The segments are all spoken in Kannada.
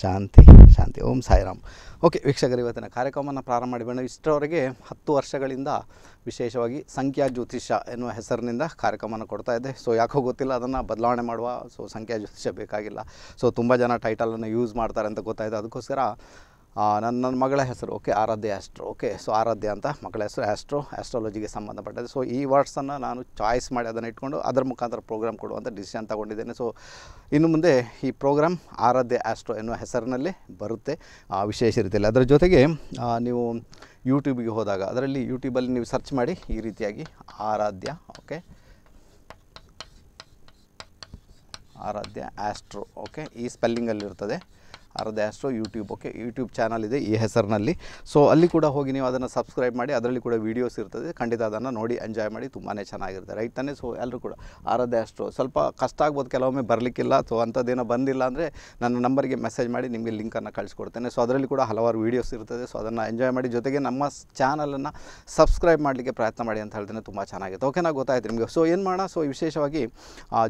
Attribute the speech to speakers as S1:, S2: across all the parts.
S1: ಶಾಂತಿ ಶಾಂತಿ ಓಂ ಸಾಯಿರಾಮ್ ಓಕೆ ವೀಕ್ಷಕರು ಇವತ್ತಿನ ಕಾರ್ಯಕ್ರಮವನ್ನು ಪ್ರಾರಂಭ ಮಾಡಿಬಿಡೋಣ ಇಷ್ಟರವರೆಗೆ ಹತ್ತು ವರ್ಷಗಳಿಂದ ವಿಶೇಷವಾಗಿ ಸಂಖ್ಯಾ ಜ್ಯೋತಿಷ ಎನ್ನುವ ಹೆಸರಿನಿಂದ ಕಾರ್ಯಕ್ರಮವನ್ನು ಕೊಡ್ತಾ ಇದ್ದೆ ಸೊ ಯಾಕೋ ಗೊತ್ತಿಲ್ಲ ಅದನ್ನು ಬದಲಾವಣೆ ಮಾಡುವ ಸೊ ಸಂಖ್ಯಾ ಜ್ಯೋತಿಷ್ಯ ಬೇಕಾಗಿಲ್ಲ ಸೊ ತುಂಬ ಜನ ಟೈಟಲನ್ನು ಯೂಸ್ ಮಾಡ್ತಾರೆ ಅಂತ ಗೊತ್ತಾಯಿತು ಅದಕ್ಕೋಸ್ಕರ ನನ್ನ ನನ್ನ ಮಗಳ ಹೆಸರು okay Aradhya astro okay so Aradhya ಅಂತ ಮಗಳ ಹೆಸರು ಆ್ಯಸ್ಟ್ರೋ ಆಸ್ಟ್ರಾಲಜಿಗೆ ಸಂಬಂಧಪಟ್ಟಿದೆ ಸೊ ಈ ವರ್ಡ್ಸನ್ನು ನಾನು ಚಾಯ್ಸ್ ಮಾಡಿ ಅದನ್ನು ಇಟ್ಕೊಂಡು ಅದರ ಮುಖಾಂತರ ಪ್ರೋಗ್ರಾಮ್ ಕೊಡುವಂಥ ಡಿಸಿಷನ್ ತಗೊಂಡಿದ್ದೇನೆ ಸೊ ಇನ್ನು ಮುಂದೆ ಈ ಪ್ರೋಗ್ರಾಮ್ ಆರಾಧ್ಯ ಆ್ಯಸ್ಟ್ರೋ ಎನ್ನುವ ಹೆಸರಿನಲ್ಲಿ ಬರುತ್ತೆ ವಿಶೇಷ ರೀತಿಯಲ್ಲಿ ಅದರ ಜೊತೆಗೆ ನೀವು ಯೂಟ್ಯೂಬಿಗೆ ಹೋದಾಗ ಅದರಲ್ಲಿ ಯೂಟ್ಯೂಬಲ್ಲಿ ನೀವು ಸರ್ಚ್ ಮಾಡಿ ಈ ರೀತಿಯಾಗಿ ಆರಾಧ್ಯ ಓಕೆ ಆರಾಧ್ಯ ಆ್ಯಸ್ಟ್ರೋ ಓಕೆ ಈ ಸ್ಪೆಲ್ಲಿಂಗಲ್ಲಿರ್ತದೆ ಆರದ astro YouTube okay YouTube channel ಇದೆ ಈ ಹೆಸರಿನಲ್ಲಿ ಸೊ ಅಲ್ಲಿ ಕೂಡ ಹೋಗಿ ನೀವು ಅದನ್ನು ಸಬ್ಸ್ಕ್ರೈಬ್ ಮಾಡಿ ಅದರಲ್ಲಿ ಕೂಡ ವೀಡಿಯೋಸ್ ಇರ್ತದೆ ಖಂಡಿತ ಅದನ್ನು ನೋಡಿ ಎಂಜಾಯ್ ಮಾಡಿ ತುಂಬಾ ಚೆನ್ನಾಗಿರುತ್ತೆ ರೈಟ್ ತಾನೇ ಸೊ ಎಲ್ಲರೂ ಕೂಡ ಆರದ ಆ್ಯಸ್ಟ್ರೋ ಸ್ವಲ್ಪ ಕಷ್ಟ ಆಗ್ಬೋದು ಕೆಲವೊಮ್ಮೆ ಬರಲಿಕ್ಕಿಲ್ಲ ಸೊ ಅಂಥದ್ದೇನೋ ಬಂದಿಲ್ಲ ಅಂದರೆ ನನ್ನ ನಂಬರ್ಗೆ ಮೆಸೇಜ್ ಮಾಡಿ ನಿಮಗೆ ಲಿಂಕನ್ನು ಕಳಿಸ್ಕೊಡ್ತೇನೆ ಸೊ ಅದರಲ್ಲಿ ಕೂಡ ಹಲವಾರು ವೀಡಿಯೋಸ್ ಇರ್ತದೆ ಸೊ ಅದನ್ನು ಎಂಜಾಯ್ ಮಾಡಿ ಜೊತೆಗೆ ನಮ್ಮ ಚಾನಲನ್ನು ಸಬ್ಸ್ಕ್ರೈಬ್ ಮಾಡಲಿಕ್ಕೆ ಪ್ರಯತ್ನ ಮಾಡಿ ಅಂತ ಹೇಳ್ತೇನೆ ತುಂಬ ಚೆನ್ನಾಗಿತ್ತು ಓಕೆನಾ ಗೊತ್ತಾಯ್ತು ನಿಮಗೆ ಸೊ ಏನು ಮಾಡೋಣ ಸೊ ವಿಶೇಷವಾಗಿ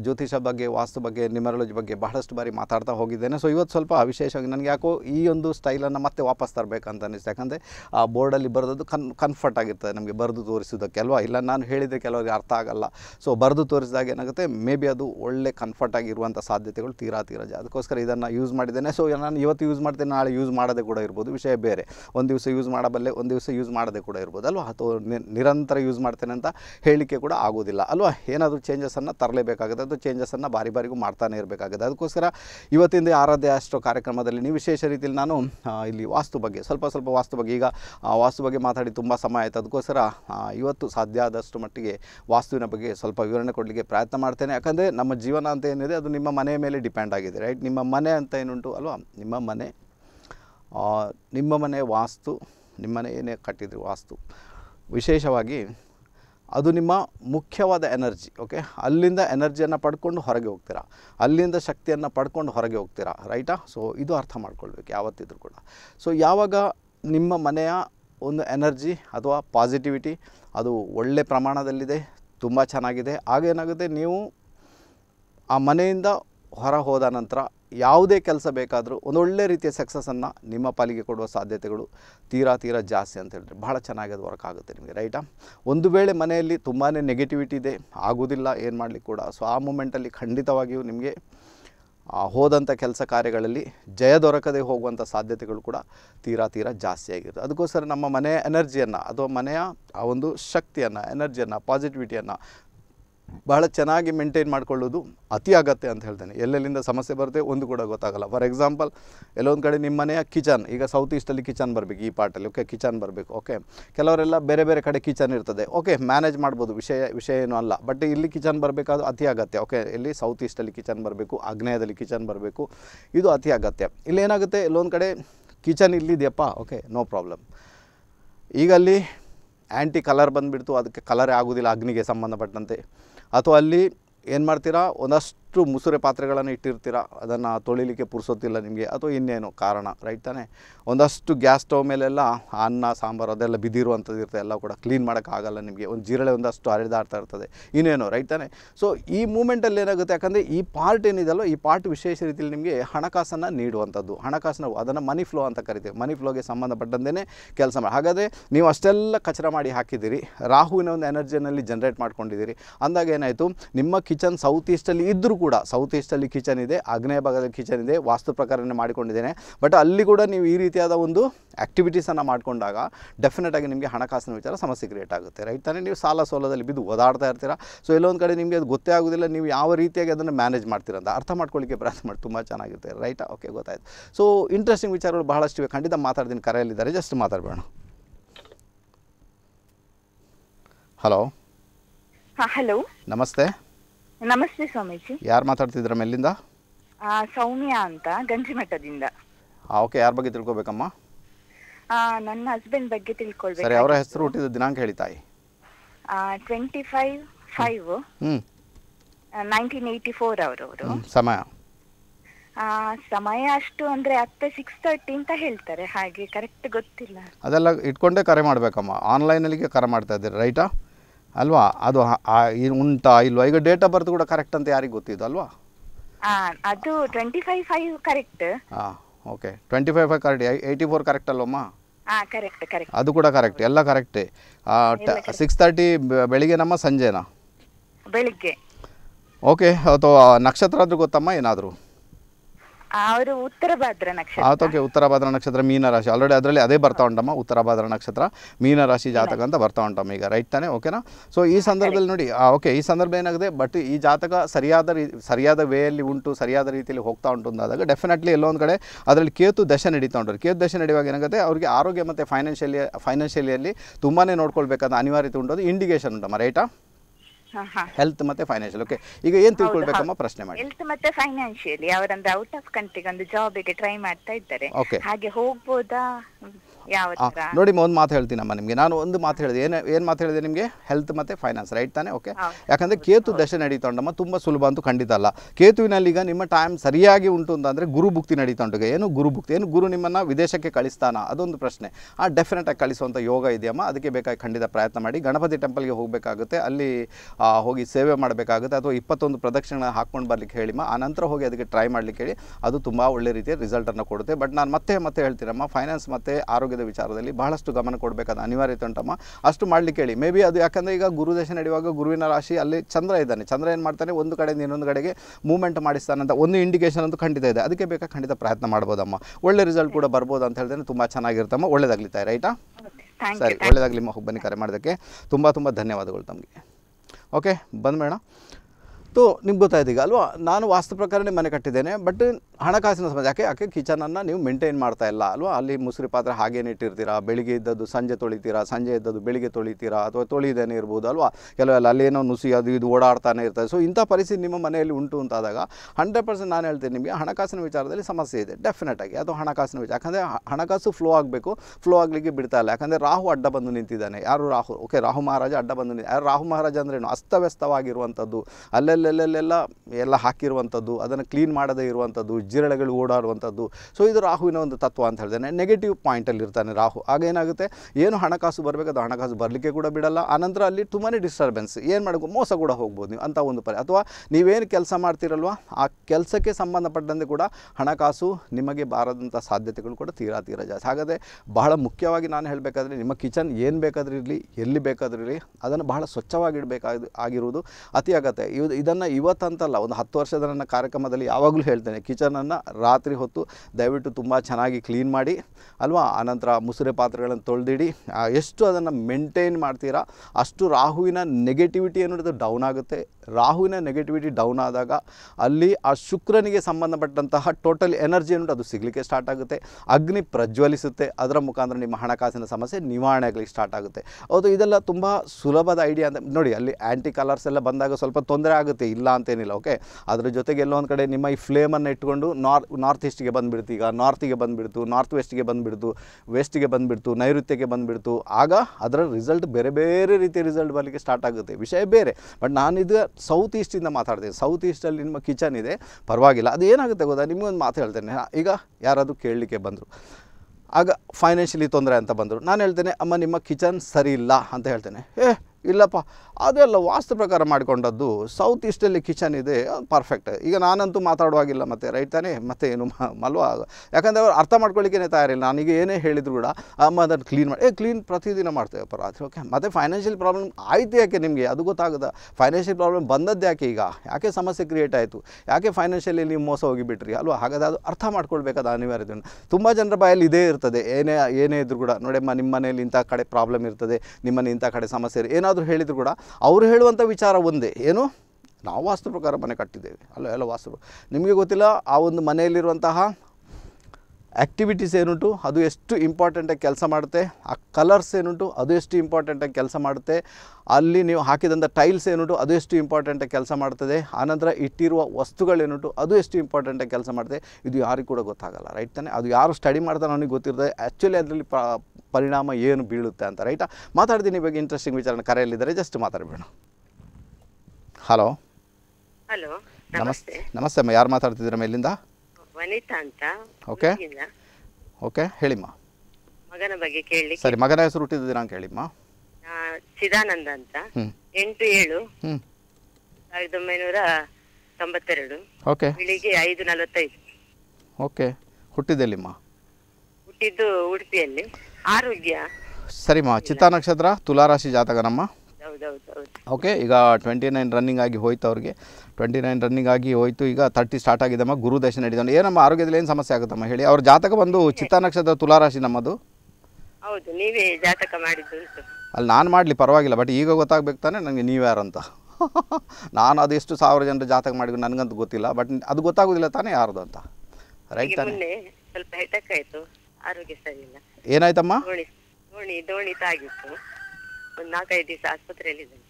S1: ಜ್ಯೋತಿಷ ಬಗ್ಗೆ ವಾಸ್ತು ಬಗ್ಗೆ ನ್ಯೂಮರಾಲಜಿ ಬಗ್ಗೆ ಬಹಳಷ್ಟು ಬಾರಿ ಮಾತಾಡ್ತಾ ಹೋಗಿದ್ದೇನೆ ಸೊ ಇವತ್ತು ಸ್ವಲ್ಪ ವಿಶೇಷ ನನಗೆ ಯಾಕೋ ಈ ಒಂದು ಸ್ಟೈಲನ್ನು ಮತ್ತೆ ವಾಪಸ್ ತರಬೇಕಂತ ಅನ್ನಿಸ್ತು ಯಾಕಂದರೆ ಆ ಬೋರ್ಡಲ್ಲಿ ಬರೆದದ್ದು ಕನ್ ಕನ್ಫರ್ಟ್ ಆಗಿರ್ತದೆ ನಮಗೆ ಬರೆದು ತೋರಿಸೋದಕ್ಕೆ ಅಲ್ವಾ ಇಲ್ಲ ನಾನು ಹೇಳಿದರೆ ಕೆಲವರಿಗೆ ಅರ್ಥ ಆಗಲ್ಲ ಸೊ ಬರೆದು ತೋರಿಸಿದಾಗ ಏನಾಗುತ್ತೆ ಮೇ ಬಿ ಅದು ಒಳ್ಳೆ ಕನ್ಫರ್ಟ್ ಆಗಿರುವಂಥ ಸಾಧ್ಯತೆಗಳು ತೀರಾ ತೀರಾ ಅದಕ್ಕೋಸ್ಕರ ಇದನ್ನು ಯೂಸ್ ಮಾಡಿದ್ದೇನೆ ಸೊ ನಾನು ಇವತ್ತು ಯೂಸ್ ಮಾಡ್ತೇನೆ ನಾಳೆ ಯೂಸ್ ಮಾಡದೆ ಕೂಡ ಇರ್ಬೋದು ವಿಷಯ ಬೇರೆ ಒಂದು ದಿವಸ ಯೂಸ್ ಮಾಡಬಲ್ಲೆ ಒಂದು ದಿವಸ ಯೂಸ್ ಮಾಡದೆ ಕೂಡ ಇರ್ಬೋದು ಅಲ್ವಾ ಅಥವಾ ನಿರಂತರ ಯೂಸ್ ಮಾಡ್ತೇನೆ ಅಂತ ಹೇಳಿಕೆ ಕೂಡ ಆಗೋದಿಲ್ಲ ಅಲ್ವಾ ಏನಾದರೂ ಚೇಂಜಸನ್ನು ತರಲೇಬೇಕಾಗುತ್ತೆ ಅದು ಚೇಂಜಸನ್ನು ಬಾರಿ ಬಾರಿಗೂ ಮಾಡ್ತಾನೆ ಇರಬೇಕಾಗುತ್ತೆ ಅದಕ್ಕೋಸ್ಕರ ಇವತ್ತಿಂದ ಆರಾಧ್ಯ ಅಷ್ಟು ಕಾರ್ಯಕ್ರಮ ಕಾರ್ಯಕ್ರಮದಲ್ಲಿ ನೀವು ವಿಶೇಷ ರೀತಿಯಲ್ಲಿ ನಾನು ಇಲ್ಲಿ ವಾಸ್ತು ಬಗ್ಗೆ ಸ್ವಲ್ಪ ಸ್ವಲ್ಪ ವಾಸ್ತು ಬಗ್ಗೆ ಈಗ ವಾಸ್ತು ಬಗ್ಗೆ ಮಾತಾಡಿ ತುಂಬ ಸಮಯ ಆಯಿತು ಅದಕ್ಕೋಸ್ಕರ ಇವತ್ತು ಸಾಧ್ಯ ಆದಷ್ಟು ಮಟ್ಟಿಗೆ ವಾಸ್ತುವಿನ ಬಗ್ಗೆ ಸ್ವಲ್ಪ ವಿವರಣೆ ಕೊಡಲಿಕ್ಕೆ ಪ್ರಯತ್ನ ಮಾಡ್ತೇನೆ ಯಾಕಂದರೆ ನಮ್ಮ ಜೀವನ ಅಂತ ಏನಿದೆ ಅದು ನಿಮ್ಮ ಮನೆಯ ಮೇಲೆ ಡಿಪೆಂಡ್ ಆಗಿದೆ ರೈಟ್ ನಿಮ್ಮ ಮನೆ ಅಂತ ಏನುಂಟು ಅಲ್ವಾ ನಿಮ್ಮ ಮನೆ ನಿಮ್ಮ ಮನೆ ವಾಸ್ತು ನಿಮ್ಮನೆ ಏನೇ ಕಟ್ಟಿದ್ರು ವಾಸ್ತು ವಿಶೇಷವಾಗಿ ಅದು ನಿಮ್ಮ ಮುಖ್ಯವಾದ ಎನರ್ಜಿ ಓಕೆ ಅಲ್ಲಿಂದ ಎನರ್ಜಿಯನ್ನು ಪಡ್ಕೊಂಡು ಹೊರಗೆ ಹೋಗ್ತೀರಾ ಅಲ್ಲಿಂದ ಶಕ್ತಿಯನ್ನು ಪಡ್ಕೊಂಡು ಹೊರಗೆ ಹೋಗ್ತೀರಾ ರೈಟಾ ಸೊ ಇದು ಅರ್ಥ ಮಾಡ್ಕೊಳ್ಬೇಕು ಯಾವತ್ತಿದ್ರೂ ಕೂಡ ಸೊ ಯಾವಾಗ ನಿಮ್ಮ ಮನೆಯ ಒಂದು ಎನರ್ಜಿ ಅಥವಾ ಪಾಸಿಟಿವಿಟಿ ಅದು ಒಳ್ಳೆ ಪ್ರಮಾಣದಲ್ಲಿದೆ ತುಂಬ ಚೆನ್ನಾಗಿದೆ ಆಗೇನಾಗುತ್ತೆ ನೀವು ಆ ಮನೆಯಿಂದ ಹೊರ ಹೋದ ನಂತರ ಯಾವುದೇ ಕೆಲಸ ಬೇಕಾದರೂ ಒಂದೊಳ್ಳೆ ರೀತಿಯ ಸಕ್ಸಸ್ಸನ್ನು ನಿಮ್ಮ ಪಾಲಿಗೆ ಕೊಡುವ ಸಾಧ್ಯತೆಗಳು ತೀರಾ ತೀರಾ ಜಾಸ್ತಿ ಅಂತ ಹೇಳಿದ್ರೆ ಭಾಳ ಚೆನ್ನಾಗಿ ಅದು ವರ್ಕ್ ಆಗುತ್ತೆ ನಿಮಗೆ ರೈಟಾ ಒಂದು ವೇಳೆ ಮನೆಯಲ್ಲಿ ತುಂಬಾ ನೆಗೆಟಿವಿಟಿ ಇದೆ ಆಗೋದಿಲ್ಲ ಏನು ಮಾಡಲಿಕ್ಕೆ ಕೂಡ ಸೊ ಆ ಮೂಮೆಂಟಲ್ಲಿ ಖಂಡಿತವಾಗಿಯೂ ನಿಮಗೆ ಹೋದಂಥ ಕೆಲಸ ಕಾರ್ಯಗಳಲ್ಲಿ ಜಯ ದೊರಕದೆ ಹೋಗುವಂಥ ಸಾಧ್ಯತೆಗಳು ಕೂಡ ತೀರಾ ತೀರಾ ಜಾಸ್ತಿ ಆಗಿರುತ್ತೆ ಅದಕ್ಕೋಸ್ಕರ ನಮ್ಮ ಮನೆಯ ಎನರ್ಜಿಯನ್ನು ಅಥವಾ ಮನೆಯ ಆ ಒಂದು ಶಕ್ತಿಯನ್ನು ಎನರ್ಜಿಯನ್ನು ಪಾಸಿಟಿವಿಟಿಯನ್ನು ಬಹಳ ಚೆನ್ನಾಗಿ ಮೇಂಟೈನ್ ಮಾಡ್ಕೊಳ್ಳೋದು ಅತಿ ಆಗತ್ತೆ ಅಂತ ಹೇಳ್ತೇನೆ ಎಲ್ಲೆಲ್ಲಿಂದ ಸಮಸ್ಯೆ ಬರುತ್ತೆ ಒಂದು ಕೂಡ ಗೊತ್ತಾಗಲ್ಲ ಫಾರ್ ಎಕ್ಸಾಂಪಲ್ ಎಲ್ಲೊಂದು ಕಡೆ ನಿಮ್ಮ ಮನೆಯ ಕಿಚನ್ ಈಗ ಸೌತ್ ಈಸ್ಟಲ್ಲಿ ಕಿಚನ್ ಬರಬೇಕು ಈ ಪಾರ್ಟಲ್ಲಿ ಓಕೆ ಕಿಚನ್ ಬರಬೇಕು ಓಕೆ ಕೆಲವರೆಲ್ಲ ಬೇರೆ ಬೇರೆ ಕಡೆ ಕಿಚನ್ ಇರ್ತದೆ ಓಕೆ ಮ್ಯಾನೇಜ್ ಮಾಡ್ಬೋದು ವಿಷಯ ವಿಷಯ ಏನೂ ಅಲ್ಲ ಬಟ್ ಇಲ್ಲಿ ಕಿಚನ್ ಬರಬೇಕಾದ್ರು ಅತಿ ಆಗತ್ತೆ ಓಕೆ ಇಲ್ಲಿ ಸೌತ್ ಈಸ್ಟಲ್ಲಿ ಕಿಚನ್ ಬರಬೇಕು ಆಗ್ನೇಯದಲ್ಲಿ ಕಿಚನ್ ಬರಬೇಕು ಇದು ಅತಿ ಆಗತ್ತೆ ಇಲ್ಲಿ ಏನಾಗುತ್ತೆ ಎಲ್ಲೊಂದು ಕಡೆ ಕಿಚನ್ ಇಲ್ಲಿದೆಯಪ್ಪ ಓಕೆ ನೋ ಪ್ರಾಬ್ಲಮ್ ಈಗಲ್ಲಿ ಆ್ಯಂಟಿ ಕಲರ್ ಬಂದುಬಿಡ್ತು ಅದಕ್ಕೆ ಕಲರೇ ಆಗೋದಿಲ್ಲ ಅಗ್ನಿಗೆ ಸಂಬಂಧಪಟ್ಟಂತೆ ಅಥವಾ ಅಲ್ಲಿ ಏನು ಮಾಡ್ತೀರಾ ಒಂದಷ್ಟು ಎಷ್ಟು ಮುಸುರೆ ಪಾತ್ರೆಗಳನ್ನು ಇಟ್ಟಿರ್ತೀರ ಅದನ್ನು ತೊಳಿಲಿಕ್ಕೆ ಪುರ್ಸೋತಿಲ್ಲ ನಿಮಗೆ ಅಥವಾ ಇನ್ನೇನು ಕಾರಣ ರೈಟ್ ತಾನೆ ಒಂದಷ್ಟು ಗ್ಯಾಸ್ ಸ್ಟವ್ ಮೇಲೆಲ್ಲ ಅನ್ನ ಸಾಂಬಾರು ಅದೆಲ್ಲ ಬಿದ್ದಿರುವಂಥದ್ದು ಇರ್ತದೆ ಎಲ್ಲ ಕೂಡ ಕ್ಲೀನ್ ಮಾಡೋಕ್ಕಾಗಲ್ಲ ನಿಮಗೆ ಒಂದು ಜೀರಳೆ ಒಂದಷ್ಟು ಹರಿದಾಡ್ತಾ ಇರ್ತದೆ ಇನ್ನೇನು ರೈಟ್ ತಾನೆ ಸೊ ಈ ಮೂಮೆಂಟಲ್ಲಿ ಏನಾಗುತ್ತೆ ಯಾಕಂದರೆ ಈ ಪಾರ್ಟ್ ಏನಿದೆಯಲ್ಲೋ ಈ ಪಾರ್ಟ್ ವಿಶೇಷ ರೀತಿಯಲ್ಲಿ ನಿಮಗೆ ಹಣಕಾಸನ್ನು ನೀಡುವಂಥದ್ದು ಹಣಕಾಸನ್ನು ಅದನ್ನು ಮನಿ ಫ್ಲೋ ಅಂತ ಕರಿತೀವಿ ಮನಿ ಫ್ಲೋಗೆ ಸಂಬಂಧಪಟ್ಟಂತೆಯೇ ಕೆಲಸ ಮಾಡಿ ಹಾಗಾದರೆ ನೀವು ಅಷ್ಟೆಲ್ಲ ಕಚರ ಮಾಡಿ ಹಾಕಿದ್ದೀರಿ ರಾಹುವಿನ ಒಂದು ಎನರ್ಜಿನಲ್ಲಿ ಜನರೇಟ್ ಮಾಡ್ಕೊಂಡಿದ್ದೀರಿ ಅಂದಾಗ ಏನಾಯಿತು ನಿಮ್ಮ ಕಿಚನ್ ಸೌತ್ ಈಸ್ಟಲ್ಲಿ ಇದ್ದರೂ ಕೂಡ ಸೌತ್ ಈಸ್ಟಲ್ಲಿ ಕಿಚನ್ ಇದೆ ಆಗ್ನೇಯ ಭಾಗದಲ್ಲಿ ಕಿಚನ್ ಇದೆ ವಾಸ್ತು ಪ್ರಕಾರನೇ ಮಾಡಿಕೊಂಡಿದ್ದೇನೆ ಬಟ್ ಅಲ್ಲಿ ಕೂಡ ನೀವು ಈ ರೀತಿಯಾದ ಒಂದು ಆ್ಯಕ್ಟಿವಿಟೀಸನ್ನು ಮಾಡಿಕೊಂಡಾಗ ಡೆಫಿನೆಟಾಗಿ ನಿಮಗೆ ಹಣಕಾಸಿನ ವಿಚಾರ ಸಮಸ್ಯೆ ಕ್ರಿಯೇಟ್ ಆಗುತ್ತೆ ರೈಟ್ ತಾನೇ ನೀವು ಸಾಲ ಸೋಲದಲ್ಲಿ ಬಿದ್ದು ಓದಾಡ್ತಾ ಇರ್ತೀರಾ ಸೊ ಎಲ್ಲೊಂದು ಕಡೆ ನಿಮಗೆ ಅದು ಗೊತ್ತೇ ಆಗೋದಿಲ್ಲ ನೀವು ಯಾವ ರೀತಿಯಾಗಿ ಅದನ್ನು ಮ್ಯಾನೇಜ್ ಮಾಡ್ತೀರ ಅಂತ ಅರ್ಥ ಮಾಡ್ಕೊಳ್ಳಿಕ್ಕೆ ಪ್ರಯತ್ನ ಮಾಡಿ ತುಂಬ ಚೆನ್ನಾಗಿರುತ್ತೆ ರೈಟಾ ಓಕೆ ಗೊತ್ತಾಯ್ತು ಸೊ ಇಂಟ್ರೆಸ್ಟಿಂಗ್ ವಿಚಾರಗಳು ಬಹಳಷ್ಟು ಇವೆ ಖಂಡಿತ ಮಾತಾಡ್ತೀನಿ ಕರೆಯಲ್ಲಿದ್ದಾರೆ ಜಸ್ಟ್ ಮಾತಾಡಬೇಡ ಹಲೋ ಹಲೋ ನಮಸ್ತೆ ನಮಸ್ತೆ ಸ್ವಾಮೀಜಿ ಯಾರು ಮಾತಾಡ್ತಿದ್ರ ಮೇಲಿಂದ ಸೌಮ್ಯ ಅಂತ ಗಂಜಿಮಠದಿಂದ ಓಕೆ ಯಾರ ಬಗ್ಗೆ ತಿಳ್ಕೊಬೇಕಮ್ಮ ನನ್ನ ಹಸ್ಬೆಂಡ್ ಬಗ್ಗೆ ತಿಳ್ಕೊಳ್ಬೇಕು ಸರಿ ಅವರ ಹೆಸರು ಹುಟ್ಟಿದ ದಿನಾಂಕ ಹೇಳಿ ತಾಯಿ twenty five five nineteen eighty four ಅವರವರು ಸಮಯ ಸಮಯ ಅಷ್ಟು ಅಂದ್ರೆ ಅತ್ತೆ ಸಿಕ್ಸ್ ತರ್ಟಿ ಅಂತ ಹೇಳ್ತಾರೆ ಹಾಗೆ ಕರೆಕ್ಟ್ ಗೊತ್ತಿಲ್ಲ ಅದೆಲ್ಲ ಇಟ್ಕೊಂಡೇ ಕರೆ ಮಾಡ್ಬೇಕಮ್ಮ ಆನ್ಲೈನ್ ಅಲ್ಲಿಗೆ ಕರೆ ಮಾಡ್ತಾ ಇದ್ದೀರಿ ರೈಟಾ ಅಲ್ವಾ ಅದು ಉಂಟಾ ಇಲ್ವಾ ಈಗ ಡೇಟ್ ಆಫ್ ಬರ್ತ್ ಕೂಡ ಕರೆಕ್ಟ್ ಅಂತ ಯಾರಿಗೆ ಗೊತ್ತಿದ್ದು ಅಲ್ವಾ ಅದು ಟ್ವೆಂಟಿ ಫೈವ್ ಫೈವ್ ಕರೆಕ್ಟ್ ಹಾಂ okay twenty five five correct eighty four correct ಅಲ್ವಮ್ಮ ಅದು ಕೂಡ ಕರೆಕ್ಟ್ ಎಲ್ಲ ಕರೆಕ್ಟ್ ಸಿಕ್ಸ್ ತರ್ಟಿ ಬೆಳಿಗ್ಗೆ ನಮ್ಮ ಸಂಜೆನಾ ಬೆಳಿಗ್ಗೆ ಓಕೆ ಅಥವಾ ನಕ್ಷತ್ರ ಆದರೂ ಗೊತ್ತಮ್ಮ ಏನಾದರೂ ಅವರು ಉತ್ತರಭಾದ್ರ ನಕ್ಷತ್ರ ಓಕೆ ನಕ್ಷತ್ರ ಮೀನರಾಶಿ ಆಲ್ರೆಡಿ ಅದರಲ್ಲಿ ಅದೇ ಬರ್ತಾ ಉಂಟಮ್ಮ ಉತ್ತರ ಉತ್ತರಭಾದ್ರ ನಕ್ಷತ್ರ ಮೀನರಾಶಿ ಜಾತಕ ಅಂತ ಬರ್ತಾ ಉಂಟಮ್ಮ ಈಗ ರೈಟ್ ತಾನೆ ಓಕೆನಾ ಸೊ ಈ ಸಂದರ್ಭದಲ್ಲಿ ನೋಡಿ ಓಕೆ ಈ ಸಂದರ್ಭ ಏನಾಗಿದೆ ಬಟ್ ಈ ಜಾತಕ ಸರಿಯಾದ ರೀ ಸರಿಯಾದ ವೇಯಲ್ಲಿ ಉಂಟು ಸರಿಯಾದ ರೀತಿಯಲ್ಲಿ ಹೋಗ್ತಾ ಉಂಟು ಅಂದಾಗ ಡೆಫಿನೆಟ್ಲಿ ಎಲ್ಲೊಂದು ಕಡೆ ಅದರಲ್ಲಿ ಕೇತು ದಶ ನಡೀತಾ ಉಂಟು ಕೇತು ದಶ ನಡೆಯುವಾಗ ಏನಾಗುತ್ತೆ ಅವರಿಗೆ ಆರೋಗ್ಯ ಮತ್ತು ಫೈನಾನ್ಷಿಯಲಿ ಫೈನಾನ್ಷಿಯಲಿಯಲ್ಲಿ ತುಂಬಾ ನೋಡ್ಕೊಳ್ಬೇಕಾದ ಅನಿವಾರ್ಯತೆ ಉಂಟು ಅದು ಇಂಡಿಕೇಶನ್ ಉಂಟಮ್ಮ ರೈಟಾ ಹೆಲ್ತ್ ಮತ್ತೆ ಫೈನಾನ್ಷಿಯಲ್ ಓಕೆ ಈಗ ಏನ್ ತಿಳ್ಕೊಳ್ಬೇಕಮ್ಮ ಪ್ರಶ್ನೆ ಮಾಡಿ ಹೆಲ್ತ್ ಮತ್ತೆ ಫೈನಾನ್ಷಿಯಲಿ ಅವರಂದ್ರೆ ಔಟ್ ಆಫ್ ಕಂಟ್ರಿಗೆ ಒಂದು ಜಾಬ್ಗೆ ಟ್ರೈ ಮಾಡ್ತಾ ಇದ್ದಾರೆ ಹಾಗೆ ಹೋಗ್ಬೋದಾ ನೋಡಿ ಒಂದು ಮಾತು ಹೇಳ್ತೀನಮ್ಮ ನಿಮಗೆ ನಾನು ಒಂದು ಮಾತು ಹೇಳಿದೆ ಏನು ಏನು ಮಾತು ಹೇಳಿದೆ ನಿಮಗೆ ಹೆಲ್ತ್ ಮತ್ತೆ ಫೈನಾನ್ಸ್ ರೈಟ್ ತಾನೆ ಓಕೆ ಯಾಕಂದ್ರೆ ಕೇತು ದಶೆ ನಡೀತಾಂಡಮ್ಮ ತುಂಬಾ ಸುಲಭ ಅಂತೂ ಖಂಡಿತ ಅಲ್ಲ ಕೇತುವಿನಲ್ಲಿ ಈಗ ನಿಮ್ಮ ಟೈಮ್ ಸರಿಯಾಗಿ ಉಂಟು ಅಂತಂದರೆ ಗುರುಭುಕ್ತಿ ನಡೀತೊಂಡು ಏನು ಗುರುಭುಕ್ತಿ ಏನು ಗುರು ನಿಮ್ಮನ್ನು ವಿದೇಶಕ್ಕೆ ಕಳಿಸ್ತಾನ ಅದೊಂದು ಪ್ರಶ್ನೆ ಆ ಡೆಫಿನೆಟಾಗಿ ಕಳಿಸುವಂಥ ಯೋಗ ಇದೆಯಮ್ಮ ಅದಕ್ಕೆ ಬೇಕಾಗಿ ಖಂಡಿತ ಪ್ರಯತ್ನ ಮಾಡಿ ಗಣಪತಿ ಟೆಂಪಲ್ಗೆ ಹೋಗಬೇಕಾಗುತ್ತೆ ಅಲ್ಲಿ ಹೋಗಿ ಸೇವೆ ಮಾಡಬೇಕಾಗುತ್ತೆ ಅಥವಾ ಇಪ್ಪತ್ತೊಂದು ಪ್ರದಕ್ಷಿಣೆ ಹಾಕೊಂಡು ಬರ್ಲಿಕ್ಕೆ ಹೇಳಿಮ್ಮ ನಂತರ ಹೋಗಿ ಅದಕ್ಕೆ ಟ್ರೈ ಮಾಡಲಿಕ್ಕೆ ಹೇಳಿ ಅದು ತುಂಬಾ ಒಳ್ಳೆ ರೀತಿಯ ರಿಸಲ್ಟನ್ನು ಕೊಡುತ್ತೆ ಬಟ್ ನಾನು ಮತ್ತೆ ಮತ್ತೆ ಹೇಳ್ತೀನಮ್ಮ ಫೈನಾನ್ಸ್ ಮತ್ತೆ ಆರೋಗ್ಯ ಆರೋಗ್ಯದ ವಿಚಾರದಲ್ಲಿ ಬಹಳಷ್ಟು ಗಮನ ಕೊಡಬೇಕಾದ ಅನಿವಾರ್ಯತೆ ಉಂಟಮ್ಮ ಅಷ್ಟು ಮಾಡಲಿಕ್ಕೆ ಹೇಳಿ ಮೇ ಬಿ ಅದು ಯಾಕಂದರೆ ಈಗ ಗುರುದೇಶನ ನಡೆಯುವಾಗ ಗುರುವಿನ ರಾಶಿ ಅಲ್ಲಿ ಚಂದ್ರ ಇದ್ದಾನೆ ಚಂದ್ರ ಏನು ಮಾಡ್ತಾನೆ ಒಂದು ಕಡೆಯಿಂದ ಇನ್ನೊಂದು ಕಡೆಗೆ ಮೂವ್ಮೆಂಟ್ ಮಾಡಿಸ್ತಾನಂತ ಒಂದು ಇಂಡಿಕೇಶನ್ ಅಂತೂ ಖಂಡಿತ ಇದೆ ಅದಕ್ಕೆ ಬೇಕಾ ಖಂಡಿತ ಪ್ರಯತ್ನ ಮಾಡ್ಬೋದಮ್ಮ ಒಳ್ಳೆ ರಿಸಲ್ಟ್ ಕೂಡ ಬರ್ಬೋದು ಅಂತ ಹೇಳಿದ್ರೆ ತುಂಬ ಚೆನ್ನಾಗಿರ್ತಮ್ಮ ತಾಯಿ ರೈಟಾ ಸರಿ ಒಳ್ಳೇದಾಗಲಿ ಮಾ ಹುಬ್ಬನಿ ಕರೆ ಮಾಡೋದಕ್ಕೆ ತುಂಬ ತುಂಬ ಧನ್ಯವಾದಗಳು ತಮಗೆ ಓಕೆ ಬಂದ ಮೇಡಮ್ ಸೊ ನಿಮ್ಗೆ ಗೊತ್ತಾಯ್ತು ಅಲ್ವಾ ನಾನು ವಾಸ್ತು ಪ್ರಕಾರನೇ ಮನೆ ಕಟ್ಟಿದ್ದೇನೆ ಬಟ್ ಹಣಕಾಸಿನ ಸಮಸ್ಯೆ ಯಾಕೆ ಯಾಕೆ ಕಿಚನನ್ನು ನೀವು ಮೇಂಟೈನ್ ಮಾಡ್ತಾ ಇಲ್ಲ ಅಲ್ವಾ ಅಲ್ಲಿ ಮುಸುರಿ ಪಾತ್ರೆ ಹಾಗೇನೆ ಇಟ್ಟಿರ್ತೀರಾ ಬೆಳಿಗ್ಗೆ ಇದ್ದದ್ದು ಸಂಜೆ ತೊಳಿತೀರಾ ಸಂಜೆ ಇದ್ದದ್ದು ಬೆಳಿಗ್ಗೆ ತೊಳಿತೀರಾ ಅಥವಾ ತೊಳಿದೇನೆ ಇರ್ಬೋದು ಅಲ್ವಾ ಕೆಲವೆಲ್ಲ ಏನೋ ನುಸಿ ಅದು ಇದು ಓಡಾಡ್ತಾನೆ ಇರ್ತದೆ ಸೊ ಇಂಥ ಪರಿಸ್ಥಿತಿ ನಿಮ್ಮ ಮನೆಯಲ್ಲಿ ಉಂಟು ಅಂತಾದಾಗ ಹಂಡ್ರೆಡ್ ಪರ್ಸೆಂಟ್ ನಾನು ಹೇಳ್ತೀನಿ ನಿಮಗೆ ಹಣಕಾಸಿನ ವಿಚಾರದಲ್ಲಿ ಸಮಸ್ಯೆ ಇದೆ ಡೆಫಿನೆಟ್ ಆಗಿ ಅದು ಹಣಕಾಸಿನ ವಿಚಾರ ಯಾಕಂದರೆ ಹಣಕಾಸು ಫ್ಲೋ ಆಗಬೇಕು ಫ್ಲೋ ಆಗಲಿಕ್ಕೆ ಬಿಡ್ತಾ ಇಲ್ಲ ಯಾಕಂದರೆ ರಾಹು ಅಡ್ಡ ಬಂದು ನಿಂತಿದ್ದಾನೆ ಯಾರು ರಾಹು ಓಕೆ ರಾಹು ಮಹಾರಾಜ ಅಡ್ಡ ಬಂದು ಯಾರು ರಾಹು ಮಹಾರಾಜ ಅಂದ್ರೇನು ಅಸ್ತವ್ಯಸ್ತವಾಗಿರುವಂಥದ್ದು ಅಲ್ಲೆಲ್ಲ ಅಲ್ಲೆಲ್ಲೆಲ್ಲೆಲ್ಲ ಎಲ್ಲ ಹಾಕಿರುವಂಥದ್ದು ಅದನ್ನು ಕ್ಲೀನ್ ಮಾಡದೇ ಇರುವಂಥದ್ದು ಜಿರಳೆಗಳು ಓಡಾಡುವಂಥದ್ದು ಸೊ ಇದು ರಾಹುವಿನ ಒಂದು ತತ್ವ ಅಂತ ಹೇಳ್ತಾನೆ ನೆಗೆಟಿವ್ ಇರ್ತಾನೆ ರಾಹು ಆಗ ಏನಾಗುತ್ತೆ ಏನು ಹಣಕಾಸು ಬರಬೇಕು ಅದು ಹಣಕಾಸು ಬರಲಿಕ್ಕೆ ಕೂಡ ಬಿಡಲ್ಲ ಆನಂತರ ಅಲ್ಲಿ ತುಂಬಾ ಡಿಸ್ಟರ್ಬೆನ್ಸ್ ಏನು ಮಾಡಬೇಕು ಮೋಸ ಕೂಡ ಹೋಗ್ಬೋದು ನೀವು ಅಂತ ಒಂದು ಪರಿ ಅಥವಾ ನೀವೇನು ಕೆಲಸ ಮಾಡ್ತೀರಲ್ವ ಆ ಕೆಲಸಕ್ಕೆ ಸಂಬಂಧಪಟ್ಟಂತೆ ಕೂಡ ಹಣಕಾಸು ನಿಮಗೆ ಬಾರದಂಥ ಸಾಧ್ಯತೆಗಳು ಕೂಡ ತೀರಾ ತೀರಾ ಜಾಸ್ತಿ ಹಾಗಾದರೆ ಬಹಳ ಮುಖ್ಯವಾಗಿ ನಾನು ಹೇಳಬೇಕಾದ್ರೆ ನಿಮ್ಮ ಕಿಚನ್ ಏನು ಬೇಕಾದ್ರೂ ಇರಲಿ ಎಲ್ಲಿ ಬೇಕಾದ್ರೂ ಇರಲಿ ಅದನ್ನು ಬಹಳ ಸ್ವಚ್ಛವಾಗಿಡಬೇಕಾಗಿ ಆಗಿರುವುದು ಅತಿ ಅಗತ್ಯ ಇದು ಇದನ್ನು ಇವತ್ತಂತಲ್ಲ ಒಂದು ಹತ್ತು ವರ್ಷದ ನನ್ನ ಕಾರ್ಯಕ್ರಮದಲ್ಲಿ ಯಾವಾಗಲೂ ಹೇಳ್ತೇನೆ ಕಿಚನನ್ನು ರಾತ್ರಿ ಹೊತ್ತು ದಯವಿಟ್ಟು ತುಂಬ ಚೆನ್ನಾಗಿ ಕ್ಲೀನ್ ಮಾಡಿ ಅಲ್ವಾ ಆನಂತರ ಮುಸುರೆ ಪಾತ್ರೆಗಳನ್ನು ತೊಳೆದಿಡಿ ಎಷ್ಟು ಅದನ್ನು ಮೇಂಟೈನ್ ಮಾಡ್ತೀರಾ ಅಷ್ಟು ರಾಹುವಿನ ನೆಗೆಟಿವಿಟಿ ಅನ್ನೋದು ಡೌನ್ ಆಗುತ್ತೆ ರಾಹುವಿನ ನೆಗೆಟಿವಿಟಿ ಡೌನ್ ಆದಾಗ ಅಲ್ಲಿ ಆ ಶುಕ್ರನಿಗೆ ಸಂಬಂಧಪಟ್ಟಂತಹ ಟೋಟಲ್ ಎನರ್ಜಿ ಅನ್ನೋದು ಅದು ಸಿಗಲಿಕ್ಕೆ ಸ್ಟಾರ್ಟ್ ಆಗುತ್ತೆ ಅಗ್ನಿ ಪ್ರಜ್ವಲಿಸುತ್ತೆ ಅದರ ಮುಖಾಂತರ ನಿಮ್ಮ ಹಣಕಾಸಿನ ಸಮಸ್ಯೆ ನಿವಾರಣೆ ಆಗಲಿಕ್ಕೆ ಸ್ಟಾರ್ಟ್ ಆಗುತ್ತೆ ಹೌದು ಇದೆಲ್ಲ ತುಂಬ ಸುಲಭದ ಐಡಿಯಾ ಅಂತ ನೋಡಿ ಅಲ್ಲಿ ಆ್ಯಂಟಿ ಕಲರ್ಸ್ ಎಲ್ಲ ಬಂದಾಗ ಸ್ವಲ್ಪ ತೊಂದರೆ ಆಗುತ್ತೆ ಇಲ್ಲ ಅಂತೇನಿಲ್ಲ ಓಕೆ ಅದರ ಜೊತೆಗೆ ಎಲ್ಲೊಂದು ಕಡೆ ನಿಮ್ಮ ಈ ಫ್ಲೇಮನ್ನು ಇಟ್ಕೊಂಡು ನಾರ್ ನಾರ್ತ್ ಈಸ್ಟ್ಗೆ ಬಂದುಬಿಡ್ತು ಈಗ ನಾರ್ತಿಗೆ ಬಂದುಬಿಡ್ತು ನಾರ್ತ್ ವೆಸ್ಟ್ಗೆ ಬಂದುಬಿಡ್ತು ವೆಸ್ಟಿಗೆ ಬಂದುಬಿಡ್ತು ನೈಋತ್ಯಕ್ಕೆ ಬಂದುಬಿಡ್ತು ಆಗ ಅದರ ರಿಸಲ್ಟ್ ಬೇರೆ ಬೇರೆ ರೀತಿಯ ರಿಸಲ್ಟ್ ಬರಲಿಕ್ಕೆ ಸ್ಟಾರ್ಟ್ ಆಗುತ್ತೆ ವಿಷಯ ಬೇರೆ ಬಟ್ ಇದು ಸೌತ್ ಈಸ್ಟಿಂದ ಮಾತಾಡ್ತೀನಿ ಸೌತ್ ಈಸ್ಟಲ್ಲಿ ನಿಮ್ಮ ಕಿಚನ್ ಇದೆ ಪರವಾಗಿಲ್ಲ ಅದು ಏನಾಗುತ್ತೆ ಗೊತ್ತಾ ನಿಮಗೊಂದು ಮಾತು ಹೇಳ್ತೇನೆ ಈಗ ಯಾರಾದರೂ ಕೇಳಲಿಕ್ಕೆ ಬಂದರು ಆಗ ಫೈನಾನ್ಷಿಯಲಿ ತೊಂದರೆ ಅಂತ ಬಂದರು ನಾನು ಹೇಳ್ತೇನೆ ಅಮ್ಮ ನಿಮ್ಮ ಕಿಚನ್ ಸರಿ ಇಲ್ಲ ಅಂತ ಹೇಳ್ತೇನೆ ಏ ಇಲ್ಲಪ್ಪ ಅದೆಲ್ಲ ವಾಸ್ತು ಪ್ರಕಾರ ಮಾಡಿಕೊಂಡದ್ದು ಸೌತ್ ಈಸ್ಟಲ್ಲಿ ಕಿಚನ್ ಇದೆ ಪರ್ಫೆಕ್ಟ್ ಈಗ ನಾನಂತೂ ಮಾತಾಡುವಾಗಿಲ್ಲ ಮತ್ತೆ ರೈಟ್ ತಾನೇ ಮತ್ತೆ ಏನು ಮಲ್ವಾ ಯಾಕಂದರೆ ಅವ್ರು ಅರ್ಥ ಮಾಡ್ಕೊಳ್ಳಿಕ್ಕೇ ತಯಾರಿಲ್ಲ ನನಗೆ ಏನೇ ಹೇಳಿದ್ರು ಕೂಡ ಅಮ್ಮ ಅದನ್ನು ಕ್ಲೀನ್ ಮಾಡಿ ಏ ಕ್ಲೀನ್ ಪ್ರತಿದಿನ ಮಾಡ್ತೇವಪ್ಪ ರಾತ್ರಿ ಓಕೆ ಮತ್ತೆ ಫೈನಾನ್ಷಿಯಲ್ ಪ್ರಾಬ್ಲಮ್ ಆಯಿತು ಯಾಕೆ ನಿಮಗೆ ಅದು ಗೊತ್ತಾಗದ ಫೈನಾನ್ಷಿಯಲ್ ಪ್ರಾಬ್ಲಮ್ ಬಂದದ್ದು ಯಾಕೆ ಈಗ ಯಾಕೆ ಸಮಸ್ಯೆ ಕ್ರಿಯೇಟ್ ಆಯಿತು ಯಾಕೆ ಫೈನಾನ್ಷಿಯಲಿ ನೀವು ಮೋಸ ಹೋಗಿಬಿಟ್ರಿ ಅಲ್ವಾ ಹಾಗಾದ್ರೆ ಅದು ಅರ್ಥ ಮಾಡ್ಕೊಳ್ಬೇಕಾದ ಅನಿವಾರ್ಯತೆ ತುಂಬ ಜನರ ಬಾಯಲ್ಲಿ ಇದೇ ಇರ್ತದೆ ಏನೇ ಏನೇ ಇದ್ರು ಕೂಡ ನೋಡಮ್ಮ ನಿಮ್ಮ ಮನೇಲಿ ಇಂಥ ಕಡೆ ಪ್ರಾಬ್ಲಮ್ ಇರ್ತದೆ ನಿಮ್ಮನೆ ಇಂಥ ಕಡೆ ಸಮಸ್ಯೆ ಏನಾದರೂ ಯಾರಾದರೂ ಹೇಳಿದ್ರು ಕೂಡ ಅವರು ಹೇಳುವಂಥ ವಿಚಾರ ಒಂದೇ ಏನು ನಾವು ವಾಸ್ತು ಪ್ರಕಾರ ಮನೆ ಕಟ್ಟಿದ್ದೇವೆ ಅಲ್ಲ ಎಲ್ಲ ವಾಸ್ತು ನಿಮಗೆ ಗೊತ್ತಿಲ್ಲ ಆ ಒಂದು ಮನೆಯಲ್ಲಿರುವಂತಹ ಆ್ಯಕ್ಟಿವಿಟೀಸ್ ಏನುಂಟು ಅದು ಎಷ್ಟು ಇಂಪಾರ್ಟೆಂಟಾಗಿ ಕೆಲಸ ಮಾಡುತ್ತೆ ಆ ಕಲರ್ಸ್ ಏನುಂಟು ಅದು ಎಷ್ಟು ಇಂಪಾರ್ಟೆಂಟಾಗಿ ಕೆಲಸ ಮಾಡುತ್ತೆ ಅಲ್ಲಿ ನೀವು ಹಾಕಿದಂಥ ಟೈಲ್ಸ್ ಏನುಂಟು ಅದು ಎಷ್ಟು ಇಂಪಾರ್ಟೆಂಟಾಗಿ ಕೆಲಸ ಮಾಡ್ತದೆ ಆನಂತರ ಇಟ್ಟಿರುವ ವಸ್ತುಗಳೇನುಂಟು ಅದು ಎಷ್ಟು ಇಂಪಾರ್ಟೆಂಟಾಗಿ ಕೆಲಸ ಮಾಡುತ್ತೆ ಇದು ಯಾರಿಗೂ ಕೂಡ ಗೊತ್ತಾಗಲ್ಲ ರೈಟ್ ತಾನೆ ಅದು ಯಾರು ಸ್ಟಡಿ ಮಾಡ್ತಾರೆ ಅವನಿಗೆ ಗೊತ್ತಿರ್ತದೆ ಆ್ಯಕ್ಚುಲಿ ಅದರಲ್ಲಿ ಪರಿಣಾಮ ಏನು ಬೀಳುತ್ತೆ ಅಂತ ರೈಟಾ ಮಾತಾಡ್ತೀನಿ ಇವಾಗ ಇಂಟ್ರೆಸ್ಟಿಂಗ್ ವಿಚಾರಣೆ ಕರೆಯಲ್ಲಿದ್ದಾರೆ ಜಸ್ಟ್ ಮಾತಾಡಬೇಡ ಹಲೋ ಹಲೋ ನಮಸ್ತೆ ನಮಸ್ತೆ ಅಮ್ಮ ಯಾರು ಮಾತಾಡ್ತಿದ್ದೀರಮ್ಮ ಮೇಲಿಂದ ವನಿತಾ ಅಂತ ಓಕೆ ಓಕೆ ಹೇಳಿಮ್ಮ ಮಗನ ಬಗ್ಗೆ ಕೇಳಿ ಸರಿ ಮಗನ ಹೆಸರು ಹುಟ್ಟಿದ ಕೇಳಿಮ್ಮ ಹೇಳಿಮ್ಮ ಚಿದಾನಂದ ಅಂತ ಎಂಟು ಏಳು ಸಾವಿರದ ಒಂಬೈನೂರ ತೊಂಬತ್ತೆರಡು ಓಕೆ ಬೆಳಿಗ್ಗೆ ಐದು ನಲವತ್ತೈದು ಓಕೆ ಹುಟ್ಟಿದ್ದೆಲ್ಲಿಮ್ಮ ಹುಟ್ಟಿದ್ದು ಉಡುಪಿಯಲ್ಲಿ ಆರು ಸರಿಮ್ಮ ಚಿತ್ತಾ ನಕ್ಷತ್ರ ತುಲಾರಾಶಿ ಜಾತಕನಮ್ಮ ಓಕೆ ಈಗ ಟ್ವೆಂಟಿ ನೈನ್ ರನ್ನಿಂಗ್ ಆಗಿ ಹೋಯ್ತು ಅವ್ರಿಗೆ ಟ್ವೆಂಟಿ ನೈನ್ ರನ್ನಿಂಗ್ ಆಗಿ ಹೋಯ್ತು ಈಗ ತರ್ಟಿ ಸ್ಟಾರ್ಟ್ ಅಮ್ಮ ಗುರು ದಶೆ ನಡೀತಾನೆ ಏನಮ್ಮ ಆರೋಗ್ಯದಲ್ಲಿ ಏನು ಸಮಸ್ಯೆ ಆಗುತ್ತಮ್ಮ ಹೇಳಿ ಅವ್ರ ಜಾತಕ ಬಂದು ಚಿತ್ತ ನಕ್ಷತ್ರ ತುಲಾರಾಶಿ ನಮ್ಮದು ಹೌದು ಜಾತಕ ಅಲ್ಲಿ ನಾನು ಮಾಡಲಿ ಪರವಾಗಿಲ್ಲ ಬಟ್ ಈಗ ಗೊತ್ತಾಗ್ಬೇಕು ತಾನೆ ನನಗೆ ಯಾರು ಅಂತ ನಾನು ಅದೆಷ್ಟು ಸಾವಿರ ಜನರ ಜಾತಕ ಮಾಡಿದ್ರು ನನಗಂತೂ ಗೊತ್ತಿಲ್ಲ ಬಟ್ ಅದು ಗೊತ್ತಾಗೋದಿಲ್ಲ ತಾನೇ ಯಾರ್ದು ಅಂತ ರೈತ ತಾನೆ ಆರೋಗ್ಯ ಸರಿ ಇಲ್ಲ ಏನಾಯ್ತಮ್ಮ ದೋಣಿ ದೋಣಿ ದೋಣಿ ತಾಗಿತ್ತು ಒಂದು ನಾಲ್ಕೈದು ದಿವಸ ಆಸ್ಪತ್ರೆಯಲ್ಲಿ ಇದ್ದಾನೆ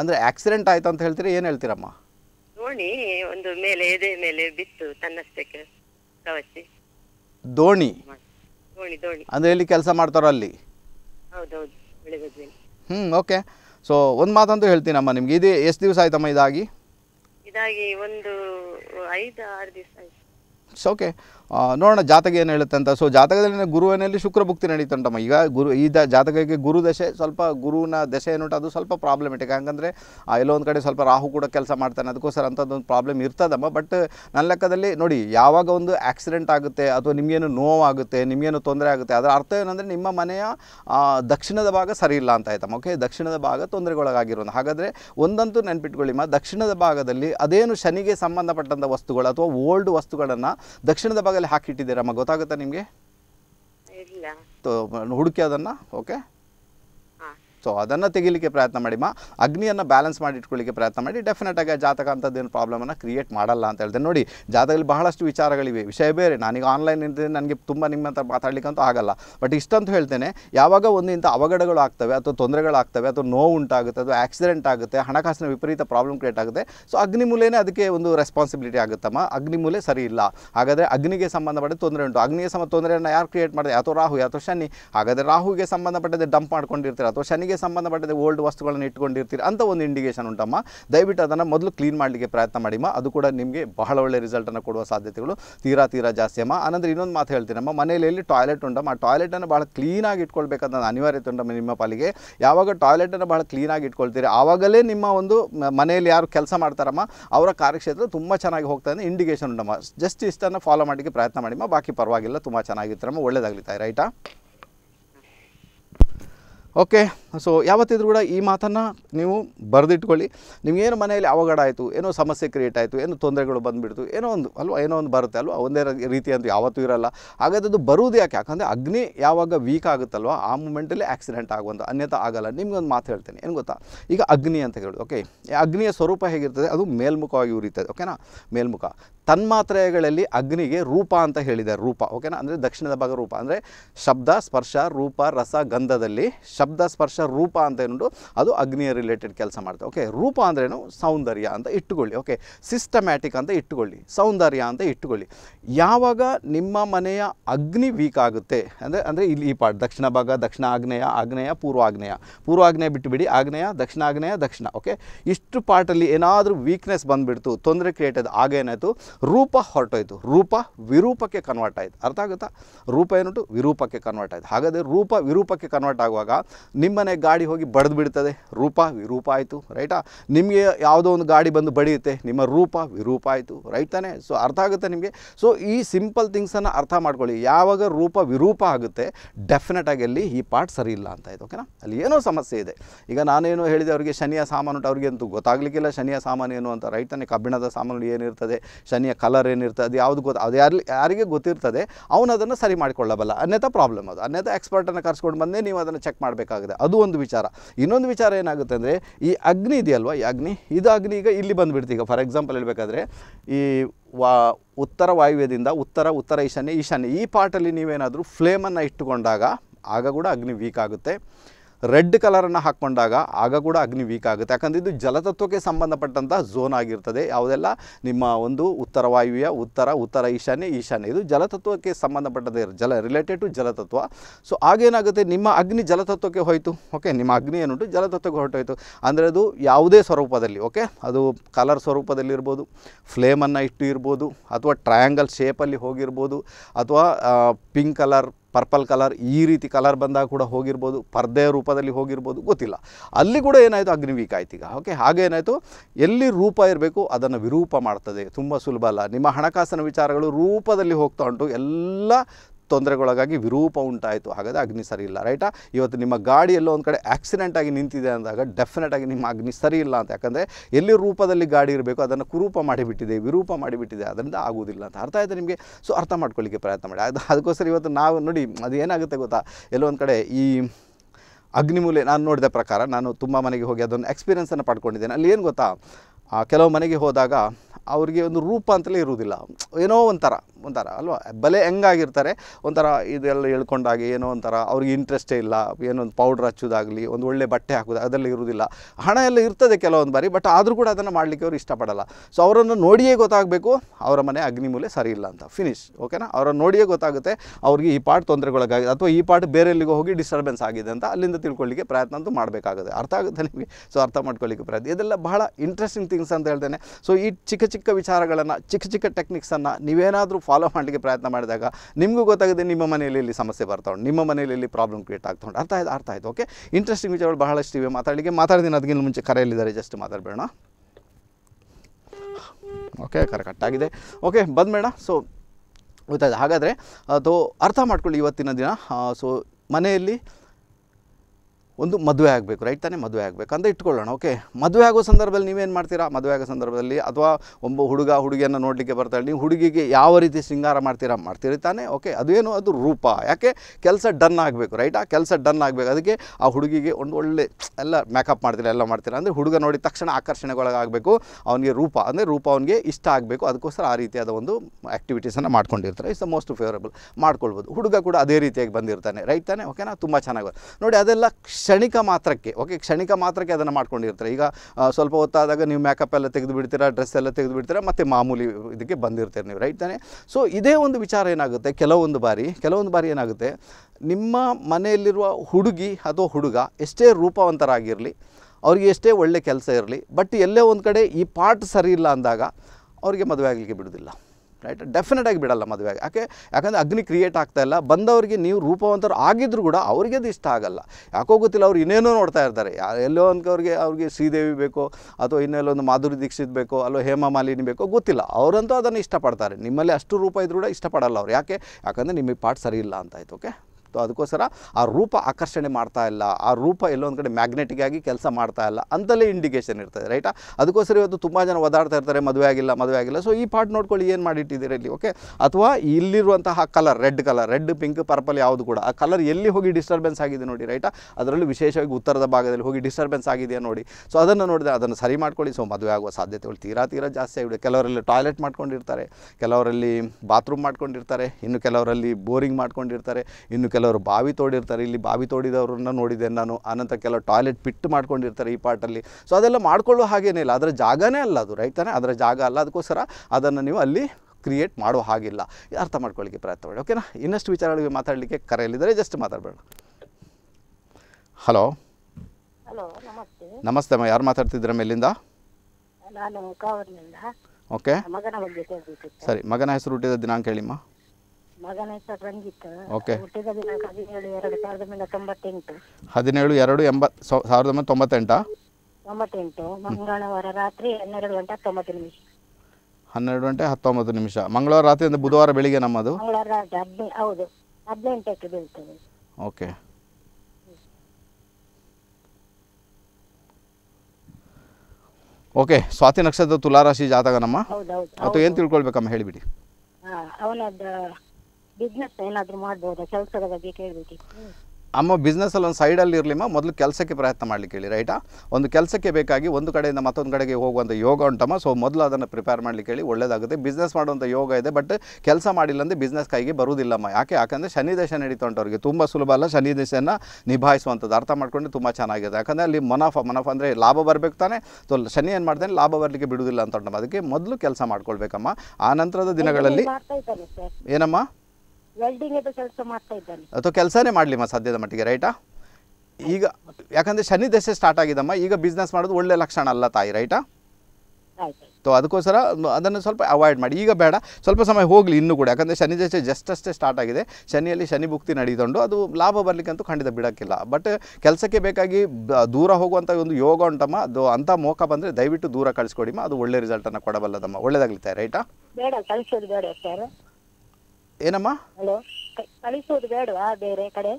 S1: ಅಂದ್ರೆ ಆಕ್ಸಿಡೆಂಟ್ ಆಯ್ತು ಅಂತ ಹೇಳ್ತೀರಿ ಏನು ಹೇಳ್ತೀರಮ್ಮ ದೋಣಿ ಒಂದು ಮೇಲೆ ಎದೆ ಮೇಲೆ ಬಿತ್ತು ತನ್ನಷ್ಟಕ್ಕೆ ಕವಚಿ ದೋಣಿ ದೋಣಿ ದೋಣಿ ಅಂದ್ರೆ ಎಲ್ಲಿ ಕೆಲಸ ಮಾಡ್ತಾರೋ ಅಲ್ಲಿ ಹೌದೌದು ಬೆಳಿಗ್ಗೆ ಹ್ಮ್ ಓಕೆ ಸೊ ಒಂದು ಮಾತಂತೂ ಹೇಳ್ತೀನಮ್ಮ ನಿಮ್ಗೆ ಇದು ಎಷ್ಟು ದಿವಸ ಆಯ್ತಮ್ಮ ಇದಾಗಿ ಇದಾಗಿ ಒಂದು ಐದು ಆರು ದಿವಸ ಆಯ್ತು ಓಕೆ ನೋಡೋಣ ಜಾತಕ ಏನು ಹೇಳುತ್ತೆ ಅಂತ ಸೊ ಜಾತಕದಲ್ಲಿ ಗುರುವಿನಲ್ಲಿ ಶುಕ್ರ ಭುಕ್ತಿ ನಡೀತಂಟಮ್ಮ ಈಗ ಗುರು ಈ ದ ಜಾತಕಕ್ಕೆ ಗುರು ದಶೆ ಸ್ವಲ್ಪ ಗುರುವಿನ ದಶೆ ಏನುಂಟು ಅದು ಸ್ವಲ್ಪ ಪ್ರಾಬ್ಲಮೆಟಿಕ್ ಯಾಕಂದರೆ ಎಲ್ಲೋ ಒಂದು ಕಡೆ ಸ್ವಲ್ಪ ರಾಹು ಕೂಡ ಕೆಲಸ ಮಾಡ್ತಾನೆ ಅದಕ್ಕೋಸ್ಕರ ಅಂಥದ್ದೊಂದು ಪ್ರಾಬ್ಲಮ್ ಇರ್ತದಮ್ಮ ಬಟ್ ನನ್ನ ಲೆಕ್ಕದಲ್ಲಿ ನೋಡಿ ಯಾವಾಗ ಒಂದು ಆಕ್ಸಿಡೆಂಟ್ ಆಗುತ್ತೆ ಅಥವಾ ನಿಮಗೇನು ನೋವಾಗುತ್ತೆ ನಿಮಗೇನು ತೊಂದರೆ ಆಗುತ್ತೆ ಅದರ ಅರ್ಥ ಏನಂದರೆ ನಿಮ್ಮ ಮನೆಯ ದಕ್ಷಿಣದ ಭಾಗ ಸರಿ ಇಲ್ಲ ಅಂತ ಆಯ್ತಮ್ಮ ಓಕೆ ದಕ್ಷಿಣದ ಭಾಗ ತೊಂದರೆಗೊಳಗಾಗಿರೋದು ಹಾಗಾದರೆ ಒಂದಂತೂ ನೆನ್ಪಿಟ್ಕೊಳ್ಳಿ ದಕ್ಷಿಣದ ಭಾಗದಲ್ಲಿ ಅದೇನು ಶನಿಗೆ ಸಂಬಂಧಪಟ್ಟಂಥ ವಸ್ತುಗಳು ಅಥವಾ ಓಲ್ಡ್ ವಸ್ತುಗಳನ್ನು ದಕ್ಷಿಣದ ಭಾಗ ಹಾಕಿಟ್ಟಿದ್ದೀರಮ್ಮ ಗೊತ್ತಾಗುತ್ತಾ ನಿಮಗೆ ಹುಡುಕಿ ಅದನ್ನು ಓಕೆ ಸೊ ಅದನ್ನು ತೆಗಿಲಿಕ್ಕೆ ಪ್ರಯತ್ನ ಮಾಡಿ ಮಾ ಅಗ್ನಿಯನ್ನು ಬ್ಯಾಲೆನ್ಸ್ ಮಾಡಿ ಇಟ್ಕೊಳ್ಳಿಕ್ಕೆ ಪ್ರಯತ್ನ ಮಾಡಿ ಡೆಫಿನೆಟಾಗಿ ಜಾತಕ ಅಂಥದ್ದೇನು ಪ್ರಾಬ್ಲಮನ್ನು ಕ್ರಿಯೇಟ್ ಮಾಡಲ್ಲ ಅಂತ ಹೇಳ್ತೇನೆ ನೋಡಿ ಜಾತಕದಲ್ಲಿ ಬಹಳಷ್ಟು ವಿಚಾರಗಳಿವೆ ವಿಷಯ ಬೇರೆ ನಾನೀಗ ಆನ್ಲೈನ್ ಇದ್ದರೆ ನನಗೆ ತುಂಬ ನಿಮ್ಮ ಹತ್ರ ಮಾತಾಡ್ಲಿಕ್ಕಂತೂ ಆಗಲ್ಲ ಬಟ್ ಇಷ್ಟಂತೂ ಹೇಳ್ತೇನೆ ಯಾವಾಗ ಒಂದು ಇಂಥ ಅವಘಡಗಳು ಆಗ್ತವೆ ಅಥವಾ ಆಗ್ತವೆ ಅಥವಾ ನೋವು ಉಂಟಾಗುತ್ತೆ ಅಥವಾ ಆಕ್ಸಿಡೆಂಟ್ ಆಗುತ್ತೆ ಹಣಕಾಸಿನ ವಿಪರೀತ ಪ್ರಾಬ್ಲಮ್ ಕ್ರಿಯೇಟ್ ಆಗುತ್ತೆ ಸೊ ಮೂಲೆಯೇ ಅದಕ್ಕೆ ಒಂದು ರೆಸ್ಪಾನ್ಸಿಬಿಲಿಟಿ ಆಗುತ್ತಮ್ಮ ಮೂಲೆ ಸರಿ ಇಲ್ಲ ಹಾಗಾದರೆ ಅಗ್ನಿಗೆ ಸಂಬಂಧಪಟ್ಟ ತೊಂದರೆ ಉಂಟು ಅಗ್ನಿಗೆ ಸಮ ತೊಂದರೆಯನ್ನು ಯಾರು ಕ್ರಿಯೇಟ್ ಮಾಡಿದೆ ಅಥವಾ ರಾಹು ಅಥವಾ ಶನಿ ಹಾಗಾದರೆ ರಾಹುಗೆ ಸಂಬಂಧಪಟ್ಟದೆ ಡಂಪ್ ಮಾಡ್ಕೊಂಡಿರ್ತಾರೆ ಅಥವಾ ಶನಿಗೆ ಮನೆಗೆ ಸಂಬಂಧಪಟ್ಟಂತೆ ಓಲ್ಡ್ ವಸ್ತುಗಳನ್ನು ಇಟ್ಕೊಂಡಿರ್ತೀರಿ ಅಂತ ಒಂದು ಇಂಡಿಕೇಷನ್ ಉಂಟಮ್ಮ ದಯವಿಟ್ಟು ಅದನ್ನು ಮೊದಲು ಕ್ಲೀನ್ ಮಾಡಲಿಕ್ಕೆ ಪ್ರಯತ್ನ ಮಾಡಿಮ್ಮ ಅದು ಕೂಡ ನಿಮಗೆ ಬಹಳ ಒಳ್ಳೆ ರಿಸಲ್ಟನ್ನು ಕೊಡುವ ಸಾಧ್ಯತೆಗಳು ತೀರಾ ತೀರಾ ಜಾಸ್ತಿ ಅಮ್ಮ ಆನಂದ್ರೆ ಇನ್ನೊಂದು ಮಾತು ಹೇಳ್ತೀನಮ್ಮ ಮನೆಯಲ್ಲಿ ಎಲ್ಲಿ ಟಾಯ್ಲೆಟ್ ಉಂಟಮ್ಮ ಆ ಟಾಯ್ಲೆಟನ್ನು ಭಾಳ ಕ್ಲೀನಾಗಿ ಇಟ್ಕೊಳ್ಬೇಕಂತ ಅನಿವಾರ್ಯತೆ ಉಂಟಮ್ಮ ನಿಮ್ಮ ಪಾಲಿಗೆ ಯಾವಾಗ ಟಾಯ್ಲೆಟನ್ನು ಬಹಳ ಕ್ಲೀನಾಗಿ ಇಟ್ಕೊಳ್ತೀರಿ ಆವಾಗಲೇ ನಿಮ್ಮ ಒಂದು ಮನೆಯಲ್ಲಿ ಯಾರು ಕೆಲಸ ಮಾಡ್ತಾರಮ್ಮ ಅವರ ಕಾರ್ಯಕ್ಷೇತ್ರ ತುಂಬ ಚೆನ್ನಾಗಿ ಹೋಗ್ತಾ ಇದೆ ಇಂಡಿಕೇಷನ್ ಉಂಟಮ್ಮ ಜಸ್ಟ್ ಇಷ್ಟನ್ನು ಫಾಲೋ ಮಾಡಲಿಕ್ಕೆ ಪ್ರಯತ್ನ ಮಾಡಿಮ್ಮ ಬಾಕಿ ಪರವಾಗಿಲ್ಲ ತುಂಬ ಚೆನ್ನಾಗಿರ್ತಾರಮ್ಮ ತಾಯಿ ರೈಟಾ ಓಕೆ ಸೊ ಯಾವತ್ತಿದ್ರು ಕೂಡ ಈ ಮಾತನ್ನು ನೀವು ಬರೆದಿಟ್ಕೊಳ್ಳಿ ನಿಮಗೇನು ಮನೆಯಲ್ಲಿ ಅವಘಡ ಆಯಿತು ಏನೋ ಸಮಸ್ಯೆ ಕ್ರಿಯೇಟ್ ಆಯಿತು ಏನೋ ತೊಂದರೆಗಳು ಬಂದುಬಿಡ್ತು ಏನೋ ಒಂದು ಅಲ್ವಾ ಏನೋ ಒಂದು ಬರುತ್ತೆ ಅಲ್ವಾ ಒಂದೇ ರೀತಿ ಅಂತ ಯಾವತ್ತೂ ಇರಲ್ಲ ಹಾಗಾದ್ರೆ ಅದು ಬರುವುದು ಯಾಕೆ ಯಾಕಂದರೆ ಅಗ್ನಿ ಯಾವಾಗ ವೀಕ್ ಆಗುತ್ತಲ್ವ ಆ ಮೂಮೆಂಟಲ್ಲಿ ಆಕ್ಸಿಡೆಂಟ್ ಆಗುವಂಥ ಅನ್ಯತಾ ಆಗಲ್ಲ ಒಂದು ಮಾತು ಹೇಳ್ತೇನೆ ಏನು ಗೊತ್ತಾ ಈಗ ಅಗ್ನಿ ಅಂತ ಹೇಳೋದು ಓಕೆ ಅಗ್ನಿಯ ಸ್ವರೂಪ ಹೇಗಿರ್ತದೆ ಅದು ಮೇಲ್ಮುಖವಾಗಿ ಉರಿತದೆ ಓಕೆನಾ ಮೇಲ್ಮುಖ ತನ್ಮಾತ್ರೆಗಳಲ್ಲಿ ಅಗ್ನಿಗೆ ರೂಪ ಅಂತ ಹೇಳಿದ್ದಾರೆ ರೂಪ ಓಕೆನಾ ಅಂದರೆ ದಕ್ಷಿಣದ ಭಾಗ ರೂಪ ಅಂದರೆ ಶಬ್ದ ಸ್ಪರ್ಶ ರೂಪ ರಸ ಗಂಧದಲ್ಲಿ ಶಬ್ದ ಸ್ಪರ್ಶ ರೂಪ ಅಂತ ಏನುಂಟು ಅದು ಅಗ್ನಿಯ ರಿಲೇಟೆಡ್ ಕೆಲಸ ಮಾಡ್ತದೆ ಓಕೆ ರೂಪ ಅಂದ್ರೇನು ಸೌಂದರ್ಯ ಅಂತ ಇಟ್ಟುಕೊಳ್ಳಿ ಓಕೆ ಸಿಸ್ಟಮ್ಯಾಟಿಕ್ ಅಂತ ಇಟ್ಟುಕೊಳ್ಳಿ ಸೌಂದರ್ಯ ಅಂತ ಇಟ್ಟುಕೊಳ್ಳಿ ಯಾವಾಗ ನಿಮ್ಮ ಮನೆಯ ಅಗ್ನಿ ವೀಕ್ ಆಗುತ್ತೆ ಅಂದರೆ ಅಂದರೆ ಇಲ್ಲಿ ಈ ಪಾರ್ಟ್ ದಕ್ಷಿಣ ಭಾಗ ದಕ್ಷಿಣ ಆಗ್ನೇಯ ಆಗ್ನೇಯ ಪೂರ್ವ ಪೂರ್ವಾಗ್ನೇಯ ಬಿಟ್ಟುಬಿಡಿ ಆಗ್ನೇಯ ದಕ್ಷಿಣ ಆಗ್ನೇಯ ದಕ್ಷಿಣ ಓಕೆ ಇಷ್ಟು ಪಾಟಲ್ಲಿ ಏನಾದರೂ ವೀಕ್ನೆಸ್ ಬಂದುಬಿಡ್ತು ತೊಂದರೆ ಕ್ರಿಯೇಟ್ ಆದ ಆಗ ಏನಾಯಿತು ರೂಪ ಹೊರಟೋಯ್ತು ರೂಪ ವಿರೂಪಕ್ಕೆ ಕನ್ವರ್ಟ್ ಆಯಿತು ಅರ್ಥ ಆಗುತ್ತಾ ರೂಪ ಏನುಂಟು ವಿರೂಪಕ್ಕೆ ಕನ್ವರ್ಟ್ ಆಯಿತು ಹಾಗಾದರೆ ರೂಪ ವಿರೂಪಕ್ಕೆ ಕನ್ವರ್ಟ್ ಆಗುವಾಗ ನಿಮ್ಮ ಗಾಡಿ ಹೋಗಿ ಬಡ್ದು ಬಿಡ್ತದೆ ರೂಪ ವಿರೂಪ ಆಯಿತು ರೈಟಾ ನಿಮಗೆ ಯಾವುದೋ ಒಂದು ಗಾಡಿ ಬಂದು ಬಡಿಯುತ್ತೆ ನಿಮ್ಮ ರೂಪ ವಿರೂಪ ಆಯಿತು ರೈಟ್ ಸೊ ಅರ್ಥ ಆಗುತ್ತೆ ನಿಮಗೆ ಸೊ ಈ ಸಿಂಪಲ್ ಥಿಂಗ್ಸನ್ನು ಅರ್ಥ ಮಾಡ್ಕೊಳ್ಳಿ ಯಾವಾಗ ರೂಪ ವಿರೂಪ ಆಗುತ್ತೆ ಡೆಫಿನೆಟಾಗಿ ಅಲ್ಲಿ ಈ ಪಾರ್ಟ್ ಸರಿ ಇಲ್ಲ ಅಂತ ಆಯಿತು ಓಕೆನಾ ಅಲ್ಲಿ ಏನೋ ಸಮಸ್ಯೆ ಇದೆ ಈಗ ನಾನೇನು ಹೇಳಿದೆ ಅವರಿಗೆ ಶನಿಯ ಸಾಮಾನು ಉಂಟು ಅವ್ರಿಗೆ ಅಂತೂ ಗೊತ್ತಾಗಲಿಕ್ಕಿಲ್ಲ ಶನಿಯ ಸಾಮಾನು ಏನು ಅಂತ ರೈಟ್ ತಾನೆ ಕಬ್ಬಿಣದ ಸಾಮಾನು ಏನಿರ್ತದೆ ಶನಿಯ ಕಲರ್ ಏನಿರ್ತದೆ ಅದು ಯಾವುದು ಗೊತ್ತು ಅದು ಯಾರು ಯಾರಿಗೆ ಗೊತ್ತಿರ್ತದೆ ಅವನು ಅದನ್ನು ಸರಿ ಮಾಡಿಕೊಳ್ಳಬಲ್ಲ ಅನ್ಯತ ಪ್ರಾಬ್ಲಮ್ ಅದು ಎಕ್ಸ್ಪರ್ಟ್ ಎಕ್ಸ್ಪರ್ಟನ್ನು ಕರ್ಸ್ಕೊಂಡು ಬಂದೇ ನೀವು ಅದನ್ನು ಚೆಕ್ ಮಾಡಬೇಕಾಗಿದೆ ಅದು ಒಂದು ವಿಚಾರ ಇನ್ನೊಂದು ವಿಚಾರ ಏನಾಗುತ್ತೆ ಅಂದರೆ ಈ ಅಗ್ನಿ ಇದೆಯಲ್ವಾ ಈ ಅಗ್ನಿ ಇದು ಅಗ್ನಿ ಈಗ ಇಲ್ಲಿ ಬಂದುಬಿಡ್ತು ಫಾರ್ ಎಕ್ಸಾಂಪಲ್ ಹೇಳಬೇಕಾದ್ರೆ ಈ ವಾ ಉತ್ತರ ವಾಯುವ್ಯದಿಂದ ಉತ್ತರ ಉತ್ತರ ಈಶಾನ್ಯ ಈಶಾನ್ಯ ಈ ಪಾರ್ಟಲ್ಲಿ ನೀವೇನಾದರೂ ಫ್ಲೇಮನ್ನು ಇಟ್ಟುಕೊಂಡಾಗ ಆಗ ಕೂಡ ಅಗ್ನಿ ವೀಕ್ ಆಗುತ್ತೆ ರೆಡ್ ಕಲರನ್ನು ಹಾಕ್ಕೊಂಡಾಗ ಆಗ ಕೂಡ ಅಗ್ನಿ ವೀಕ್ ಆಗುತ್ತೆ ಯಾಕಂದರೆ ಇದು ಜಲತತ್ವಕ್ಕೆ ಸಂಬಂಧಪಟ್ಟಂಥ ಝೋನ್ ಆಗಿರ್ತದೆ ಯಾವುದೆಲ್ಲ ನಿಮ್ಮ ಒಂದು ಉತ್ತರ ವಾಯುವ್ಯ ಉತ್ತರ ಉತ್ತರ ಈಶಾನ್ಯ ಈಶಾನ್ಯ ಇದು ಜಲತತ್ವಕ್ಕೆ ಸಂಬಂಧಪಟ್ಟಂತೆ ಜಲ ರಿಲೇಟೆಡ್ ಟು ಜಲತತ್ವ ಸೊ ಆಗೇನಾಗುತ್ತೆ ನಿಮ್ಮ ಅಗ್ನಿ ಜಲತತ್ವಕ್ಕೆ ಹೋಯಿತು ಓಕೆ ನಿಮ್ಮ ಅಗ್ನಿ ಏನುಂಟು ಜಲತತ್ವಕ್ಕೆ ಹೊರಟೋಯಿತು ಅಂದರೆ ಅದು ಯಾವುದೇ ಸ್ವರೂಪದಲ್ಲಿ ಓಕೆ ಅದು ಕಲರ್ ಸ್ವರೂಪದಲ್ಲಿ ಇರ್ಬೋದು ಫ್ಲೇಮನ್ನು ಇಟ್ಟು ಇರ್ಬೋದು ಅಥವಾ ಟ್ರಯಾಂಗಲ್ ಶೇಪಲ್ಲಿ ಹೋಗಿರ್ಬೋದು ಅಥವಾ ಪಿಂಕ್ ಕಲರ್ ಪರ್ಪಲ್ ಕಲರ್ ಈ ರೀತಿ ಕಲರ್ ಬಂದಾಗ ಕೂಡ ಹೋಗಿರ್ಬೋದು ಪರ್ದೆಯ ರೂಪದಲ್ಲಿ ಹೋಗಿರ್ಬೋದು ಗೊತ್ತಿಲ್ಲ ಅಲ್ಲಿ ಕೂಡ ಏನಾಯಿತು ಅಗ್ನಿವೀಕ್ ಆಯ್ತು ಓಕೆ ಹಾಗೇನಾಯಿತು ಎಲ್ಲಿ ರೂಪ ಇರಬೇಕು ಅದನ್ನು ವಿರೂಪ ಮಾಡ್ತದೆ ತುಂಬ ಸುಲಭ ಅಲ್ಲ ನಿಮ್ಮ ಹಣಕಾಸಿನ ವಿಚಾರಗಳು ರೂಪದಲ್ಲಿ ಹೋಗ್ತಾ ಉಂಟು ಎಲ್ಲ ತೊಂದರೆಗೊಳಗಾಗಿ ವಿರೂಪ ಉಂಟಾಯಿತು ಹಾಗಾದರೆ ಅಗ್ನಿ ಸರಿ ಇಲ್ಲ ರೈಟಾ ಇವತ್ತು ನಿಮ್ಮ ಗಾಡಿ ಎಲ್ಲೋ ಒಂದು ಕಡೆ ಆಕ್ಸಿಡೆಂಟ್ ಆಗಿ ನಿಂತಿದೆ ಅಂದಾಗ ಡೆಫಿನೆಟಾಗಿ ಆಗಿ ನಿಮ್ಮ ಅಗ್ನಿ ಸರಿ ಇಲ್ಲ ಅಂತ ಯಾಕಂದರೆ ಎಲ್ಲಿ ರೂಪದಲ್ಲಿ ಗಾಡಿ ಇರಬೇಕು ಅದನ್ನು ಕುರೂಪ ಮಾಡಿಬಿಟ್ಟಿದೆ ವಿರೂಪ ಮಾಡಿಬಿಟ್ಟಿದೆ ಅದರಿಂದ ಆಗುವುದಿಲ್ಲ ಅಂತ ಅರ್ಥ ಆಯಿತು ನಿಮಗೆ ಸೊ ಅರ್ಥ ಮಾಡ್ಕೊಳ್ಳಿಕ್ಕೆ ಪ್ರಯತ್ನ ಮಾಡಿ ಅದು ಅದಕ್ಕೋಸ್ಕರ ಇವತ್ತು ನಾವು ನೋಡಿ ಅದು ಏನಾಗುತ್ತೆ ಗೊತ್ತಾ ಎಲ್ಲೊಂದು ಕಡೆ ಈ ಅಗ್ನಿಮೂಲೆ ನಾನು ನೋಡಿದ ಪ್ರಕಾರ ನಾನು ತುಂಬ ಮನೆಗೆ ಹೋಗಿ ಅದೊಂದು ಎಕ್ಸ್ಪೀರಿಯನ್ಸನ್ನು ಪಡ್ಕೊಂಡಿದ್ದೇನೆ ಅಲ್ಲಿ ಏನು ಗೊತ್ತಾ ಕೆಲವು ಮನೆಗೆ ಹೋದಾಗ ಅವರಿಗೆ ಒಂದು ರೂಪ ಅಂತಲೇ ಇರುವುದಿಲ್ಲ ಏನೋ ಒಂಥರ ಒಂಥರ ಅಲ್ವಾ ಬಲೆ ಹೆಂಗಾಗಿರ್ತಾರೆ ಒಂಥರ ಇದೆಲ್ಲ ಹೇಳ್ಕೊಂಡಾಗಿ ಏನೋ ಒಂಥರ ಅವ್ರಿಗೆ ಇಂಟ್ರೆಸ್ಟೇ ಇಲ್ಲ ಏನೊಂದು ಪೌಡ್ರ್ ಹಚ್ಚೋದಾಗಲಿ ಒಂದು ಒಳ್ಳೆ ಬಟ್ಟೆ ಹಾಕೋದು ಅದರಲ್ಲಿ ಇರುವುದಿಲ್ಲ ಹಣ ಎಲ್ಲ ಇರ್ತದೆ ಕೆಲವೊಂದು ಬಾರಿ ಬಟ್ ಆದರೂ ಕೂಡ ಅದನ್ನು ಮಾಡಲಿಕ್ಕೆ ಅವರು ಇಷ್ಟಪಡಲ್ಲ ಸೊ ಅವರನ್ನು ನೋಡಿಯೇ ಗೊತ್ತಾಗಬೇಕು ಅವರ ಮನೆ ಅಗ್ನಿಮೂಲೆ ಸರಿ ಇಲ್ಲ ಅಂತ ಫಿನಿಶ್ ಓಕೆನಾ ಅವರನ್ನು ನೋಡಿಯೇ ಗೊತ್ತಾಗುತ್ತೆ ಅವ್ರಿಗೆ ಈ ಪಾಟ್ ತೊಂದರೆಗೊಳಗಾಗಿದೆ ಅಥವಾ ಈ ಪಾಟ್ ಬೇರೆ ಎಲ್ಲಿಗೆ ಹೋಗಿ ಡಿಸ್ಟರ್ಬೆನ್ಸ್ ಆಗಿದೆ ಅಂತ ಅಲ್ಲಿಂದ ತಿಳ್ಕೊಳ್ಳಿಕ್ಕೆ ಪ್ರಯತ್ನ ಅಂತೂ ಮಾಡಬೇಕಾಗುತ್ತೆ ಅರ್ಥ ಆಗುತ್ತೆ ನಿಮಗೆ ಸೊ ಅರ್ಥ ಮಾಡ್ಕೊಳ್ಳಿಕ್ಕೆ ಪ್ರಯತ್ನ ಇದೆಲ್ಲ ಬಹಳ ಇಂಟ್ರೆಸ್ಟಿಂಗ್ ಥಿಂಗ್ಸ್ ಅಂತ ಹೇಳ್ತೇನೆ ಸೊ ಈ ಚಿಕ್ಕ ಚಿಕ್ಕ ವಿಚಾರಗಳನ್ನು ಚಿಕ್ಕ ಚಿಕ್ಕ ಟೆಕ್ನಿಕ್ಸನ್ನು ನೀವೇನಾದರೂ ಫಾಲೋ ಮಾಡಲಿಕ್ಕೆ ಪ್ರಯತ್ನ ಮಾಡಿದಾಗ ನಿಮಗೂ ಗೊತ್ತಾಗಿದೆ ನಿಮ್ಮ ಮನೆಯಲ್ಲಿ ಇಲ್ಲಿ ಸಮಸ್ಯೆ ಬರ್ತಾ ಉಂಟು ನಿಮ್ಮ ಮನೆಯಲ್ಲಿ ಇಲ್ಲಿ ಪ್ರಾಬ್ಲಮ್ ಕ್ರಿಯೇಟ್ ಆಗ್ತಾ ಉಂಟು ಅರ್ಥ ಆಯ್ತು ಅರ್ಥ ಆಯ್ತು ಓಕೆ ಇಂಟ್ರೆಸ್ಟಿಂಗ್ ವಿಚಾರಗಳು ಬಹಳಷ್ಟು ಇವೆ ಮಾತಾಡಲಿಕ್ಕೆ ಅದಕ್ಕಿಂತ ಮುಂಚೆ ಕರೆಯಲ್ಲಿದ್ದಾರೆ ಜಸ್ಟ್ ಮಾತಾಡಬೇಡ ಓಕೆ ಕರೆಕ್ಟ್ ಆಗಿದೆ ಓಕೆ ಮೇಡ ಸೊ ಗೊತ್ತಾಯ್ತು ಹಾಗಾದರೆ ಅದು ಅರ್ಥ ಮಾಡ್ಕೊಳ್ಳಿ ಇವತ್ತಿನ ದಿನ ಸೊ ಮನೆಯಲ್ಲಿ ಒಂದು ಮದುವೆ ಆಗಬೇಕು ರೈಟ್ ತಾನೇ ಮದುವೆ ಆಗಬೇಕು ಅಂತ ಇಟ್ಕೊಳ್ಳೋಣ ಓಕೆ ಮದುವೆ ಆಗೋ ಸಂದರ್ಭದಲ್ಲಿ ನೀವೇನು ಮಾಡ್ತೀರಾ ಮದುವೆ ಆಗೋ ಸಂದರ್ಭದಲ್ಲಿ ಅಥವಾ ಒಬ್ಬ ಹುಡುಗ ಹುಡುಗಿಯನ್ನು ನೋಡಲಿಕ್ಕೆ ಬರ್ತಾಳೆ ನೀವು ಹುಡುಗಿಗೆ ಯಾವ ರೀತಿ ಶೃಂಗಾರ ಮಾಡ್ತೀರಾ ಮಾಡ್ತೀರಿ ತಾನೇ ಓಕೆ ಅದೇನು ಅದು ರೂಪ ಯಾಕೆ ಕೆಲಸ ಡನ್ ಆಗಬೇಕು ರೈಟ್ ಆ ಕೆಲಸ ಡನ್ ಆಗಬೇಕು ಅದಕ್ಕೆ ಆ ಹುಡುಗಿಗೆ ಒಂದು ಒಳ್ಳೆ ಎಲ್ಲ ಮೇಕಪ್ ಮಾಡ್ತೀರಾ ಎಲ್ಲ ಮಾಡ್ತೀರಾ ಅಂದರೆ ಹುಡುಗ ನೋಡಿದ ತಕ್ಷಣ ಆಕರ್ಷಣೆಗೊಳಗಾಗಬೇಕು ಅವನಿಗೆ ರೂಪ ಅಂದರೆ ರೂಪ ಅವನಿಗೆ ಇಷ್ಟ ಆಗಬೇಕು ಅದಕ್ಕೋಸ್ಕರ ಆ ರೀತಿಯಾದ ಒಂದು ಆ್ಯಕ್ಟಿವಿಟೀಸನ್ನು ಮಾಡ್ಕೊಂಡಿರ್ತಾರೆ ಇಟ್ಸ್ ದ ಮೋಸ್ಟ್ ಫೇವರಬಲ್ ಮಾಡ್ಕೊಳ್ಬೋದು ಹುಡುಗ ಕೂಡ ಅದೇ ರೀತಿಯಾಗಿ ಬಂದಿರ್ತಾನೆ ರೈಟ್ ತಾನೇ ಓಕೆನಾ ತುಂಬ ಚೆನ್ನಾಗಿ ನೋಡಿ ಅದೆಲ್ಲ ಕ್ಷಣಿಕ ಮಾತ್ರಕ್ಕೆ ಓಕೆ ಕ್ಷಣಿಕ ಮಾತ್ರಕ್ಕೆ ಅದನ್ನು ಮಾಡ್ಕೊಂಡಿರ್ತಾರೆ ಈಗ ಸ್ವಲ್ಪ ಹೊತ್ತಾದಾಗ ನೀವು ಮೇಕಪ್ ಎಲ್ಲ ತೆಗೆದು ಬಿಡ್ತೀರಾ ಡ್ರೆಸ್ ಎಲ್ಲ ತೆಗೆದು ಬಿಡ್ತೀರಾ ಮತ್ತು ಮಾಮೂಲಿ ಇದಕ್ಕೆ ಬಂದಿರ್ತೀರಿ ನೀವು ರೈಟ್ ತಾನೆ ಸೊ ಇದೇ ಒಂದು ವಿಚಾರ ಏನಾಗುತ್ತೆ ಕೆಲವೊಂದು ಬಾರಿ ಕೆಲವೊಂದು ಬಾರಿ ಏನಾಗುತ್ತೆ ನಿಮ್ಮ ಮನೆಯಲ್ಲಿರುವ ಹುಡುಗಿ ಅಥವಾ ಹುಡುಗ ಎಷ್ಟೇ ರೂಪವಂತರಾಗಿರಲಿ ಅವ್ರಿಗೆ ಎಷ್ಟೇ ಒಳ್ಳೆ ಕೆಲಸ ಇರಲಿ ಬಟ್ ಎಲ್ಲೇ ಒಂದು ಕಡೆ ಈ ಪಾರ್ಟ್ ಸರಿ ಇಲ್ಲ ಅಂದಾಗ ಅವರಿಗೆ ಮದುವೆ ಆಗಲಿಕ್ಕೆ ಬಿಡೋದಿಲ್ಲ ರೈಟ್ ಡೆಫಿನೆಟಾಗಿ ಬಿಡಲ್ಲ ಮದುವೆಗೆ ಯಾಕೆ ಯಾಕಂದರೆ ಅಗ್ನಿ ಕ್ರಿಯೇಟ್ ಆಗ್ತಾ ಇಲ್ಲ ಬಂದವರಿಗೆ ನೀವು ರೂಪವಂತರು ಆಗಿದ್ರು ಕೂಡ ಅವ್ರಿಗೆ ಅದು ಇಷ್ಟ ಆಗಲ್ಲ ಯಾಕೋ ಗೊತ್ತಿಲ್ಲ ಅವ್ರು ಇನ್ನೇನೋ ನೋಡ್ತಾ ಇರ್ತಾರೆ ಎಲ್ಲೋ ಅಂಕವ್ರಿಗೆ ಅವ್ರಿಗೆ ಶ್ರೀದೇವಿ ಬೇಕೋ ಅಥವಾ ಇನ್ನೆಲ್ಲೊಂದು ಮಾಧುರಿ ದೀಕ್ಷಿತ್ ಬೇಕೋ ಅಲ್ಲೋ ಹೇಮಾ ಮಾಲಿನಿ ಬೇಕೋ ಗೊತ್ತಿಲ್ಲ ಅವರಂತೂ ಅದನ್ನು ಇಷ್ಟಪಡ್ತಾರೆ ನಿಮ್ಮಲ್ಲಿ ಅಷ್ಟು ರೂಪ ಇದ್ರೂ ಕೂಡ ಇಷ್ಟಪಡಲ್ಲ ಅವ್ರು ಯಾಕೆ ಯಾಕಂದರೆ ನಿಮಗೆ ಪಾಠ ಸರಿ ಇಲ್ಲ ಅಂತ ಓಕೆ ಸೊ ಅದಕ್ಕೋಸ್ಕರ ಆ ರೂಪ ಆಕರ್ಷಣೆ ಮಾಡ್ತಾ ಇಲ್ಲ ಆ ರೂಪ ಎಲ್ಲೊಂದು ಕಡೆ ಮ್ಯಾಗ್ನೆಟಿಕ್ ಕೆಲಸ ಮಾಡ್ತಾ ಇಲ್ಲ ಅಂತಲೇ ಇಂಡಿಕೇಷನ್ ಇರ್ತದೆ ರೈಟಾ ಅದಕ್ಕೋಸ್ಕರ ಇವತ್ತು ತುಂಬ ಜನ ಒದಾಡ್ತಾ ಇರ್ತಾರೆ ಮದುವೆ ಆಗಿಲ್ಲ ಮದುವೆ ಆಗಿಲ್ಲ ಸೊ ಈ ಪಾರ್ಟ್ ನೋಡ್ಕೊಳ್ಳಿ ಏನು ಮಾಡಿಟ್ಟಿದ್ದೀರಲ್ಲಿ ಇಲ್ಲಿ ಓಕೆ ಅಥವಾ ಇಲ್ಲಿರುವಂತಹ colour red colour red pink purple ಯಾವುದು ಕೂಡ ಆ ಕಲರ್ ಎಲ್ಲಿ ಹೋಗಿ ಡಿಸ್ಟರ್ಬೆನ್ಸ್ ಆಗಿದೆ ನೋಡಿ ರೈಟಾ ಅದರಲ್ಲೂ ವಿಶೇಷವಾಗಿ ಉತ್ತರದ ಭಾಗದಲ್ಲಿ ಹೋಗಿ ಡಿಸ್ಟರ್ಬೆನ್ಸ್ ಆಗಿದೆಯಾ ನೋಡಿ ಸೊ ಅದನ್ನು ನೋಡಿದ್ರೆ ಅದನ್ನು ಸರಿ ಮಾಡ್ಕೊಳ್ಳಿ ಸೊ ಮದುವೆ ಆಗುವ ಸಾಧ್ಯತೆಗಳು ತೀರಾ ತೀರಾ ಜಾಸ್ತಿ ಆಗಿದೆ ಕೆಲವರಲ್ಲಿ ಟಾಯ್ಲೆಟ್ ಮಾಡ್ಕೊಂಡಿರ್ತಾರೆ ಕೆಲವರಲ್ಲಿ ಬಾತ್ರೂಮ್ ಮಾಡ್ಕೊಂಡಿರ್ತಾರೆ ಇನ್ನು ಕೆಲವರಲ್ಲಿ ಬೋರಿಂಗ್ ಮಾಡ್ಕೊಂಡಿರ್ತಾರೆ ಇನ್ನು ಕೆಲವು ಕೆಲವರು ಬಾವಿ ತೋಡಿರ್ತಾರೆ ಇಲ್ಲಿ ಬಾವಿ ತೋಡಿದವ್ರನ್ನ ನೋಡಿದ್ದೇನೆ ನಾನು ಆನಂತರ ಕೆಲವು ಟಾಯ್ಲೆಟ್ ಪಿಟ್ ಮಾಡ್ಕೊಂಡಿರ್ತಾರೆ ಈ ಪಾರ್ಟಲ್ಲಿ ಸೊ ಅದೆಲ್ಲ ಮಾಡ್ಕೊಳ್ಳೋ ಹಾಗೇನಿಲ್ಲ ಅದರ ಜಾಗನೇ ಅಲ್ಲ ಅದು ರೈಟ್ ತಾನೇ ಅದರ ಜಾಗ ಅಲ್ಲ ಅದಕ್ಕೋಸ್ಕರ ಅದನ್ನು ನೀವು ಅಲ್ಲಿ ಕ್ರಿಯೇಟ್ ಮಾಡೋ ಹಾಗಿಲ್ಲ ಅರ್ಥ ಮಾಡ್ಕೊಳ್ಳಿಕ್ಕೆ ಪ್ರಯತ್ನ ಮಾಡಿ ಓಕೆನಾ ಇನ್ನಷ್ಟು ವಿಚಾರಗಳಿಗೆ ಮಾತಾಡಲಿಕ್ಕೆ ಕರೆಯಲ್ಲಿದ್ದರೆ ಜಸ್ಟ್ ಮಾತಾಡಬೇಡ ಹಲೋ
S2: ಹಲೋ ನಮಸ್ತೆ
S1: ನಮಸ್ತೆ ಅಮ್ಮ ಯಾರು ಮಾತಾಡ್ತಿದ್ದೀರಾ ಮೇಲಿಂದ ಓಕೆ ಮಗನ ಸರಿ ಮಗನ ಹೆಸರು ಹುಟ್ಟಿದ ದಿನಾಂಕ ಹೇಳಿಮ್ಮ ಮಗನ ಹೆಸರು ರಂಜಿತ್ ಓಕೆ ಹುಟ್ಟಿದ ದಿನಾಂಕ ಹದಿನೇಳು ಎರಡು ಸಾವಿರದ ಒಂಬೈನೂರ ತೊಂಬತ್ತೆಂಟು ಹದಿನೇಳು ಎರಡು ಎಂಬತ್ ಸಾವಿರದ ಒಂಬೈನೂರ ತೊಂಬತ್ತೆಂಟ ತೊಂಬತ್ತೆಂಟು ಮಂಗಳವಾರ ರಾತ್ರಿ ಹನ್ನೆರಡು ಗಂಟೆ ಹತ್ತೊಂಬತ್ತು ನಿಮಿಷ ಹನ್ನೆರಡು ಗಂಟೆ ಹತ್ತೊಂಬತ್ತು ನಿಮಿಷ ಮಂಗಳವಾರ ರಾತ್ರಿ ಬುಧವಾರ ಬೆಳಿಗ್ಗೆ ನಮ್ಮದು ಮಂಗಳವಾರ ಹೌದು ಓಕೆ ಓಕೆ ಸ್ವಾತಿ ನಕ್ಷತ್ರದ ತುಲಾರಾಶಿ ಜಾತಕ ನಮ್ಮ ಅಥವಾ ಏನು ತಿಳ್ಕೊಳ್ಬೇಕಮ್ಮ ಹೇಳಿಬಿಡಿ ಬಿಸ್ನೆಸ್ ಏನಾದರೂ ಮಾಡ್ಬೋದಾ ಕೆಲಸದ ಬಗ್ಗೆ ಕೇಳಬೇಕಿತ್ತು ಅಮ್ಮ ಅಲ್ಲಿ ಒಂದು ಸೈಡಲ್ಲಿ ಇರ್ಲಿಮ್ಮ ಮೊದಲು ಕೆಲಸಕ್ಕೆ ಪ್ರಯತ್ನ ಮಾಡ್ಲಿಕ್ಕೆ ಹೇಳಿ ರೈಟಾ ಒಂದು ಕೆಲಸಕ್ಕೆ ಬೇಕಾಗಿ ಒಂದು ಕಡೆಯಿಂದ ಮತ್ತೊಂದು ಕಡೆಗೆ ಹೋಗುವಂಥ ಯೋಗ ಉಂಟಮ್ಮ ಸೊ ಮೊದಲು ಅದನ್ನು ಪ್ರಿಪೇರ್ ಮಾಡ್ಲಿಕ್ಕೆ ಹೇಳಿ ಒಳ್ಳೇದಾಗುತ್ತೆ ಬಿಸ್ನೆಸ್ ಮಾಡುವಂಥ ಯೋಗ ಇದೆ ಬಟ್ ಕೆಲಸ ಮಾಡಿಲ್ಲ ಬಿಸ್ನೆಸ್ ಕೈಗೆ ಬರುವುದಿಲ್ಲಮ್ಮ ಯಾಕೆ ಯಾಕಂದ್ರೆ ಶನಿ ದೇಶ ನಡೀತಾ ಉಂಟು ಅವರಿಗೆ ತುಂಬಾ ಸುಲಭ ಅಲ್ಲ ಶನಿ ದೇಶನ ನಿಭಾಯಿಸುವಂಥದ್ದು ಅರ್ಥ ಮಾಡ್ಕೊಂಡು ತುಂಬಾ ಚೆನ್ನಾಗಿದೆ ಯಾಕಂದ್ರೆ ಅಲ್ಲಿ ಮುನಾಫ ಮುನಾಫ ಅಂದ್ರೆ ಲಾಭ ಬರಬೇಕು ತಾನೆ ಸೊ ಶನಿ ಏನು ಮಾಡ್ತಾನೆ ಲಾಭ ಬರಲಿಕ್ಕೆ ಬಿಡುವುದಿಲ್ಲ ಅಂತ ಉಂಟಮ್ಮ ಅದಕ್ಕೆ ಮೊದಲು ಕೆಲಸ ಮಾಡ್ಕೊಳ್ಬೇಕಮ್ಮ ಆ ನಂತರದ ದಿನಗಳಲ್ಲಿ ಏನಮ್ಮ ವೆಲ್ಡಿಂಗ್ ಕೆಲಸ ಮಾಡ್ತಾ ಇದ್ದಾನೆ ಅಥವಾ ಕೆಲಸನೇ ಮಾಡ್ಲಿಮ್ಮ ಸದ್ಯದ ಮಟ್ಟಿಗೆ ರೈಟಾ ಈಗ ಯಾಕಂದ್ರೆ ಶನಿ ದಶೆ ಸ್ಟಾರ್ಟ್ ಆಗಿದಮ್ಮ ಈಗ ಬಿಸ್ನೆಸ್ ಮಾಡೋದು ಒಳ್ಳೆ ಲಕ್ಷಣ ಅಲ್ಲ ತಾಯಿ ರೈಟಾ ಸೊ ಅದಕ್ಕೋಸ್ಕರ ಅದನ್ನು ಸ್ವಲ್ಪ ಅವಾಯ್ಡ್ ಮಾಡಿ ಈಗ ಬೇಡ ಸ್ವಲ್ಪ ಸಮಯ ಹೋಗಲಿ ಇನ್ನೂ ಕೂಡ ಯಾಕಂದರೆ ಶನಿ ದಶೆ ಜಸ್ಟ್ ಅಷ್ಟೇ ಸ್ಟಾರ್ಟ್ ಆಗಿದೆ ಶನಿಯಲ್ಲಿ ಶನಿ ಭುಕ್ತಿ ನಡೀತೊಂಡು ಅದು ಲಾಭ ಬರಲಿಕ್ಕಂತೂ ಖಂಡಿತ ಬಿಡೋಕ್ಕಿಲ್ಲ ಬಟ್ ಕೆಲಸಕ್ಕೆ ಬೇಕಾಗಿ ದೂರ ಹೋಗುವಂಥ ಒಂದು ಯೋಗ ಉಂಟಮ್ಮ ಅದು ಅಂಥ ಮೋಕ ಬಂದರೆ ದಯವಿಟ್ಟು ದೂರ ಕಳಿಸ್ಕೊಡಿಮ್ಮ ಅದು ಒಳ್ಳೆ ರಿಸಲ್ಟನ್ನು ಕೊಡಬಲ್ಲದಮ್ಮ ಒಳ್ಳೇದಾಗ್ಲಿತ್ತೆ ರೈಟಾ ಬೇಡ ಬೇಡ ಸರ್ ಏನಮ್ಮ ಹಲೋ ಕಳಿಸೋದು ಬೇಡವಾ ಬೇರೆ ಕಡೆ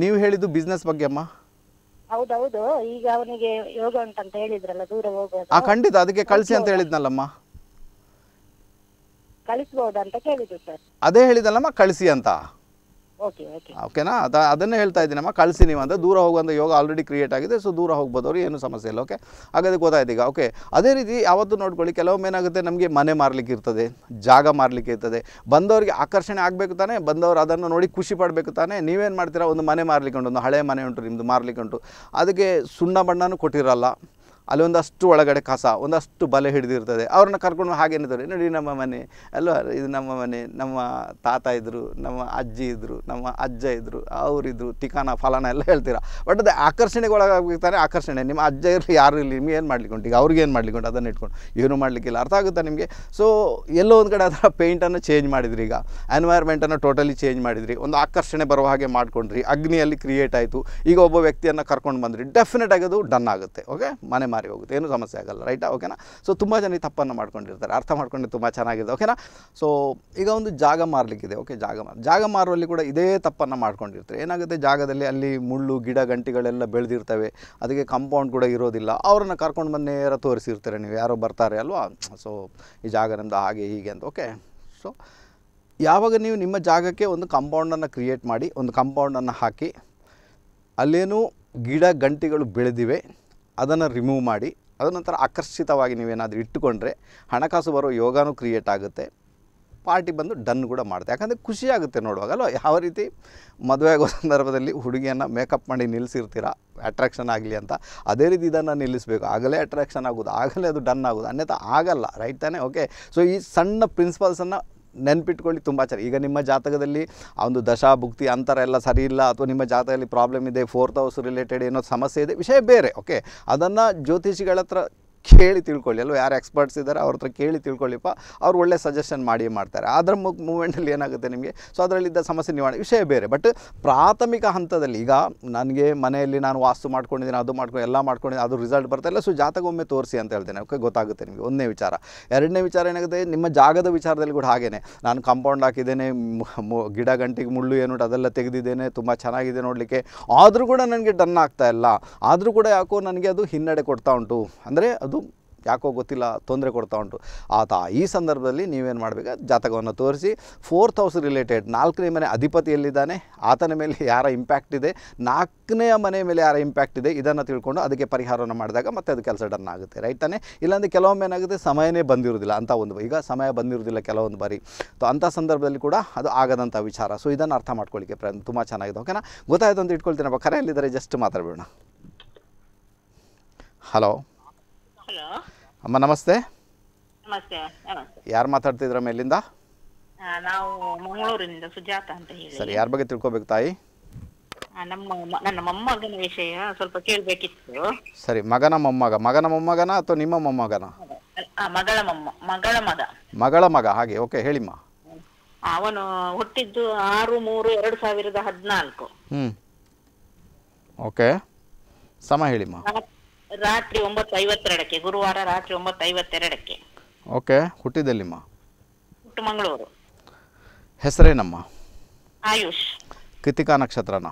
S1: ನೀವು ಹೇಳಿದ್ದು ಬಿಸ್ನೆಸ್ ಬಗ್ಗೆ ಅಮ್ಮ ಹೌದೌದು ಈಗ ಅವನಿಗೆ ಯೋಗ ಉಂಟಂತ ಹೇಳಿದ್ರಲ್ಲ ದೂರ ಹೋಗೋದು ಆ ಖಂಡಿತ ಅದಕ್ಕೆ ಕಳಿಸಿ ಅಂತ ಹೇಳಿದ್ನಲ್ಲಮ್ಮ ಅಂತ ಕೇಳಿದ್ರು ಸರ್ ಅದೇ ಹೇಳಿದಲ್ಲಮ್ಮ ಕಳಿಸಿ ಅಂತ ಓಕೆನಾ ಅದ ಅದನ್ನೇ ಹೇಳ್ತಾ ಇದ್ದೀನಮ್ಮ ಕಳಿಸಿ ನೀವು ಅಂತ ದೂರ ಹೋಗುವಂಥ ಯೋಗ ಆಲ್ರೆಡಿ ಕ್ರಿಯೇಟ್ ಆಗಿದೆ ಸೊ ದೂರ ಹೋಗ್ಬೋದವ್ರು ಅವ್ರಿಗೆ ಏನು ಸಮಸ್ಯೆ ಇಲ್ಲ ಓಕೆ ಹಾಗಾದ್ರೆ ಗೊತ್ತಾಯ್ತು ಈಗ ಓಕೆ ಅದೇ ರೀತಿ ಯಾವತ್ತು ನೋಡ್ಕೊಳ್ಳಿ ಕೆಲವೊಮ್ಮೆ ಏನಾಗುತ್ತೆ ನಮಗೆ ಮನೆ ಮಾರಲಿಕ್ಕೆ ಇರ್ತದೆ ಜಾಗ ಮಾರಲಿಕ್ಕೆ ಇರ್ತದೆ ಬಂದವರಿಗೆ ಆಕರ್ಷಣೆ ಆಗಬೇಕು ತಾನೇ ಬಂದವರು ಅದನ್ನು ನೋಡಿ ಖುಷಿ ಪಡಬೇಕು ತಾನೆ ನೀವೇನು ಮಾಡ್ತೀರಾ ಒಂದು ಮನೆ ಮಾರಲಿಕ್ಕೆ ಉಂಟು ಒಂದು ಹಳೆ ಮನೆ ಉಂಟು ನಿಮ್ಮದು ಮಾರಲಿಕ್ಕೆ ಉಂಟು ಅದಕ್ಕೆ ಸುಣ್ಣ ಬಣ್ಣನೂ ಕೊಟ್ಟಿರಲ್ಲ ಒಂದಷ್ಟು ಒಳಗಡೆ ಕಸ ಒಂದಷ್ಟು ಬಲೆ ಹಿಡಿದಿರ್ತದೆ ಅವ್ರನ್ನ ಕರ್ಕೊಂಡು ಹಾಗೇನಿದ್ದಾರೆ ನೋಡಿ ನಮ್ಮ ಮನೆ ಅಲ್ವಾ ಇದು ನಮ್ಮ ಮನೆ ನಮ್ಮ ತಾತ ಇದ್ದರು ನಮ್ಮ ಅಜ್ಜಿ ಇದ್ದರು ನಮ್ಮ ಅಜ್ಜ ಇದ್ದರು ಅವರಿದ್ದರು ಟಿಕಾನ ಫಲಾನ ಎಲ್ಲ ಹೇಳ್ತೀರಾ ಬಟ್ ಅದು ಆಕರ್ಷಣೆಗೆ ಆಕರ್ಷಣೆ ನಿಮ್ಮ ಅಜ್ಜ ಇರಲಿ ಯಾರು ಇರಲಿ ನಿಮ್ಗೆ ಏನು ಮಾಡ್ಲಿಕ್ಕೆ ಈಗ ಅವ್ರಿಗೆ ಏನು ಮಾಡ್ಲಿಕ್ಕೆ ಅದನ್ನು ಇಟ್ಕೊಂಡು ಏನು ಮಾಡಲಿಕ್ಕಿಲ್ಲ ಅರ್ಥ ಆಗುತ್ತಾ ನಿಮಗೆ ಸೊ ಎಲ್ಲೋ ಒಂದು ಕಡೆ ಅದರ ಪೇಂಟನ್ನು ಚೇಂಜ್ ಮಾಡಿದ್ರಿ ಈಗ ಎನ್ವೈರ್ಮೆಂಟನ್ನು ಟೋಟಲಿ ಚೇಂಜ್ ಮಾಡಿದ್ರಿ ಒಂದು ಆಕರ್ಷಣೆ ಬರುವ ಹಾಗೆ ಮಾಡ್ಕೊಂಡ್ರಿ ಅಗ್ನಿಯಲ್ಲಿ ಕ್ರಿಯೇಟ್ ಆಯಿತು ಈಗ ಒಬ್ಬ ವ್ಯಕ್ತಿಯನ್ನು ಕರ್ಕೊಂಡು ಬಂದ್ರಿ ಡೆಫಿನೆಟ್ ಅದು ಡನ್ ಆಗುತ್ತೆ ಓಕೆ ಮನೆ ಮಾರಿ ಹೋಗುತ್ತೆ ಏನೂ ಸಮಸ್ಯೆ ಆಗಲ್ಲ ರೈಟಾ ಓಕೆನಾ ಸೊ ತುಂಬ ಜನ ತಪ್ಪನ್ನು ಮಾಡ್ಕೊಂಡಿರ್ತಾರೆ ಅರ್ಥ ಮಾಡ್ಕೊಂಡು ತುಂಬ ಚೆನ್ನಾಗಿದೆ ಓಕೆನಾ ಸೊ ಈಗ ಒಂದು ಜಾಗ ಮಾರಲಿಕ್ಕಿದೆ ಓಕೆ ಜಾಗ ಜಾಗ ಮಾರುವಲ್ಲಿ ಕೂಡ ಇದೇ ತಪ್ಪನ್ನು ಮಾಡ್ಕೊಂಡಿರ್ತಾರೆ ಏನಾಗುತ್ತೆ ಜಾಗದಲ್ಲಿ ಅಲ್ಲಿ ಮುಳ್ಳು ಗಿಡ ಗಂಟಿಗಳೆಲ್ಲ ಬೆಳೆದಿರ್ತವೆ ಅದಕ್ಕೆ ಕಾಂಪೌಂಡ್ ಕೂಡ ಇರೋದಿಲ್ಲ ಅವರನ್ನು ಕರ್ಕೊಂಡು ಬಂದು ನೇರ ತೋರಿಸಿರ್ತಾರೆ ನೀವು ಯಾರೋ ಬರ್ತಾರೆ ಅಲ್ವಾ ಸೊ ಈ ಜಾಗ ಹಾಗೆ ಹೀಗೆ ಅಂತ ಓಕೆ ಸೊ ಯಾವಾಗ ನೀವು ನಿಮ್ಮ ಜಾಗಕ್ಕೆ ಒಂದು ಕಾಂಪೌಂಡನ್ನು ಕ್ರಿಯೇಟ್ ಮಾಡಿ ಒಂದು ಕಾಂಪೌಂಡನ್ನು ಹಾಕಿ ಅಲ್ಲೇನೂ ಗಿಡ ಗಂಟಿಗಳು ಬೆಳೆದಿವೆ ಅದನ್ನು ರಿಮೂವ್ ಮಾಡಿ ಅದನಂತರ ಆಕರ್ಷಿತವಾಗಿ ನೀವೇನಾದರೂ ಇಟ್ಟುಕೊಂಡ್ರೆ ಹಣಕಾಸು ಬರೋ ಯೋಗನೂ ಕ್ರಿಯೇಟ್ ಆಗುತ್ತೆ ಪಾರ್ಟಿ ಬಂದು ಡನ್ ಕೂಡ ಮಾಡುತ್ತೆ ಯಾಕಂದರೆ ಖುಷಿಯಾಗುತ್ತೆ ನೋಡುವಾಗ ಯಾವ ರೀತಿ ಮದುವೆ ಆಗೋ ಸಂದರ್ಭದಲ್ಲಿ ಹುಡುಗಿಯನ್ನು ಮೇಕಪ್ ಮಾಡಿ ನಿಲ್ಲಿಸಿರ್ತೀರಾ ಅಟ್ರಾಕ್ಷನ್ ಆಗಲಿ ಅಂತ ಅದೇ ರೀತಿ ಇದನ್ನು ನಿಲ್ಲಿಸಬೇಕು ಆಗಲೇ ಅಟ್ರಾಕ್ಷನ್ ಆಗೋದು ಆಗಲೇ ಅದು ಡನ್ ಆಗೋದು ಅನ್ಯಥ ಆಗಲ್ಲ ರೈಟ್ ತಾನೇ ಓಕೆ ಸೊ ಈ ಸಣ್ಣ ಪ್ರಿನ್ಸಿಪಲ್ಸನ್ನು ನೆನ್ಪಿಟ್ಕೊಳ್ಳಿ ತುಂಬ ಚೆನ್ನಾಗಿ ಈಗ ನಿಮ್ಮ ಜಾತಕದಲ್ಲಿ ಆ ಒಂದು ದಶಾ ಭುಕ್ತಿ ಅಂತರ ಎಲ್ಲ ಸರಿ ಇಲ್ಲ ಅಥವಾ ನಿಮ್ಮ ಜಾತಕದಲ್ಲಿ ಪ್ರಾಬ್ಲಮ್ ಇದೆ ಫೋರ್ತ್ ಹೌಸ್ ರಿಲೇಟೆಡ್ ಏನೋ ಸಮಸ್ಯೆ ಇದೆ ವಿಷಯ ಬೇರೆ ಓಕೆ ಅದನ್ನು ಜ್ಯೋತಿಷಿಗಳ ಹತ್ರ ಕೇಳಿ ತಿಳ್ಕೊಳ್ಳಿ ಅಲ್ವ ಯಾರು ಎಕ್ಸ್ಪರ್ಟ್ಸ್ ಇದ್ದಾರೆ ಅವ್ರ ಹತ್ರ ಕೇಳಿ ತಿಳ್ಕೊಳ್ಳಿಪ್ಪ ಅವ್ರು ಒಳ್ಳೆ ಸಜೆಷನ್ ಮಾಡಿ ಮಾಡ್ತಾರೆ ಅದರ ಮುಗ್ ಮೂಮೆಂಟಲ್ಲಿ ಏನಾಗುತ್ತೆ ನಿಮಗೆ ಸೊ ಅದರಲ್ಲಿದ್ದ ಸಮಸ್ಯೆ ನಿವಾರಣೆ ವಿಷಯ ಬೇರೆ ಬಟ್ ಪ್ರಾಥಮಿಕ ಹಂತದಲ್ಲಿ ಈಗ ನನಗೆ ಮನೆಯಲ್ಲಿ ನಾನು ವಾಸ್ತು ಮಾಡ್ಕೊಂಡಿದ್ದೀನಿ ಅದು ಮಾಡ್ಕೊಂಡು ಎಲ್ಲ ಮಾಡ್ಕೊಂಡಿದ್ದೀನಿ ಅದು ರಿಸಲ್ಟ್ ಬರ್ತಾ ಇಲ್ಲ ಸೊ ಜಾತಕೊಮ್ಮೆ ತೋರಿಸಿ ಅಂತ ಹೇಳ್ತೇನೆ ಓಕೆ ಗೊತ್ತಾಗುತ್ತೆ ನಿಮಗೆ ಒಂದನೇ ವಿಚಾರ ಎರಡನೇ ವಿಚಾರ ಏನಾಗುತ್ತೆ ನಿಮ್ಮ ಜಾಗದ ವಿಚಾರದಲ್ಲಿ ಕೂಡ ಹಾಗೇ ನಾನು ಕಾಂಪೌಂಡ್ ಹಾಕಿದ್ದೇನೆ ಗಿಡ ಗಂಟಿಗೆ ಮುಳ್ಳು ಏನು ಅದೆಲ್ಲ ತೆಗೆದಿದ್ದೇನೆ ತುಂಬ ಚೆನ್ನಾಗಿದೆ ನೋಡಲಿಕ್ಕೆ ಆದರೂ ಕೂಡ ನನಗೆ ಡನ್ ಆಗ್ತಾ ಇಲ್ಲ ಆದರೂ ಕೂಡ ಯಾಕೋ ನನಗೆ ಅದು ಹಿನ್ನಡೆ ಕೊಡ್ತಾ ಉಂಟು ಅಂದರೆ ಅದು ಅದು ಯಾಕೋ ಗೊತ್ತಿಲ್ಲ ತೊಂದರೆ ಕೊಡ್ತಾ ಉಂಟು ಆತ ಈ ಸಂದರ್ಭದಲ್ಲಿ ನೀವೇನು ಮಾಡಬೇಕು ಜಾತಕವನ್ನು ತೋರಿಸಿ ಫೋರ್ತ್ ಹೌಸ್ ರಿಲೇಟೆಡ್ ನಾಲ್ಕನೇ ಮನೆ ಅಧಿಪತಿಯಲ್ಲಿದ್ದಾನೆ ಆತನ ಮೇಲೆ ಯಾರ ಇಂಪ್ಯಾಕ್ಟ್ ಇದೆ ನಾಲ್ಕನೇ ಮನೆ ಮೇಲೆ ಯಾರ ಇಂಪ್ಯಾಕ್ಟ್ ಇದೆ ಇದನ್ನು ತಿಳ್ಕೊಂಡು ಅದಕ್ಕೆ ಪರಿಹಾರವನ್ನು ಮಾಡಿದಾಗ ಮತ್ತೆ ಅದು ಕೆಲಸ ಡನ್ ಆಗುತ್ತೆ ರೈಟ್ ತಾನೆ ಇಲ್ಲಾಂದರೆ ಕೆಲವೊಮ್ಮೆ ಏನಾಗುತ್ತೆ ಸಮಯನೇ ಬಂದಿರೋದಿಲ್ಲ ಅಂತ ಒಂದು ಈಗ ಸಮಯ ಬಂದಿರೋದಿಲ್ಲ ಕೆಲವೊಂದು ಬಾರಿ ಸೊ ಅಂಥ ಸಂದರ್ಭದಲ್ಲಿ ಕೂಡ ಅದು ಆಗದಂಥ ವಿಚಾರ ಸೊ ಇದನ್ನು ಅರ್ಥ ಮಾಡ್ಕೊಳ್ಳಿಕ್ಕೆ ಪ್ರಯತ್ನ ತುಂಬ ಚೆನ್ನಾಗಿದೆ ಓಕೆನಾ ಗೊತ್ತಾಯ್ತು ಅಂತ ಇಟ್ಕೊಳ್ತೀನಪ್ಪ ಕರೆಯಲ್ಲಿದ್ದಾರೆ ಜಸ್ಟ್ ಮಾತಾಡ್ಬಿಡೋಣ ಹಲೋ ಹಲೋ ಅಮ್ಮ ನಮಸ್ತೆ ನಮಸ್ತೆ ಯಾರು ಮಾತಾಡ್ತಿದ್ರಮ್ಮ ಎಲ್ಲಿಂದ ನಾವು ಮಂಗಳೂರಿನಿಂದ ಸುಜಾತ ಅಂತ ಹೇಳಿ ಸರಿ ಯಾರ ಬಗ್ಗೆ ತಿಳ್ಕೊಬೇಕು ತಾಯಿ ನಮ್ಮ ನನ್ನ ಮೊಮ್ಮಗನ ವಿಷಯ ಸ್ವಲ್ಪ ಕೇಳಬೇಕಿತ್ತು ಸರಿ ಮಗನ ಮೊಮ್ಮಗ ಮಗನ ಮೊಮ್ಮಗನ ಅಥವಾ ನಿಮ್ಮ ಮೊಮ್ಮಗನ ಮಗಳ ಮೊಮ್ಮ ಮಗಳ ಮಗ ಮಗಳ ಮಗ ಹಾಗೆ ಓಕೆ ಹೇಳಿಮ್ಮ ಅವನು ಹುಟ್ಟಿದ್ದು ಆರು ಮೂರು ಎರಡು ಸಾವಿರದ ಹದಿನಾಲ್ಕು ಹ್ಮ್ ಓಕೆ ಸಮ ಹೇಳಿಮ್ಮ ರಾತ್ರಿ ಒಂಬತ್ತು ಐವತ್ತೆರಡಕ್ಕೆ ಗುರುವಾರ ರಾತ್ರಿ ಒಂಬತ್ತು ಓಕೆ ಹುಟ್ಟಿದಲ್ಲಿಮ್ಮ ಹುಟ್ಟು ಮಂಗಳೂರು ಹೆಸರೇನಮ್ಮ ಆಯುಷ್ ಕೃತಿಕಾ ನಕ್ಷತ್ರನ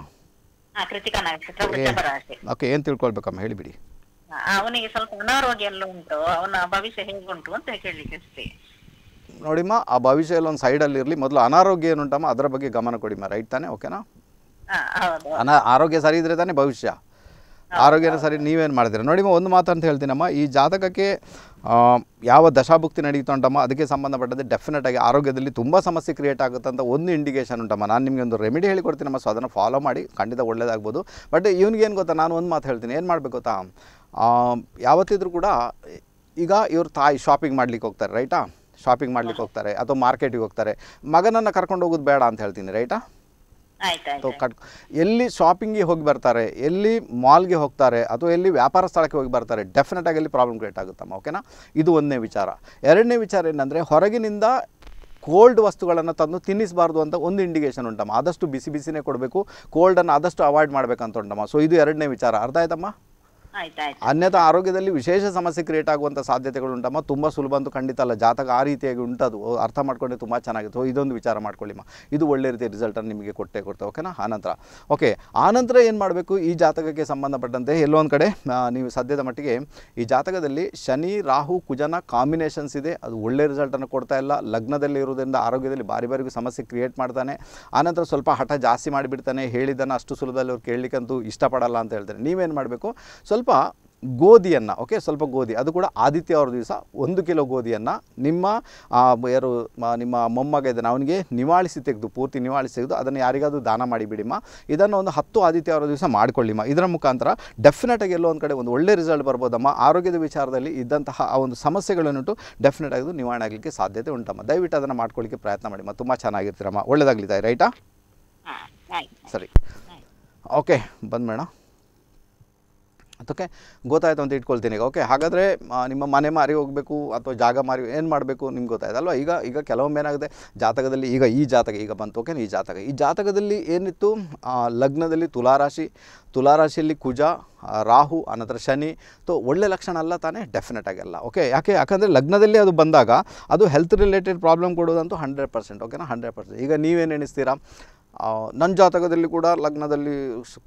S1: ಕೃತಿಕಾ ನಕ್ಷತ್ರ ಓಕೆ ಏನು ತಿಳ್ಕೊಳ್ಬೇಕಮ್ಮ ಹೇಳಿಬಿಡಿ ಅವನಿಗೆ ಸ್ವಲ್ಪ ಅನಾರೋಗ್ಯ ಎಲ್ಲ ಉಂಟು ಅವನ ಭವಿಷ್ಯ ಹೇಗುಂಟು ಅಂತ ಕೇಳಲಿಕ್ಕೆ ಅಷ್ಟೇ ನೋಡಿಮ್ಮ ಆ ಭವಿಷ್ಯ ಎಲ್ಲ ಒಂದು ಸೈಡಲ್ಲಿ ಇರಲಿ ಮೊದಲು ಅನಾರೋಗ್ಯ ಏನುಂಟಮ್ಮ ಅದರ ಬಗ್ಗೆ ಗಮನ ಕೊಡಿಮ್ಮ ರೈಟ್ ತಾನೆ ಓಕೆನಾ ಅನಾ ಆರೋಗ್ಯ ಸರಿ ಇದ್ರೆ ತಾನೇ ಭವಿಷ್ಯ ಆರೋಗ್ಯನ ಸರಿ ನೀವೇನು ಮಾಡ್ತೀರಾ ನೋಡಿ ಒಂದು ಮಾತು ಅಂತ ಹೇಳ್ತೀನಮ್ಮ ಈ ಜಾತಕಕ್ಕೆ ಯಾವ ದಶಾಭುಕ್ತಿ ನಡೀತಾ ಉಂಟಮ್ಮ ಅದಕ್ಕೆ ಡೆಫಿನೆಟ್ ಆಗಿ ಆರೋಗ್ಯದಲ್ಲಿ ತುಂಬ ಸಮಸ್ಯೆ ಕ್ರಿಯೇಟ್ ಆಗುತ್ತೆ ಅಂತ ಒಂದು ಇಂಡಿಕೇಷನ್ ಉಂಟಮ್ಮ ನಾನು ನಿಮಗೆ ಒಂದು ರೆಮಿಡಿ ಹೇಳಿಕೊಡ್ತೀನಮ್ಮ ಸೊ ಅದನ್ನು ಫಾಲೋ ಮಾಡಿ ಖಂಡಿತ ಒಳ್ಳೇದಾಗ್ಬೋದು ಬಟ್ ಏನು ಗೊತ್ತಾ ನಾನು ಒಂದು ಮಾತು ಹೇಳ್ತೀನಿ ಏನು ಮಾಡಬೇಕು ಗೊತ್ತಾ ಯಾವತ್ತಿದ್ರೂ ಕೂಡ ಈಗ ಇವ್ರ ತಾಯಿ ಶಾಪಿಂಗ್ ಮಾಡ್ಲಿಕ್ಕೆ ಹೋಗ್ತಾರೆ ರೈಟಾ ಶಾಪಿಂಗ್ ಮಾಡ್ಲಿಕ್ಕೆ ಹೋಗ್ತಾರೆ ಅಥವಾ ಮಾರ್ಕೆಟಿಗೆ ಹೋಗ್ತಾರೆ ಮಗನನ್ನು ಕರ್ಕೊಂಡು ಹೋಗೋದು ಬೇಡ ಅಂತ ಹೇಳ್ತೀನಿ ರೈಟಾ ಎಲ್ಲಿ ಶಾಪಿಂಗಿಗೆ ಹೋಗಿ ಬರ್ತಾರೆ ಎಲ್ಲಿ ಮಾಲ್ಗೆ ಹೋಗ್ತಾರೆ ಅಥವಾ ಎಲ್ಲಿ ವ್ಯಾಪಾರ ಸ್ಥಳಕ್ಕೆ ಹೋಗಿ ಬರ್ತಾರೆ ಡೆಫಿನೆಟಾಗಿ ಆಗಿ ಅಲ್ಲಿ ಪ್ರಾಬ್ಲಮ್ ಕ್ರಿಯೇಟ್ ಆಗುತ್ತಮ್ಮ ಓಕೆನಾ ಇದು ಒಂದನೇ ವಿಚಾರ ಎರಡನೇ ವಿಚಾರ ಏನಂದರೆ ಹೊರಗಿನಿಂದ ಕೋಲ್ಡ್ ವಸ್ತುಗಳನ್ನು ತಂದು ತಿನ್ನಿಸಬಾರ್ದು ಅಂತ ಒಂದು ಇಂಡಿಕೇಶನ್ ಉಂಟಮ್ಮ ಆದಷ್ಟು ಬಿಸಿ ಬಿಸಿನೇ ಕೊಡಬೇಕು ಕೋಲ್ಡನ್ನು ಆದಷ್ಟು ಅವಾಯ್ಡ್ ಮಾಡಬೇಕಂತ ಉಂಟಮ್ಮ ಸೊ ಇದು ಎರಡನೇ ವಿಚಾರ ಅರ್ಥ ಆಯ್ತಮ್ಮ ಅನ್ಯತ ಆರೋಗ್ಯದಲ್ಲಿ ವಿಶೇಷ ಸಮಸ್ಯೆ ಕ್ರಿಯೇಟ್ ಆಗುವಂಥ ಸಾಧ್ಯತೆಗಳು ಉಂಟಮ್ಮ ತುಂಬ ಸುಲಭ ಅಂತೂ ಖಂಡಿತ ಅಲ್ಲ ಜಾತಕ ಆ ರೀತಿಯಾಗಿ ಉಂಟದು ಅರ್ಥ ಮಾಡ್ಕೊಂಡು ತುಂಬ ಚೆನ್ನಾಗಿತ್ತು ಇದೊಂದು ವಿಚಾರ ಮಾಡ್ಕೊಳ್ಳಿಮ್ಮ ಇದು ಒಳ್ಳೆ ರೀತಿಯ ರಿಸಲ್ಟನ್ನು ನಿಮಗೆ ಕೊಟ್ಟೇ ಕೊಡ್ತೇವೆ ಓಕೆನಾ ಆನಂತರ ಓಕೆ ಆನಂತರ ಏನು ಮಾಡಬೇಕು ಈ ಜಾತಕಕ್ಕೆ ಸಂಬಂಧಪಟ್ಟಂತೆ ಎಲ್ಲೊಂದು ಕಡೆ ನೀವು ಸದ್ಯದ ಮಟ್ಟಿಗೆ ಈ ಜಾತಕದಲ್ಲಿ ಶನಿ ರಾಹು ಕುಜನ ಕಾಂಬಿನೇಷನ್ಸ್ ಇದೆ ಅದು ಒಳ್ಳೆ ರಿಸಲ್ಟನ್ನು ಕೊಡ್ತಾ ಇಲ್ಲ ಲಗ್ನದಲ್ಲಿ ಇರೋದ್ರಿಂದ ಆರೋಗ್ಯದಲ್ಲಿ ಬಾರಿ ಬಾರಿಗೂ ಸಮಸ್ಯೆ ಕ್ರಿಯೇಟ್ ಮಾಡ್ತಾನೆ ಆನಂತರ ಸ್ವಲ್ಪ ಹಠ ಜಾಸ್ತಿ ಮಾಡಿಬಿಡ್ತಾನೆ ಹೇಳಿದ್ದಾನೆ ಅಷ್ಟು ಸುಲಭದಲ್ಲಿ ಅವ್ರು ಕೇಳಲಿಕ್ಕಂತೂ ಇಷ್ಟಪಡಲ್ಲ ಅಂತ ಹೇಳ್ತಾರೆ ನೀವೇನು ಮಾಡಬೇಕು ಸ್ವಲ್ಪ ಸ್ವಲ್ಪ ಗೋಧಿಯನ್ನು ಓಕೆ ಸ್ವಲ್ಪ ಗೋಧಿ ಅದು ಕೂಡ ಆದಿತ್ಯ ಅವ್ರ ದಿವಸ ಒಂದು ಕಿಲೋ ಗೋಧಿಯನ್ನು ನಿಮ್ಮ ಯಾರು ನಿಮ್ಮ ಮೊಮ್ಮಗ ಇದ್ದಾನೆ ಅವನಿಗೆ ನಿವಾಳಿಸಿ ತೆಗೆದು ಪೂರ್ತಿ ನಿವಾಳಿಸಿ ತೆಗೆದು ಅದನ್ನು ಯಾರಿಗಾದರೂ ದಾನ ಮಾಡಿಬಿಡಿಮ್ಮ ಇದನ್ನು ಒಂದು ಹತ್ತು ಆದಿತ್ಯ ಅವರ ದಿವಸ ಮಾಡಿಕೊಳ್ಳಿಮ್ಮ ಇದರ ಮುಖಾಂತರ ಡೆಫಿನೆಟಾಗಿ ಎಲ್ಲೋ ಒಂದು ಕಡೆ ಒಂದು ಒಳ್ಳೆ ರಿಸಲ್ಟ್ ಬರ್ಬೋದಮ್ಮ ಆರೋಗ್ಯದ ವಿಚಾರದಲ್ಲಿ ಇದ್ದಂತಹ ಆ ಒಂದು ಸಮಸ್ಯೆಗಳನ್ನುಂಟು ಡೆಫಿನೆಟ್ ಆಗಿ ನಿವಾರಣೆ ಆಗಲಿಕ್ಕೆ ಸಾಧ್ಯತೆ ಉಂಟಮ್ಮ ದಯವಿಟ್ಟು ಅದನ್ನು ಮಾಡ್ಕೊಳ್ಳಿಕ್ಕೆ ಪ್ರಯತ್ನ ಮಾಡಿಮ್ಮ ತುಂಬ ಚೆನ್ನಾಗಿರ್ತೀರಮ್ಮ ಒಳ್ಳೆಯದಾಗಲಿದೆ ರೈಟಾ ಸರಿ ಓಕೆ ಮೇಡಮ್ ಓಕೆ ಗೊತ್ತಾಯಿತು ಅಂತ ಇಟ್ಕೊಳ್ತೀನಿ ಈಗ ಓಕೆ ಹಾಗಾದರೆ ನಿಮ್ಮ ಮನೆ ಮಾರಿ ಹೋಗಬೇಕು ಅಥವಾ ಜಾಗ ಮಾರಿ ಏನು ಮಾಡಬೇಕು ನಿಮ್ಗೆ ಗೊತ್ತಾಯ್ತಲ್ವ ಈಗ ಈಗ ಕೆಲವೊಮ್ಮೆ ಏನಾಗಿದೆ ಜಾತಕದಲ್ಲಿ ಈಗ ಈ ಜಾತಕ ಈಗ ಬಂತು ಓಕೆ ಈ ಜಾತಕ ಈ ಜಾತಕದಲ್ಲಿ ಏನಿತ್ತು ಲಗ್ನದಲ್ಲಿ ತುಲಾರಾಶಿ ತುಲಾರಾಶಿಯಲ್ಲಿ ಕುಜ ರಾಹು ಅನಂತರ ಶನಿ ತೊ ಒಳ್ಳೆ ಲಕ್ಷಣ ಅಲ್ಲ ತಾನೇ ಡೆಫಿನೆಟ್ ಆಗಲ್ಲ ಓಕೆ ಯಾಕೆ ಯಾಕಂದರೆ ಲಗ್ನದಲ್ಲಿ ಅದು ಬಂದಾಗ ಅದು ಹೆಲ್ತ್ ರಿಲೇಟೆಡ್ ಪ್ರಾಬ್ಲಮ್ ಕೊಡೋದಂತೂ ಹಂಡ್ರೆಡ್ ಪರ್ಸೆಂಟ್ ಓಕೆನಾ ಹಂಡ್ರೆಡ್ ಪರ್ಸೆಂಟ್ ಈಗ ನೀವೇನು ಎಣಿಸ್ತೀರಾ ನನ್ನ ಜಾತಕದಲ್ಲಿ ಕೂಡ ಲಗ್ನದಲ್ಲಿ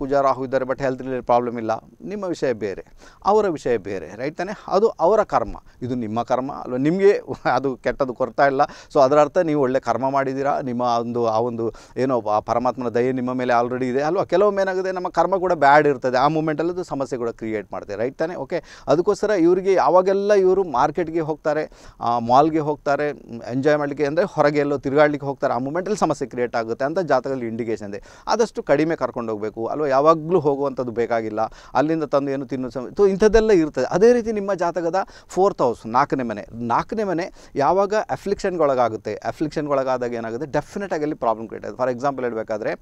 S1: ಕುಜ ರಾಹು ಇದ್ದಾರೆ ಬಟ್ ಹೆಲ್ತ್ ರಿಲೇಟೆಡ್ ಪ್ರಾಬ್ಲಮ್ ಇಲ್ಲ ನಿಮ್ಮ ವಿಷಯ ಬೇರೆ ಅವರ ವಿಷಯ ಬೇರೆ ರೈಟ್ ತಾನೆ ಅದು ಅವರ ಕರ್ಮ ಇದು ನಿಮ್ಮ ಕರ್ಮ ಅಲ್ವಾ ನಿಮಗೆ ಅದು ಕೆಟ್ಟದ್ದು ಕೊರ್ತಾ ಇಲ್ಲ ಸೊ ಅದರ ಅರ್ಥ ನೀವು ಒಳ್ಳೆ ಕರ್ಮ ಮಾಡಿದ್ದೀರಾ ನಿಮ್ಮ ಒಂದು ಆ ಒಂದು ಏನೋ ಆ ಪರಮಾತ್ಮನ ದಯೆ ನಿಮ್ಮ ಮೇಲೆ ಆಲ್ರೆಡಿ ಇದೆ ಅಲ್ವಾ ಕೆಲವೊಮ್ಮೆ ಏನಾಗುತ್ತೆ ನಮ್ಮ ಕರ್ಮ ಕೂಡ ಬ್ಯಾಡ್ ಇರ್ತದೆ ಆ ಮೂಮೆಂಟಲ್ಲಿ ಅದು ಸಮಸ್ಯೆ ಕೂಡ ಕ್ರಿಯೇಟ್ ಮಾಡ್ತಾರೆ ರೈಟ್ ತಾನೆ ಓಕೆ ಅದಕ್ಕೋಸ್ಕರ ಇವರಿಗೆ ಯಾವಾಗೆಲ್ಲ ಇವರು ಮಾರ್ಕೆಟ್ಗೆ ಹೋಗ್ತಾರೆ ಮಾಲ್ಗೆ ಹೋಗ್ತಾರೆ ಎಂಜಾಯ್ ಮಾಡಲಿಕ್ಕೆ ಅಂದರೆ ಹೊರಗೆ ಎಲ್ಲೋ ತಿರುಗಾಡಲಿಕ್ಕೆ ಹೋಗ್ತಾರೆ ಆ ಮೂಮೆಂಟಲ್ಲಿ ಸಮಸ್ಯೆ ಕ್ರಿಯೇಟ್ ಆಗುತ್ತೆ ಅಂತ ಜಾತಕ ಇಂಡಿಕೇಶನ್ ಇದೆ ಆದಷ್ಟು ಕಡಿಮೆ ಕರ್ಕೊಂಡು ಹೋಗಬೇಕು ಅಲ್ವಾ ಯಾವಾಗಲೂ ಹೋಗುವಂಥದ್ದು ಬೇಕಾಗಿಲ್ಲ ಅಲ್ಲಿಂದ ತಂದು ಏನು ತಿನ್ನೋ ಸಮ ಇಂಥದ್ದೆಲ್ಲ ಇರ್ತದೆ ಅದೇ ರೀತಿ ನಿಮ್ಮ ಜಾತಕದ ಫೋರ್ತ್ ಹೌಸ್ ನಾಲ್ಕನೇ ಮನೆ ನಾಲ್ಕನೇ ಮನೆ ಯಾವಾಗ ಅಫ್ಲಿಕ್ಷನ್ಗೊಳಗಾಗುತ್ತೆ ಅಫ್ಲಿಕ್ಷನ್ಗೊಳಗಾದಾಗ ಏನಾಗುತ್ತೆ ಡೆಫಿನೆಟಾಗಿ ಅಲ್ಲಿ ಪ್ರಾಬ್ಲಮ್ ಕ್ರಿಯೇಟ್ ಆಗುತ್ತೆ ಫಾರ್ ಎಕ್ಸಾಂಪಲ್ ಹೇಳಬೇಕಾದ್ರೆ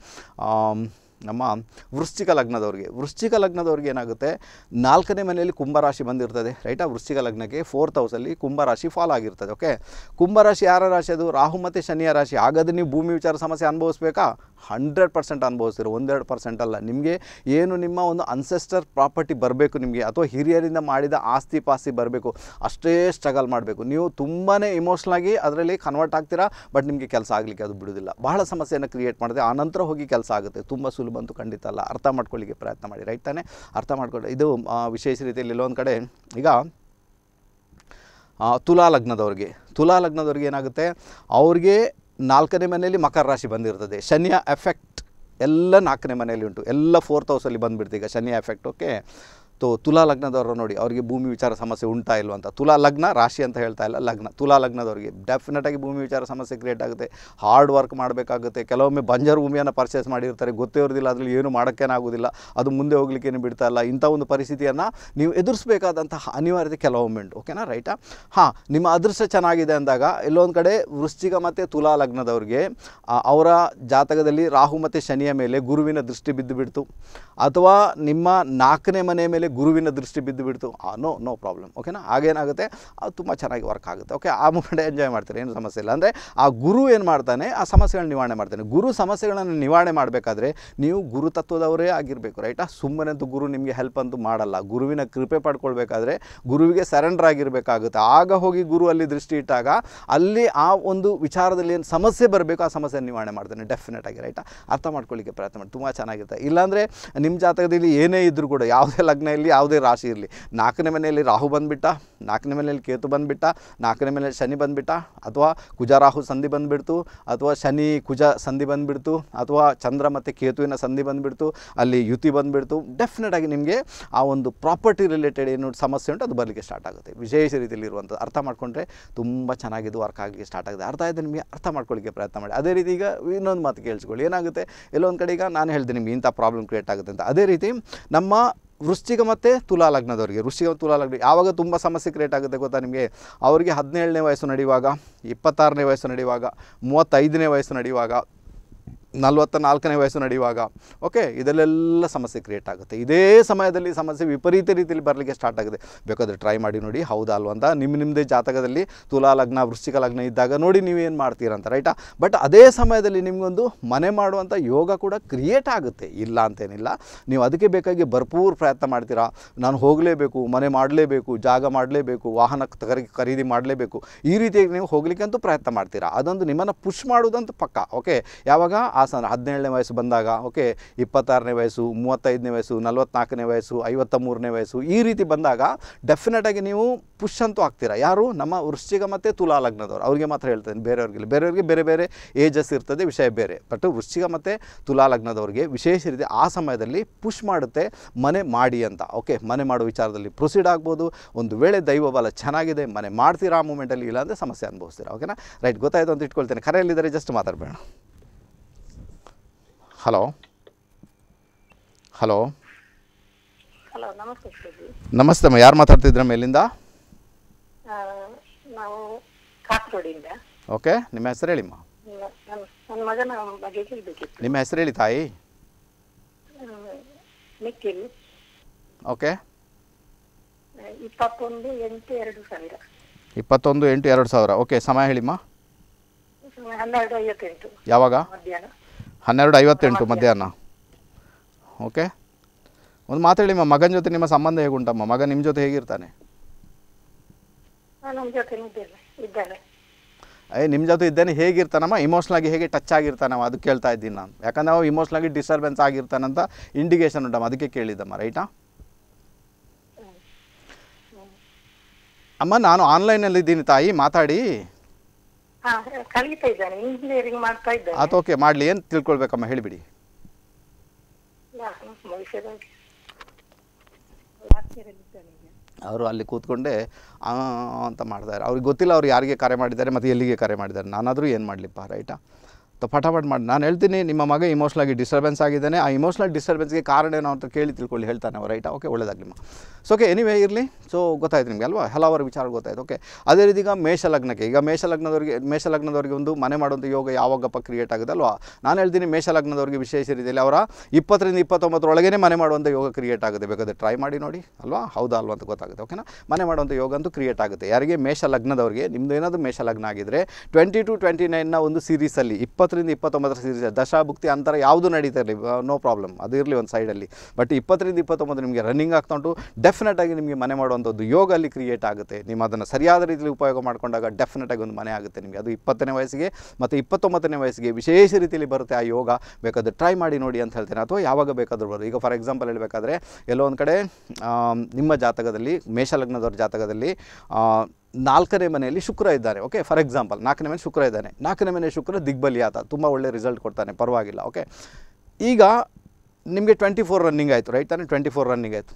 S1: ನಮ್ಮ ವೃಶ್ಚಿಕ ಲಗ್ನದವ್ರಿಗೆ ವೃಶ್ಚಿಕ ಲಗ್ನದವ್ರಿಗೆ ಏನಾಗುತ್ತೆ ನಾಲ್ಕನೇ ಮನೆಯಲ್ಲಿ ಕುಂಭರಾಶಿ ಬಂದಿರ್ತದೆ ರೈಟಾ ವೃಶ್ಚಿಕ ಲಗ್ನಕ್ಕೆ ಫೋರ್ತ್ ಹೌಸಲ್ಲಿ ಕುಂಭರಾಶಿ ಫಾಲ್ ಆಗಿರ್ತದೆ ಓಕೆ ಕುಂಭರಾಶಿ ಯಾರ ರಾಶಿ ಅದು ರಾಹು ಮತ್ತು ಶನಿಯ ರಾಶಿ ಹಾಗಾದರೆ ನೀವು ಭೂಮಿ ವಿಚಾರ ಸಮಸ್ಯೆ ಅನುಭವಿಸ್ಬೇಕಾ ಹಂಡ್ರೆಡ್ ಪರ್ಸೆಂಟ್ ಅನುಭವಿಸ್ತೀರಿ ಒಂದೆರಡು ಪರ್ಸೆಂಟ್ ಅಲ್ಲ ನಿಮಗೆ ಏನು ನಿಮ್ಮ ಒಂದು ಅನ್ಸೆಸ್ಟರ್ ಪ್ರಾಪರ್ಟಿ ಬರಬೇಕು ನಿಮಗೆ ಅಥವಾ ಹಿರಿಯರಿಂದ ಮಾಡಿದ ಆಸ್ತಿ ಪಾಸ್ತಿ ಬರಬೇಕು ಅಷ್ಟೇ ಸ್ಟ್ರಗಲ್ ಮಾಡಬೇಕು ನೀವು ತುಂಬಾ ಆಗಿ ಅದರಲ್ಲಿ ಕನ್ವರ್ಟ್ ಆಗ್ತೀರಾ ಬಟ್ ನಿಮಗೆ ಕೆಲಸ ಆಗಲಿಕ್ಕೆ ಅದು ಬಿಡೋದಿಲ್ಲ ಬಹಳ ಸಮಸ್ಯೆಯನ್ನು ಕ್ರಿಯೇಟ್ ಮಾಡಿದೆ ಆನಂತರ ಹೋಗಿ ಕೆಲಸ ಆಗುತ್ತೆ ತುಂಬ ಸುಲಭ ಬಂತು ಖಂಡಿತ ಅಲ್ಲ ಅರ್ಥ ಮಾಡ್ಕೊಳ್ಳಿಕ್ಕೆ ಪ್ರಯತ್ನ ಮಾಡಿ ರೈಟ್ ತಾನೆ ಅರ್ಥ ಮಾಡ್ಕೊಳ್ಳಿ ಇದು ವಿಶೇಷ ರೀತಿಯಲ್ಲಿ ಇಲ್ಲೊಂದು ಕಡೆ ಈಗ ತುಲಾ ಲಗ್ನದವ್ರಿಗೆ ತುಲಾ ಲಗ್ನದವ್ರಿಗೆ ಏನಾಗುತ್ತೆ ಅವ್ರಿಗೆ ನಾಲ್ಕನೇ ಮನೆಯಲ್ಲಿ ಮಕರ ರಾಶಿ ಬಂದಿರ್ತದೆ ಶನಿಯ ಎಫೆಕ್ಟ್ ಎಲ್ಲ ನಾಲ್ಕನೇ ಮನೆಯಲ್ಲಿ ಉಂಟು ಎಲ್ಲ ಫೋರ್ತ್ ಹೌಸಲ್ಲಿ ಬಂದುಬಿಡ್ತು ಈಗ ಶನಿಯ ಎಫೆಕ್ಟ್ ಓಕೆ ಮತ್ತು ತುಲಾ ಲಗ್ನದವರು ನೋಡಿ ಅವರಿಗೆ ಭೂಮಿ ವಿಚಾರ ಸಮಸ್ಯೆ ಉಂಟಾ ಇಲ್ವ ಅಂತ ತುಲಾ ಲಗ್ನ ರಾಶಿ ಅಂತ ಹೇಳ್ತಾ ಇಲ್ಲ ಲಗ್ನ ತುಲಾ ಲಗ್ನದವರಿಗೆ ಡೆಫಿನೆಟಾಗಿ ಭೂಮಿ ವಿಚಾರ ಸಮಸ್ಯೆ ಕ್ರಿಯೇಟ್ ಆಗುತ್ತೆ ಹಾರ್ಡ್ ವರ್ಕ್ ಮಾಡಬೇಕಾಗುತ್ತೆ ಕೆಲವೊಮ್ಮೆ ಬಂಜರು ಭೂಮಿಯನ್ನು ಪರ್ಚೇಸ್ ಮಾಡಿರ್ತಾರೆ ಗೊತ್ತೇ ಇರೋದಿಲ್ಲ ಅದರಲ್ಲಿ ಏನು ಮಾಡೋಕ್ಕೇನಾಗೋದಿಲ್ಲ ಅದು ಮುಂದೆ ಹೋಗ್ಲಿಕ್ಕೇನು ಬಿಡ್ತಾ ಇಲ್ಲ ಇಂಥ ಒಂದು ಪರಿಸ್ಥಿತಿಯನ್ನು ನೀವು ಎದುರಿಸಬೇಕಾದಂತಹ ಅನಿವಾರ್ಯತೆ ಕೆಲವೊಮ್ಮೆ ಉಂಟು ಓಕೆನಾ ರೈಟಾ ಹಾಂ ನಿಮ್ಮ ಅದೃಷ್ಟ ಚೆನ್ನಾಗಿದೆ ಅಂದಾಗ ಎಲ್ಲೊಂದು ಕಡೆ ವೃಶ್ಚಿಕ ಮತ್ತು ತುಲಾ ಲಗ್ನದವ್ರಿಗೆ ಅವರ ಜಾತಕದಲ್ಲಿ ರಾಹು ಮತ್ತು ಶನಿಯ ಮೇಲೆ ಗುರುವಿನ ದೃಷ್ಟಿ ಬಿದ್ದು ಬಿಡ್ತು ಅಥವಾ ನಿಮ್ಮ ನಾಲ್ಕನೇ ಮನೆಯ ಮೇಲೆ ಗುರುವಿನ ದೃಷ್ಟಿ ಬಿದ್ದು ಬಿಡ್ತು ನೋ ನೋ ಪ್ರಾಬ್ಲಮ್ ಓಕೆನಾ ಆಗೇನಾಗುತ್ತೆ ಅದು ತುಂಬ ಚೆನ್ನಾಗಿ ವರ್ಕ್ ಆಗುತ್ತೆ ಓಕೆ ಆ ಮುಖಂಡ ಎಂಜಾಯ್ ಮಾಡ್ತಾರೆ ಏನು ಸಮಸ್ಯೆ ಇಲ್ಲ ಅಂದರೆ ಆ ಗುರು ಏನು ಮಾಡ್ತಾನೆ ಆ ಸಮಸ್ಯೆಗಳನ್ನ ನಿವಾರಣೆ ಮಾಡ್ತಾನೆ ಗುರು ಸಮಸ್ಯೆಗಳನ್ನು ನಿವಾರಣೆ ಮಾಡಬೇಕಾದ್ರೆ ನೀವು ಗುರು ತತ್ವದವರೇ ಆಗಿರಬೇಕು ರೈಟಾ ಸುಮ್ಮನೆ ಅಂತೂ ಗುರು ನಿಮಗೆ ಹೆಲ್ಪ್ ಅಂತೂ ಮಾಡಲ್ಲ ಗುರುವಿನ ಕೃಪೆ ಪಡ್ಕೊಳ್ಬೇಕಾದ್ರೆ ಗುರುವಿಗೆ ಸರೆಂಡರ್ ಆಗಿರಬೇಕಾಗುತ್ತೆ ಆಗ ಹೋಗಿ ಗುರು ಅಲ್ಲಿ ದೃಷ್ಟಿ ಇಟ್ಟಾಗ ಅಲ್ಲಿ ಆ ಒಂದು ವಿಚಾರದಲ್ಲಿ ಏನು ಸಮಸ್ಯೆ ಬರಬೇಕು ಆ ಸಮಸ್ಯೆ ನಿವಾರಣೆ ಮಾಡ್ತಾನೆ ಡೆಫಿನೆಟ್ ಆಗಿ ರೈಟಾ ಅರ್ಥ ಮಾಡ್ಕೊಳ್ಳಿಕ್ಕೆ ಪ್ರಯತ್ನ ಮಾಡಿ ತುಂಬ ಚೆನ್ನಾಗಿರುತ್ತೆ ಇಲ್ಲಾಂದರೆ ನಿಮ್ಮ ಜಾತಕದಲ್ಲಿ ಏನೇ ಇದ್ದರೂ ಕೂಡ ಯಾವುದೇ ಲಗ್ನ ಮನೆಯಲ್ಲಿ ಯಾವುದೇ ರಾಶಿ ಇರಲಿ ನಾಲ್ಕನೇ ಮನೆಯಲ್ಲಿ ರಾಹು ಬಂದುಬಿಟ್ಟ ನಾಲ್ಕನೇ ಮನೆಯಲ್ಲಿ ಕೇತು ಬಂದುಬಿಟ್ಟ ನಾಲ್ಕನೇ ಮನೆಯಲ್ಲಿ ಶನಿ ಬಂದುಬಿಟ್ಟ ಅಥವಾ ಕುಜ ರಾಹು ಸಂಧಿ ಬಂದುಬಿಡ್ತು ಅಥವಾ ಶನಿ ಕುಜ ಸಂಧಿ ಬಂದುಬಿಡ್ತು ಅಥವಾ ಚಂದ್ರ ಮತ್ತು ಕೇತುವಿನ ಸಂಧಿ ಬಂದುಬಿಡ್ತು ಅಲ್ಲಿ ಯುತಿ ಬಂದುಬಿಡ್ತು ಡೆಫಿನೆಟ್ ಆಗಿ ನಿಮಗೆ ಆ ಒಂದು ಪ್ರಾಪರ್ಟಿ ರಿಲೇಟೆಡ್ ಏನು ಸಮಸ್ಯೆ ಉಂಟು ಅದು ಬರಲಿಕ್ಕೆ ಸ್ಟಾರ್ಟ್ ಆಗುತ್ತೆ ವಿಶೇಷ ರೀತಿಯಲ್ಲಿ ಇರುವಂಥದ್ದು ಅರ್ಥ ಮಾಡಿಕೊಂಡ್ರೆ ತುಂಬ ಚೆನ್ನಾಗಿದ್ದು ವರ್ಕ್ ಆಗಲಿಕ್ಕೆ ಸ್ಟಾರ್ಟ್ ಆಗುತ್ತೆ ಅರ್ಥ ಆಯಿತು ನಿಮಗೆ ಅರ್ಥ ಮಾಡ್ಕೊಳ್ಳಿಕ್ಕೆ ಪ್ರಯತ್ನ ಮಾಡಿ ಅದೇ ರೀತಿ ಈಗ ಇನ್ನೊಂದು ಮಾತು ಕೇಳಿಸ್ಕೊಳ್ಳಿ ಏನಾಗುತ್ತೆ ಎಲ್ಲೊಂದು ಕಡೆ ಈಗ ನಾನು ಹೇಳಿದೆ ನಿಮಗೆ ಇಂಥ ಪ್ರಾಬ್ಲಮ್ ಕ್ರಿಯೇಟ್ ಆಗುತ್ತೆ ಅಂತ ಅದೇ ರೀತಿ ನಮ್ಮ ವೃಶ್ಚಿಕ ಮತ್ತು ತುಲಾ ಲಗ್ನದವರಿಗೆ ವೃಶ್ಚಿಕ ತುಲಾ ಲಗ್ನ ಯಾವಾಗ ತುಂಬ ಸಮಸ್ಯೆ ಕ್ರಿಯೇಟ್ ಆಗುತ್ತೆ ಗೊತ್ತಾ ನಿಮಗೆ ಅವರಿಗೆ ಹದಿನೇಳನೇ ವಯಸ್ಸು ನಡೆಯುವಾಗ ಇಪ್ಪತ್ತಾರನೇ ವಯಸ್ಸು ನಡೆಯುವಾಗ ಮೂವತ್ತೈದನೇ ವಯಸ್ಸು ನಡೆಯುವಾಗ ನಲ್ವತ್ತ ನಾಲ್ಕನೇ ವಯಸ್ಸು ನಡೆಯುವಾಗ ಓಕೆ ಇದರಲ್ಲೆಲ್ಲ ಸಮಸ್ಯೆ ಕ್ರಿಯೇಟ್ ಆಗುತ್ತೆ ಇದೇ ಸಮಯದಲ್ಲಿ ಸಮಸ್ಯೆ ವಿಪರೀತ ರೀತಿಯಲ್ಲಿ ಬರಲಿಕ್ಕೆ ಸ್ಟಾರ್ಟ್ ಆಗಿದೆ ಬೇಕಾದರೆ ಟ್ರೈ ಮಾಡಿ ನೋಡಿ ಹೌದಾ ಅಂತ ನಿಮ್ಮ ನಿಮ್ಮದೇ ಜಾತಕದಲ್ಲಿ ತುಲಾ ಲಗ್ನ ವೃಶ್ಚಿಕ ಲಗ್ನ ಇದ್ದಾಗ ನೋಡಿ ನೀವೇನು ಮಾಡ್ತೀರಾ ಅಂತ ರೈಟಾ ಬಟ್ ಅದೇ ಸಮಯದಲ್ಲಿ ನಿಮಗೊಂದು ಮನೆ ಮಾಡುವಂಥ ಯೋಗ ಕೂಡ ಕ್ರಿಯೇಟ್ ಆಗುತ್ತೆ ಇಲ್ಲ ಅಂತೇನಿಲ್ಲ ನೀವು ಅದಕ್ಕೆ ಬೇಕಾಗಿ ಭರ್ಪೂರ್ ಪ್ರಯತ್ನ ಮಾಡ್ತೀರಾ ನಾನು ಹೋಗಲೇಬೇಕು ಮನೆ ಮಾಡಲೇಬೇಕು ಜಾಗ ಮಾಡಲೇಬೇಕು ವಾಹನ ಖರೀದಿ ಮಾಡಲೇಬೇಕು ಈ ರೀತಿಯಾಗಿ ನೀವು ಹೋಗಲಿಕ್ಕೆ ಅಂತೂ ಪ್ರಯತ್ನ ಮಾಡ್ತೀರಾ ಅದೊಂದು ನಿಮ್ಮನ್ನು ಪುಷ್ ಮಾಡುವುದಂತೂ ಪಕ್ಕ ಓಕೆ ಯಾವಾಗ ಆ ಆ ಸ ಹದಿನೇಳನೇ ವಯಸ್ಸು ಬಂದಾಗ ಓಕೆ ಇಪ್ಪತ್ತಾರನೇ ವಯಸ್ಸು ಮೂವತ್ತೈದನೇ ವಯಸ್ಸು ನಲವತ್ತ್ನಾಲ್ಕನೇ ವಯಸ್ಸು ಐವತ್ತ ಮೂರನೇ ವಯಸ್ಸು ಈ ರೀತಿ ಬಂದಾಗ ಡೆಫಿನೆಟಾಗಿ ನೀವು ಪುಷ್ ಅಂತೂ ಆಗ್ತೀರಾ ಯಾರು ನಮ್ಮ ವೃಶ್ಚಿಕ ಮತ್ತು ತುಲಾ ಲಗ್ನದವರು ಅವ್ರಿಗೆ ಮಾತ್ರ ಹೇಳ್ತೇನೆ ಬೇರೆಯವ್ರಿಗೆ ಬೇರೆಯವ್ರಿಗೆ ಬೇರೆ ಬೇರೆ ಏಜಸ್ ಇರ್ತದೆ ವಿಷಯ ಬೇರೆ ಬಟ್ ವೃಶ್ಚಿಕ ಮತ್ತು ತುಲಾ ಲಗ್ನದವ್ರಿಗೆ ವಿಶೇಷ ರೀತಿ ಆ ಸಮಯದಲ್ಲಿ ಪುಷ್ ಮಾಡುತ್ತೆ ಮನೆ ಮಾಡಿ ಅಂತ ಓಕೆ ಮನೆ ಮಾಡೋ ವಿಚಾರದಲ್ಲಿ ಪ್ರೊಸೀಡ್ ಆಗ್ಬೋದು ಒಂದು ವೇಳೆ ದೈವ ಬಲ ಚೆನ್ನಾಗಿದೆ ಮನೆ ಮಾಡ್ತೀರಾ ಆ ಮೂಮೆಂಟಲ್ಲಿ ಇಲ್ಲಾಂದರೆ ಸಮಸ್ಯೆ ಅನುಭವಿಸ್ತೀರಾ ಓಕೆನಾ ರೈಟ್ ಗೊತ್ತಾಯಿತು ಅಂತ ಇಟ್ಕೊಳ್ತೇನೆ ಕರೆಯಲ್ಲಿದ್ದರೆ ಜಸ್ಟ್ ಮಾತಾಡಬೇಡ ಹಲೋ ಹಲೋ ಹಲೋ ನಮಸ್ತೆ ನಮಸ್ತೆ ಅಮ್ಮ ಯಾರು ಮಾತಾಡ್ತಿದ್ರಮ್ಮ ಮೇಲಿಂದ ನಾವು ಓಕೆ ನಿಮ್ಮ ಹೆಸರು ಹೇಳಿಮ್ಮ ನನ್ನ ಮಗನ ನಿಮ್ಮ ಹೆಸರು ಹೇಳಿ ತಾಯಿ ನಿಖಿಲ್ ಓಕೆ ಇಪ್ಪತ್ತೊಂದು ಎಂಟು ಎರಡು ಸಾವಿರ ಇಪ್ಪತ್ತೊಂದು ಎಂಟು ಎರಡು ಸಾವಿರ ಓಕೆ ಸಮಯ ಹೇಳಿಮ್ಮ ಹನ್ನೆರಡು ಐವತ್ತೆಂಟು ಯಾವಾಗ ಮಧ್ಯಾಹ್ನ ಹನ್ನೆರಡು ಐವತ್ತೆಂಟು ಮಧ್ಯಾಹ್ನ ಓಕೆ ಒಂದು ಮಾತಾಡಿ ನಿಮ್ಮ ಮಗನ ಜೊತೆ ನಿಮ್ಮ ಸಂಬಂಧ ಹೇಗುಂಟಮ್ಮ ಮಗ ನಿಮ್ಮ ಜೊತೆ ಹೇಗಿರ್ತಾನೆ ಅಯ್ಯ ನಿಮ್ಮ ಜೊತೆ ಇದ್ದಾನೆ ಹೇಗಿರ್ತಾನಮ್ಮ ಇಮೋಷ್ನಲ್ ಆಗಿ ಹೇಗೆ ಟಚ್ ಆಗಿರ್ತಾನಮ್ಮ ಅದು ಕೇಳ್ತಾ ಇದ್ದೀನಿ ನಾನು ಯಾಕಂದ್ರೆ ನಾವು ಇಮೋಷ್ನಲ್ ಆಗಿ ಡಿಸ್ಟರ್ಬೆನ್ಸ್ ಆಗಿರ್ತಾನಂತ ಇಂಡಿಕೇಶನ್ ಉಂಟಮ್ಮ ಅದಕ್ಕೆ ಕೇಳಿದ್ದಮ್ಮ ರೈಟಾ ಅಮ್ಮ ನಾನು ಆನ್ಲೈನಲ್ಲಿದ್ದೀನಿ ಇದ್ದೀನಿ ತಾಯಿ ಮಾತಾಡಿ ಕಲಿತಾ ಓಕೆ ಮಾಡ್ಲಿ ಏನು ತಿಳ್ಕೊಳ್ಬೇಕಮ್ಮ ಹೇಳಿಬಿಡಿ ಅವರು ಅಲ್ಲಿ ಕೂತ್ಕೊಂಡೆ ಅಂತ ಮಾಡ್ತಾರೆ ಅವ್ರಿಗೆ ಗೊತ್ತಿಲ್ಲ ಅವ್ರು ಯಾರಿಗೆ ಕರೆ ಮಾಡಿದ್ದಾರೆ ಮತ್ತೆ ಎಲ್ಲಿಗೆ ಕರೆ ಮಾಡಿದ್ದಾರೆ ನಾನಾದರೂ ಏನು ಮಾಡಲಿಪ್ಪ ರೈಟಾ ಫಟಾಫಟ್ ಮಾಡಿ ನಾನು ಹೇಳ್ತೀನಿ ನಿಮ್ಮ ಮಗ ಇಮೋಷ್ನಲಾಗಿ ಡಿಸ್ಟರ್ಬೆನ್ಸ್ ಆಗಿದ್ದಾನೆ ಆ ಇಮೋಷ್ನಲ್ ಡಿಸ್ಟರ್ಬೆನ್ಸ್ಗೆ ಕಾರಣ ಏನೋ ಅಂತ ಕೇಳಿ ತಿಳ್ಕೊಳ್ಳಿ ಹೇಳ್ತಾನೆ ಅವ್ರು ಓಕೆ ಒಳ್ಳೇದಾಗಲಿ ನಿಮ್ಮ ಸೊ ಓಕೆ ಎನಿವೇ ಇರಲಿ ಸೊ ಗೊತ್ತಾಯ್ತು ನಿಮಗೆ ಅಲ್ವಾ ಹಲವಾರು ವಿಚಾರ ಗೊತ್ತಾಯ್ತು ಓಕೆ ಅದೇ ರೀತಿ ಈಗ ಮೇಷ ಲಗ್ನಕ್ಕೆ ಈಗ ಮೇಷ ಲಗ್ನದವರಿಗೆ ಮೇಷ ಲಗ್ನದವರಿಗೆ ಒಂದು ಮನೆ ಮಾಡುವಂಥ ಯೋಗ ಯಾವಾಗಪ್ಪ ಕ್ರಿಯೇಟ್ ಆಗುತ್ತೆ ಅಲ್ವಾ ನಾನು ಹೇಳ್ತೀನಿ ಮೇಷ ಲಗ್ನದವ್ರಿಗೆ ವಿಶೇಷ ರೀತಿಯಲ್ಲಿ ಅವರ ಇಪ್ಪತ್ತರಿಂದ ಇಪ್ಪತ್ತೊಂಬತ್ತರೊಳಗೇ ಮನೆ ಮಾಡುವಂಥ ಯೋಗ ಕ್ರಿಯೇಟ್ ಆಗುತ್ತೆ ಬೇಕಾದರೆ ಟ್ರೈ ಮಾಡಿ ನೋಡಿ ಅಲ್ವಾ ಹೌದಾ ಅಲ್ವಾ ಅಂತ ಗೊತ್ತಾಗುತ್ತೆ ಓಕೆನಾ ಮನೆ ಮಾಡುವಂಥ ಯೋಗ ಅಂತೂ ಕ್ರಿಯೇಟ್ ಆಗುತ್ತೆ ಯಾರಿಗೆ ಮೇಷ ಲಗ್ನದವರಿಗೆ ನಿಮ್ಮದು ಏನಾದರೂ ಮೇಷ ಲಗ್ನ ಆಗಿದ್ದರೆ ಟ್ವೆಂಟಿ ಟು ಟ್ವೆಂಟಿ ನೈನ್ನ ಒಂದು ಸೀರೀಸಲ್ಲಿ ಇಪ್ಪತ್ತು ಇಪ್ಪತ್ತರಿಂದ ಇಪ್ಪತ್ತೊಂಬತ್ತರ ಸೀರೀಸ್ ದಶಾಭುಕ್ತಿ ಅಂತರ ಯಾವುದು ನಡೀತಾ ಇರಲಿ ನೋ ಪ್ರಾಬ್ಲಮ್ ಅದು ಇರಲಿ ಒಂದು ಸೈಡಲ್ಲಿ ಬಟ್ ಇಪ್ಪತ್ತರಿಂದ ಇಪ್ಪತ್ತೊಂಬತ್ತು ನಿಮಗೆ ರನ್ನಿಂಗ್ ಆಗ್ತಾ ಉಂಟು ಡೆಫಿನೆಟಾಗಿ ನಿಮಗೆ ಮನೆ ಮಾಡುವಂಥದ್ದು ಯೋಗ ಅಲ್ಲಿ ಕ್ರಿಯೇಟ್ ಆಗುತ್ತೆ ನೀವು ಅದನ್ನು ಸರಿಯಾದ ರೀತಿಯಲ್ಲಿ ಉಪಯೋಗ ಮಾಡಿಕೊಂಡಾಗ ಡೆಫಿನೆಟಾಗಿ ಒಂದು ಮನೆ ಆಗುತ್ತೆ ನಿಮಗೆ ಅದು ಇಪ್ಪತ್ತನೇ ವಯಸ್ಸಿಗೆ ಮತ್ತು ಇಪ್ಪತ್ತೊಂಬತ್ತನೇ ವಯಸ್ಸಿಗೆ ವಿಶೇಷ ರೀತಿಯಲ್ಲಿ ಬರುತ್ತೆ ಆ ಯೋಗ ಬೇಕಾದರೆ ಟ್ರೈ ಮಾಡಿ ನೋಡಿ ಅಂತ ಹೇಳ್ತೇನೆ ಅಥವಾ ಯಾವಾಗ ಬೇಕಾದರೂ ಬರೋದು ಈಗ ಫಾರ್ ಎಕ್ಸಾಂಪಲ್ ಹೇಳಬೇಕಾದ್ರೆ ಎಲ್ಲೋ ಒಂದು ಕಡೆ ನಿಮ್ಮ ಜಾತಕದಲ್ಲಿ ಮೇಷಲಗ್ನದವ್ರ ಜಾತಕದಲ್ಲಿ ನಾಲ್ಕನೇ ಮನೆಯಲ್ಲಿ ಶುಕ್ರ ಇದ್ದಾರೆ ಓಕೆ ಫಾರ್ ಎಕ್ಸಾಂಪಲ್ ನಾಲ್ಕನೇ ಮನೆ ಶುಕ್ರ ಇದ್ದಾನೆ ನಾಲ್ಕನೇ ಮನೆ ಶುಕ್ರ ದಿಗ್ಬಲಿ ಆತ ತುಂಬ ಒಳ್ಳೆ ರಿಸಲ್ಟ್ ಕೊಡ್ತಾನೆ ಪರವಾಗಿಲ್ಲ ಓಕೆ ಈಗ ನಿಮಗೆ ಟ್ವೆಂಟಿ ಫೋರ್ ರನ್ನಿಂಗ್ ಆಯಿತು ರೈಟ್ ತಾನೆ ಟ್ವೆಂಟಿ ಫೋರ್ ರನ್ನಿಂಗ್ ಆಯಿತು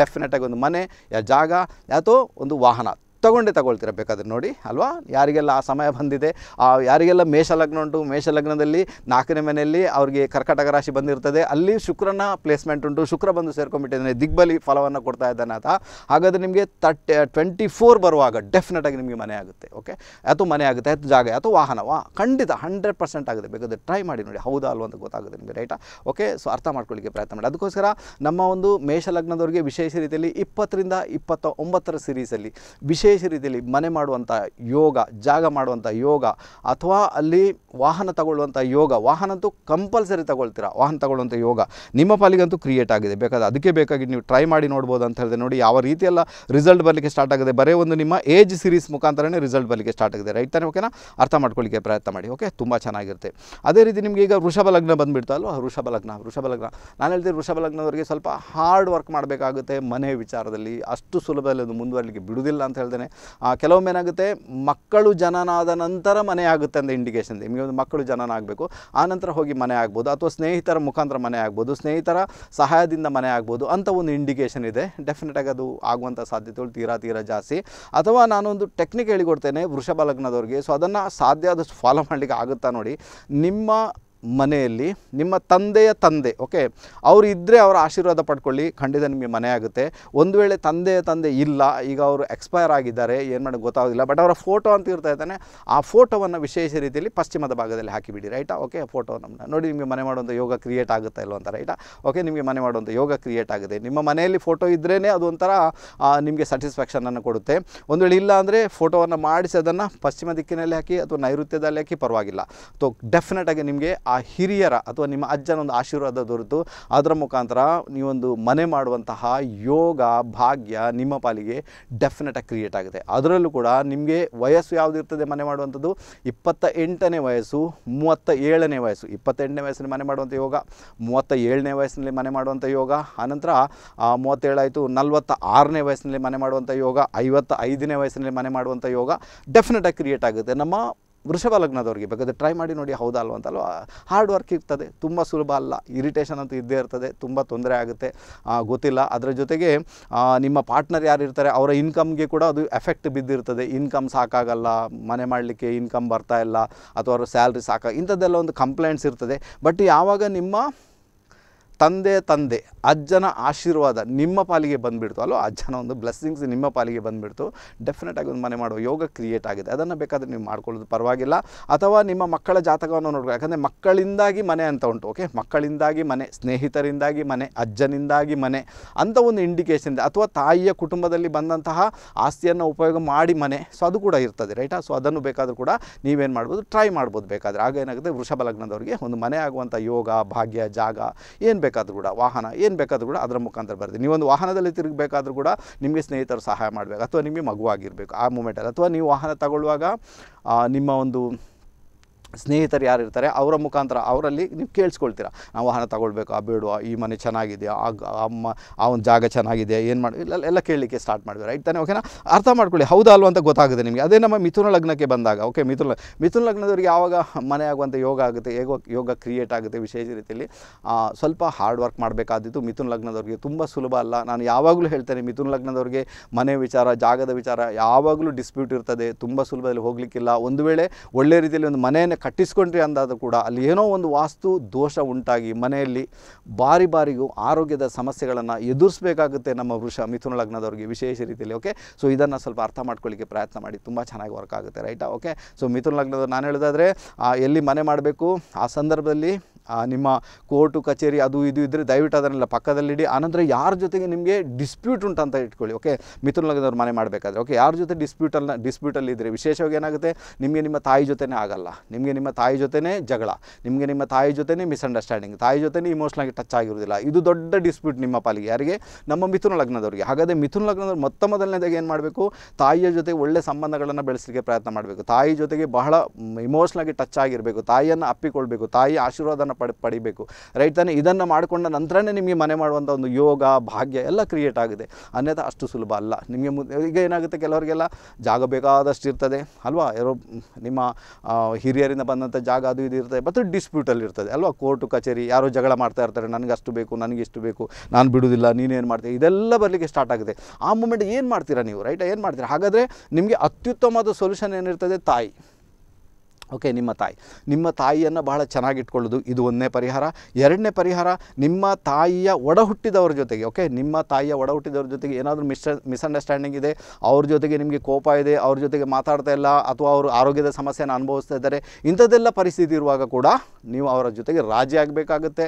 S1: ಡೆಫಿನೆಟಾಗಿ ಒಂದು ಮನೆ ಯಾ ಜಾಗ ಯಾತೋ ಒಂದು ವಾಹನ ತಗೊಂಡೇ ತಗೊಳ್ತೀರ ಬೇಕಾದ್ರೆ ನೋಡಿ ಅಲ್ವಾ ಯಾರಿಗೆಲ್ಲ ಆ ಸಮಯ ಬಂದಿದೆ ಆ ಯಾರಿಗೆಲ್ಲ ಮೇಷ ಲಗ್ನ ಉಂಟು ಮೇಷ ಲಗ್ನದಲ್ಲಿ ನಾಲ್ಕನೇ ಮನೆಯಲ್ಲಿ ಅವರಿಗೆ ಕರ್ಕಟಕ ರಾಶಿ ಬಂದಿರ್ತದೆ ಅಲ್ಲಿ ಶುಕ್ರನ ಪ್ಲೇಸ್ಮೆಂಟ್ ಉಂಟು ಶುಕ್ರ ಬಂದು ಸೇರ್ಕೊಂಡ್ಬಿಟ್ಟಿದ್ದಾನೆ ದಿಗ್ಬಲಿ ಫಲವನ್ನು ಕೊಡ್ತಾ ಇದ್ದಾನೆ ಆತ ಹಾಗಾದರೆ ನಿಮಗೆ ತರ್ಟ್ ಟ್ವೆಂಟಿ ಫೋರ್ ಬರುವಾಗ ಡೆಫಿನೆಟಾಗಿ ನಿಮಗೆ ಮನೆ ಆಗುತ್ತೆ ಓಕೆ ಅಥವಾ ಮನೆ ಆಗುತ್ತೆ ಅಥವಾ ಜಾಗ ಅಥವಾ ವಾಹನ ವಾ ಖಂಡಿತ ಹಂಡ್ರೆಡ್ ಪರ್ಸೆಂಟ್ ಆಗುತ್ತೆ ಬೇಕಾದರೆ ಟ್ರೈ ಮಾಡಿ ನೋಡಿ ಹೌದಾ ಅಲ್ವ ಅಂತ ಗೊತ್ತಾಗುತ್ತೆ ನಿಮಗೆ ರೈಟಾ ಓಕೆ ಸೊ ಅರ್ಥ ಮಾಡ್ಕೊಳ್ಳಿಕ್ಕೆ ಪ್ರಯತ್ನ ಮಾಡಿ ಅದಕ್ಕೋಸ್ಕರ ನಮ್ಮ ಒಂದು ಮೇಷ ಲಗ್ನದವರಿಗೆ ವಿಶೇಷ ರೀತಿಯಲ್ಲಿ ಇಪ್ಪತ್ತರಿಂದ ಇಪ್ಪತ್ತ ಒಂಬತ್ತರ ಸೀರೀಸಲ್ಲಿ ವಿಶೇಷ ವಿಶೇಷ ರೀತಿಯಲ್ಲಿ ಮನೆ ಮಾಡುವಂಥ ಯೋಗ ಜಾಗ ಮಾಡುವಂಥ ಯೋಗ ಅಥವಾ ಅಲ್ಲಿ ವಾಹನ ತಗೊಳ್ಳುವಂಥ ಯೋಗ ವಾಹನ ಅಂತೂ ಕಂಪಲ್ಸರಿ ತಗೊಳ್ತೀರಾ ವಾಹನ ತಗೊಳ್ಳುವಂಥ ಯೋಗ ನಿಮ್ಮ ಪಾಲಿಗಂತೂ ಕ್ರಿಯೇಟ್ ಆಗಿದೆ ಬೇಕಾದ ಅದಕ್ಕೆ ಬೇಕಾಗಿ ನೀವು ಟ್ರೈ ಮಾಡಿ ನೋಡ್ಬೋದು ಅಂತ ಹೇಳಿದೆ ನೋಡಿ ಯಾವ ರೀತಿಯೆಲ್ಲ ರಿಸಲ್ಟ್ ಬರಲಿಕ್ಕೆ ಸ್ಟಾರ್ಟ್ ಆಗಿದೆ ಬರೇ ಒಂದು ನಿಮ್ಮ ಏಜ್ ಸಿರೀಸ್ ಮುಖಾಂತರನೇ ರಿಸಲ್ಟ್ ಬರಲಿಕ್ಕೆ ಸ್ಟಾರ್ಟ್ ಆಗಿದೆ ರೈಟ್ ತಾನೇ ಓಕೆನಾ ಅರ್ಥ ಮಾಡ್ಕೊಳ್ಳಿಕ್ಕೆ ಪ್ರಯತ್ನ ಮಾಡಿ ಓಕೆ ತುಂಬ ಚೆನ್ನಾಗಿರುತ್ತೆ ಅದೇ ರೀತಿ ನಿಮಗೆ ಈಗ ವೃಷಭ ಲಗ್ನ ಬಂದುಬಿಡ್ತು ಅಲ್ವಾ ವೃಷಭ ಲಗ್ನ ವೃಷಭ ಲಗ್ನ ನಾನು ಹೇಳ್ತೀನಿ ವೃಷಭ ಲಗ್ನದವರಿಗೆ ಸ್ವಲ್ಪ ಹಾರ್ಡ್ ವರ್ಕ್ ಮಾಡಬೇಕಾಗುತ್ತೆ ಮನೆ ವಿಚಾರದಲ್ಲಿ ಅಷ್ಟು ಸುಲಭದಲ್ಲಿ ಅದು ಮುಂದುವರಲಿಕ್ಕೆ ಬಿಡುವುದಿಲ್ಲ ಅಂತ ಹೇಳಿದೆ ಕೆಲವೊಮ್ಮೆ ಏನಾಗುತ್ತೆ ಮಕ್ಕಳು ಜನನಾದ ನಂತರ ಮನೆ ಆಗುತ್ತೆ ಅಂತ ಇಂಡಿಕೇಶನ್ ನಿಮಗೆ ಒಂದು ಮಕ್ಕಳು ಜನನ ಆಗಬೇಕು ಆ ನಂತರ ಹೋಗಿ ಮನೆ ಆಗ್ಬೋದು ಅಥವಾ ಸ್ನೇಹಿತರ ಮುಖಾಂತರ ಮನೆ ಆಗ್ಬೋದು ಸ್ನೇಹಿತರ ಸಹಾಯದಿಂದ ಮನೆ ಆಗ್ಬೋದು ಅಂತ ಒಂದು ಇಂಡಿಕೇಶನ್ ಇದೆ ಡೆಫಿನೆಟಾಗಿ ಅದು ಆಗುವಂಥ ಸಾಧ್ಯತೆಗಳು ತೀರಾ ತೀರಾ ಜಾಸ್ತಿ ಅಥವಾ ನಾನೊಂದು ಟೆಕ್ನಿಕ್ ಹೇಳಿಕೊಡ್ತೇನೆ ವೃಷಭ ಲಗ್ನದವ್ರಿಗೆ ಸೊ ಅದನ್ನು ಸಾಧ್ಯ ಆದಷ್ಟು ಫಾಲೋ ಮಾಡಲಿಕ್ಕೆ ಆಗುತ್ತಾ ನೋಡಿ ನಿಮ್ಮ ಮನೆಯಲ್ಲಿ ನಿಮ್ಮ ತಂದೆಯ ತಂದೆ ಓಕೆ ಅವರು ಇದ್ದರೆ ಅವರ ಆಶೀರ್ವಾದ ಪಡ್ಕೊಳ್ಳಿ ಖಂಡಿತ ನಿಮಗೆ ಮನೆ ಆಗುತ್ತೆ ಒಂದು ವೇಳೆ ತಂದೆಯ ತಂದೆ ಇಲ್ಲ ಈಗ ಅವರು ಎಕ್ಸ್ಪೈರ್ ಆಗಿದ್ದಾರೆ ಏನು ಮಾಡೋದು ಗೊತ್ತಾಗೋದಿಲ್ಲ ಬಟ್ ಅವರ ಫೋಟೋ ಅಂತ ಇರ್ತಾ ಇದ್ದಾನೆ ಆ ಫೋಟೋವನ್ನು ವಿಶೇಷ ರೀತಿಯಲ್ಲಿ ಪಶ್ಚಿಮದ ಭಾಗದಲ್ಲಿ ಹಾಕಿಬಿಡಿ ರೈಟಾ ಓಕೆ ಫೋಟೋ ನಮ್ಮನ್ನ ನೋಡಿ ನಿಮಗೆ ಮನೆ ಮಾಡುವಂಥ ಯೋಗ ಕ್ರಿಯೇಟ್ ಆಗುತ್ತಾ ಇಲ್ಲ ಅಂತ ರೈಟಾ ಓಕೆ ನಿಮಗೆ ಮನೆ ಮಾಡುವಂಥ ಯೋಗ ಕ್ರಿಯೇಟ್ ಆಗಿದೆ ನಿಮ್ಮ ಮನೆಯಲ್ಲಿ ಫೋಟೋ ಇದ್ರೇ ಅದು ಒಂಥರ ನಿಮಗೆ ಸ್ಯಾಟಿಸ್ಫ್ಯಾಕ್ಷನನ್ನು ಕೊಡುತ್ತೆ ಒಂದು ವೇಳೆ ಇಲ್ಲ ಅಂದರೆ ಫೋಟೋವನ್ನು ಮಾಡಿಸಿ ಅದನ್ನು ಪಶ್ಚಿಮ ದಿಕ್ಕಿನಲ್ಲಿ ಹಾಕಿ ಅಥವಾ ನೈಋತ್ಯದಲ್ಲಿ ಹಾಕಿ ಪರವಾಗಿಲ್ಲ ಸೊ ಡೆಫಿನೆಟಾಗಿ ನಿಮಗೆ ಆ ಹಿರಿಯರ ಅಥವಾ ನಿಮ್ಮ ಅಜ್ಜನ ಒಂದು ಆಶೀರ್ವಾದ ದೊರೆತು ಅದರ ಮುಖಾಂತರ ನೀವೊಂದು ಮನೆ ಮಾಡುವಂತಹ ಯೋಗ ಭಾಗ್ಯ ನಿಮ್ಮ ಪಾಲಿಗೆ ಡೆಫಿನೆಟಾಗಿ ಕ್ರಿಯೇಟ್ ಆಗುತ್ತೆ ಅದರಲ್ಲೂ ಕೂಡ ನಿಮಗೆ ವಯಸ್ಸು ಇರ್ತದೆ ಮನೆ ಮಾಡುವಂಥದ್ದು ಇಪ್ಪತ್ತ ಎಂಟನೇ ವಯಸ್ಸು ಮೂವತ್ತ ಏಳನೇ ವಯಸ್ಸು ಇಪ್ಪತ್ತೆಂಟನೇ ವಯಸ್ಸಿನಲ್ಲಿ ಮನೆ ಮಾಡುವಂಥ ಯೋಗ ಮೂವತ್ತ ಏಳನೇ ವಯಸ್ಸಿನಲ್ಲಿ ಮನೆ ಮಾಡುವಂಥ ಯೋಗ ಆನಂತರ ಮೂವತ್ತೇಳಾಯಿತು ನಲವತ್ತ ಆರನೇ ವಯಸ್ಸಿನಲ್ಲಿ ಮನೆ ಮಾಡುವಂಥ ಯೋಗ ಐವತ್ತ ಐದನೇ ವಯಸ್ಸಿನಲ್ಲಿ ಮನೆ ಮಾಡುವಂಥ ಯೋಗ ಡೆಫಿನೆಟಾಗಿ ಕ್ರಿಯೇಟ್ ಆಗುತ್ತೆ ನಮ್ಮ ವೃಷಭ ಲಗ್ನದವ್ರಿಗೆ ಬೇಕಾದ್ರೆ ಟ್ರೈ ಮಾಡಿ ನೋಡಿ ಹೌದಾ ಅಲ್ವ ಅಂತಲ್ವ ಹಾರ್ಡ್ ವರ್ಕ್ ಇರ್ತದೆ ತುಂಬ ಸುಲಭ ಅಲ್ಲ ಇರಿಟೇಷನ್ ಅಂತೂ ಇದ್ದೇ ಇರ್ತದೆ ತುಂಬ ತೊಂದರೆ ಆಗುತ್ತೆ ಗೊತ್ತಿಲ್ಲ ಅದರ ಜೊತೆಗೆ ನಿಮ್ಮ ಪಾರ್ಟ್ನರ್ ಯಾರು ಇರ್ತಾರೆ ಅವರ ಇನ್ಕಮ್ಗೆ ಕೂಡ ಅದು ಎಫೆಕ್ಟ್ ಬಿದ್ದಿರ್ತದೆ ಇನ್ಕಮ್ ಸಾಕಾಗಲ್ಲ ಮನೆ ಮಾಡಲಿಕ್ಕೆ ಇನ್ಕಮ್ ಬರ್ತಾ ಇಲ್ಲ ಅಥವಾ ಅವರ ಸ್ಯಾಲ್ರಿ ಸಾಕ ಇಂಥದ್ದೆಲ್ಲ ಒಂದು ಕಂಪ್ಲೇಂಟ್ಸ್ ಇರ್ತದೆ ಬಟ್ ಯಾವಾಗ ನಿಮ್ಮ ತಂದೆ ತಂದೆ ಅಜ್ಜನ ಆಶೀರ್ವಾದ ನಿಮ್ಮ ಪಾಲಿಗೆ ಬಂದುಬಿಡ್ತು ಅಲ್ಲೋ ಅಜ್ಜನ ಒಂದು ಬ್ಲೆಸ್ಸಿಂಗ್ಸ್ ನಿಮ್ಮ ಪಾಲಿಗೆ ಬಂದುಬಿಡ್ತು ಡೆಫಿನೆಟಾಗಿ ಒಂದು ಮನೆ ಮಾಡುವ ಯೋಗ ಕ್ರಿಯೇಟ್ ಆಗಿದೆ ಅದನ್ನು ಬೇಕಾದರೆ ನೀವು ಮಾಡ್ಕೊಳ್ಳೋದು ಪರವಾಗಿಲ್ಲ ಅಥವಾ ನಿಮ್ಮ ಮಕ್ಕಳ ಜಾತಕವನ್ನು ನೋಡಬೇಕು ಯಾಕಂದರೆ ಮಕ್ಕಳಿಂದಾಗಿ ಮನೆ ಅಂತ ಉಂಟು ಓಕೆ ಮಕ್ಕಳಿಂದಾಗಿ ಮನೆ ಸ್ನೇಹಿತರಿಂದಾಗಿ ಮನೆ ಅಜ್ಜನಿಂದಾಗಿ ಮನೆ ಅಂತ ಒಂದು ಇಂಡಿಕೇಶನ್ ಇದೆ ಅಥವಾ ತಾಯಿಯ ಕುಟುಂಬದಲ್ಲಿ ಬಂದಂತಹ ಆಸ್ತಿಯನ್ನು ಉಪಯೋಗ ಮಾಡಿ ಮನೆ ಸೊ ಅದು ಕೂಡ ಇರ್ತದೆ ರೈಟಾ ಸೊ ಅದನ್ನು ಬೇಕಾದರೂ ಕೂಡ ನೀವೇನು ಮಾಡ್ಬೋದು ಟ್ರೈ ಮಾಡ್ಬೋದು ಬೇಕಾದರೆ ಆಗ ಏನಾಗುತ್ತೆ ವೃಷಭ ಲಗ್ನದವರಿಗೆ ಒಂದು ಮನೆ ಆಗುವಂಥ ಯೋಗ ಭಾಗ್ಯ ಜಾಗ ಏನು ಬೇಕಾದರೂ ಕೂಡ ವಾಹನ ಏನು ಬೇಕಾದರೂ ಕೂಡ ಅದರ ಮುಖಾಂತರ ನೀವು ನೀವೊಂದು ವಾಹನದಲ್ಲಿ ತಿರುಗಬೇಕಾದ್ರೂ ಕೂಡ ನಿಮಗೆ ಸ್ನೇಹಿತರು ಸಹಾಯ ಮಾಡಬೇಕು ಅಥವಾ ನಿಮಗೆ ಮಗುವಾಗಿರಬೇಕು ಆ ಮೂಮೆಂಟಲ್ಲಿ ಅಥವಾ ನೀವು ವಾಹನ ತಗೊಳ್ಳುವಾಗ ನಿಮ್ಮ ಒಂದು ಸ್ನೇಹಿತರು ಯಾರು ಇರ್ತಾರೆ ಅವರ ಮುಖಾಂತರ ಅವರಲ್ಲಿ ನೀವು ಕೇಳಿಸ್ಕೊಳ್ತೀರ ನಾವು ಹಣ ಆ ಬೇಡವಾ ಈ ಮನೆ ಚೆನ್ನಾಗಿದೆ ಆ ಅಮ್ಮ ಆ ಒಂದು ಜಾಗ ಚೆನ್ನಾಗಿದೆ ಏನು ಮಾಡಿ ಇಲ್ಲ ಎಲ್ಲ ಕೇಳಲಿಕ್ಕೆ ಸ್ಟಾರ್ಟ್ ಮಾಡಿದ್ರು ರೈಟ್ ತಾನೆ ಓಕೆನಾ ಅರ್ಥ ಮಾಡ್ಕೊಳ್ಳಿ ಹೌದಾ ಅಲ್ವ ಅಂತ ಗೊತ್ತಾಗುತ್ತೆ ನಿಮಗೆ ಅದೇ ನಮ್ಮ ಮಿಥುನ ಲಗ್ನಕ್ಕೆ ಬಂದಾಗ ಓಕೆ ಮಿಥುನ ಮಿಥುನ ಲಗ್ನದವ್ರಿಗೆ ಯಾವಾಗ ಮನೆ ಆಗುವಂಥ ಯೋಗ ಆಗುತ್ತೆ ಯೋಗ ಯೋಗ ಕ್ರಿಯೇಟ್ ಆಗುತ್ತೆ ವಿಶೇಷ ರೀತಿಯಲ್ಲಿ ಸ್ವಲ್ಪ ಹಾರ್ಡ್ ವರ್ಕ್ ಮಾಡಬೇಕಾದಿದ್ದು ಮಿಥುನ ಲಗ್ನದವ್ರಿಗೆ ತುಂಬ ಸುಲಭ ಅಲ್ಲ ನಾನು ಯಾವಾಗಲೂ ಹೇಳ್ತೇನೆ ಮಿಥುನ ಲಗ್ನದವ್ರಿಗೆ ಮನೆ ವಿಚಾರ ಜಾಗದ ವಿಚಾರ ಯಾವಾಗಲೂ ಡಿಸ್ಪ್ಯೂಟ್ ಇರ್ತದೆ ತುಂಬ ಸುಲಭದಲ್ಲಿ ಹೋಗಲಿಕ್ಕಿಲ್ಲ ಒಂದು ವೇಳೆ ಒಳ್ಳೆ ರೀತಿಯಲ್ಲಿ ಒಂದು ಮನೆಯನ್ನು ಕಟ್ಟಿಸ್ಕೊಂಡ್ರಿ ಅಂದಾದರೂ ಕೂಡ ಅಲ್ಲಿ ಏನೋ ಒಂದು ವಾಸ್ತು ದೋಷ ಉಂಟಾಗಿ ಮನೆಯಲ್ಲಿ ಬಾರಿ ಬಾರಿಗೂ ಆರೋಗ್ಯದ ಸಮಸ್ಯೆಗಳನ್ನು ಎದುರಿಸಬೇಕಾಗುತ್ತೆ ನಮ್ಮ ವೃಷ ಮಿಥುನ ಲಗ್ನದವ್ರಿಗೆ ವಿಶೇಷ ರೀತಿಯಲ್ಲಿ ಓಕೆ ಸೊ ಇದನ್ನು ಸ್ವಲ್ಪ ಅರ್ಥ ಮಾಡ್ಕೊಳ್ಳಿಕ್ಕೆ ಪ್ರಯತ್ನ ಮಾಡಿ ತುಂಬ ಚೆನ್ನಾಗಿ ವರ್ಕ್ ಆಗುತ್ತೆ ರೈಟಾ ಓಕೆ ಸೊ ಮಿಥುನ ಲಗ್ನದ ನಾನು ಹೇಳೋದಾದರೆ ಎಲ್ಲಿ ಮನೆ ಮಾಡಬೇಕು ಆ ಸಂದರ್ಭದಲ್ಲಿ ನಿಮ್ಮ ಕೋರ್ಟು ಕಚೇರಿ ಅದು ಇದು ಇದ್ದರೆ ದಯವಿಟ್ಟು ಅದನ್ನೆಲ್ಲ ಪಕ್ಕದಲ್ಲಿಡಿ ಆನಂತರ ಯಾರ ಜೊತೆಗೆ ನಿಮಗೆ ಡಿಸ್ಪ್ಯೂಟ್ ಉಂಟಂತ ಇಟ್ಕೊಳ್ಳಿ ಓಕೆ ಮಿಥುನ್ ಲಗ್ನದವ್ರು ಮನೆ ಮಾಡಬೇಕಾದ್ರೆ ಓಕೆ ಯಾರ ಜೊತೆ ಡಿಸ್ಪ್ಯೂಟಲ್ಲಿ ಡಿಸ್ಪ್ಯೂಟಲ್ಲಿ ಇದ್ದರೆ ವಿಶೇಷವಾಗಿ ಏನಾಗುತ್ತೆ ನಿಮಗೆ ನಿಮ್ಮ ತಾಯಿ ಜೊತೆನೇ ಆಗಲ್ಲ ನಿಮಗೆ ನಿಮ್ಮ ತಾಯಿ ಜೊತೆನೇ ಜಗಳ ನಿಮಗೆ ನಿಮ್ಮ ತಾಯಿ ಜೊತೆನೇ ಮಿಸ್ಅಂಡರ್ಸ್ಟ್ಯಾಂಡಿಂಗ್ ತಾಯಿ ಜೊತೆನೇ ಇಮೋಷ್ನಾಗಿ ಟಚ್ ಆಗಿರೋದಿಲ್ಲ ಇದು ದೊಡ್ಡ ಡಿಸ್ಪ್ಯೂಟ್ ನಿಮ್ಮ ಪಾಲಿಗೆ ಯಾರಿಗೆ ನಮ್ಮ ಮಿಥುನ ಲಗ್ನದವರಿಗೆ ಹಾಗಾದರೆ ಮಿಥುನ್ ಲಗ್ನದವ್ರು ಮೊತ್ತ ಮೊದಲನೇದಾಗ ಏನು ಮಾಡಬೇಕು ತಾಯಿಯ ಜೊತೆ ಒಳ್ಳೆ ಸಂಬಂಧಗಳನ್ನು ಬೆಳೆಸಲಿಕ್ಕೆ ಪ್ರಯತ್ನ ಮಾಡಬೇಕು ತಾಯಿ ಜೊತೆಗೆ ಬಹಳ ಇಮೋಷ್ನಾಗಿ ಟಚ್ ಆಗಿರಬೇಕು ತಾಯಿಯನ್ನು ಅಪ್ಪಿಕೊಳ್ಬೇಕು ತಾಯಿ ಆಶೀರ್ವಾದನ ಪಡ್ ಪಡಿಬೇಕು ರೈಟ್ ತಾನೇ ಇದನ್ನು ಮಾಡಿಕೊಂಡ ನಂತರನೇ ನಿಮಗೆ ಮನೆ ಮಾಡುವಂಥ ಒಂದು ಯೋಗ ಭಾಗ್ಯ ಎಲ್ಲ ಕ್ರಿಯೇಟ್ ಆಗಿದೆ ಅನ್ಯಥ ಅಷ್ಟು ಸುಲಭ ಅಲ್ಲ ನಿಮಗೆ ಮು ಈಗ ಏನಾಗುತ್ತೆ ಕೆಲವರಿಗೆಲ್ಲ ಜಾಗ ಬೇಕಾದಷ್ಟು ಇರ್ತದೆ ಅಲ್ವಾ ಯಾರೋ ನಿಮ್ಮ ಹಿರಿಯರಿಂದ ಬಂದಂಥ ಜಾಗ ಅದು ಇದು ಇರ್ತದೆ ಮತ್ತು ಡಿಸ್ಪ್ಯೂಟಲ್ಲಿ ಇರ್ತದೆ ಅಲ್ವಾ ಕೋರ್ಟು ಕಚೇರಿ ಯಾರೋ ಜಗಳ ಮಾಡ್ತಾ ಇರ್ತಾರೆ ನನಗೆ ಅಷ್ಟು ಬೇಕು ನನಗೆ ಇಷ್ಟು ಬೇಕು ನಾನು ಬಿಡುವುದಿಲ್ಲ ನೀನೇನು ಮಾಡ್ತೀಯ ಇದೆಲ್ಲ ಬರಲಿಕ್ಕೆ ಸ್ಟಾರ್ಟ್ ಆಗಿದೆ ಆ ಮೂಮೆಂಟ್ ಏನು ಮಾಡ್ತೀರಾ ನೀವು ರೈಟ್ ಏನು ಮಾಡ್ತೀರಾ ಹಾಗಾದರೆ ನಿಮಗೆ ಅತ್ಯುತ್ತಮವಾದ ಸೊಲ್ಯೂಷನ್ ಏನಿರ್ತದೆ ತಾಯಿ ಓಕೆ ನಿಮ್ಮ ತಾಯಿ ನಿಮ್ಮ ತಾಯಿಯನ್ನು ಬಹಳ ಚೆನ್ನಾಗಿಟ್ಕೊಳ್ಳೋದು ಇದು ಒಂದನೇ ಪರಿಹಾರ ಎರಡನೇ ಪರಿಹಾರ ನಿಮ್ಮ ತಾಯಿಯ ಒಡ ಹುಟ್ಟಿದವ್ರ ಜೊತೆಗೆ ಓಕೆ ನಿಮ್ಮ ತಾಯಿಯ ಒಡ ಹುಟ್ಟಿದವ್ರ ಜೊತೆಗೆ ಏನಾದರೂ ಮಿಸ್ ಮಿಸ್ಅಂಡರ್ಸ್ಟ್ಯಾಂಡಿಂಗ್ ಇದೆ ಅವ್ರ ಜೊತೆಗೆ ನಿಮಗೆ ಕೋಪ ಇದೆ ಅವ್ರ ಜೊತೆಗೆ ಮಾತಾಡ್ತಾ ಇಲ್ಲ ಅಥವಾ ಅವರು ಆರೋಗ್ಯದ ಸಮಸ್ಯೆಯನ್ನು ಅನುಭವಿಸ್ತಾ ಇದ್ದಾರೆ ಇಂಥದ್ದೆಲ್ಲ ಪರಿಸ್ಥಿತಿ ಇರುವಾಗ ಕೂಡ ನೀವು ಅವರ ಜೊತೆಗೆ ರಾಜಿ ಆಗಬೇಕಾಗುತ್ತೆ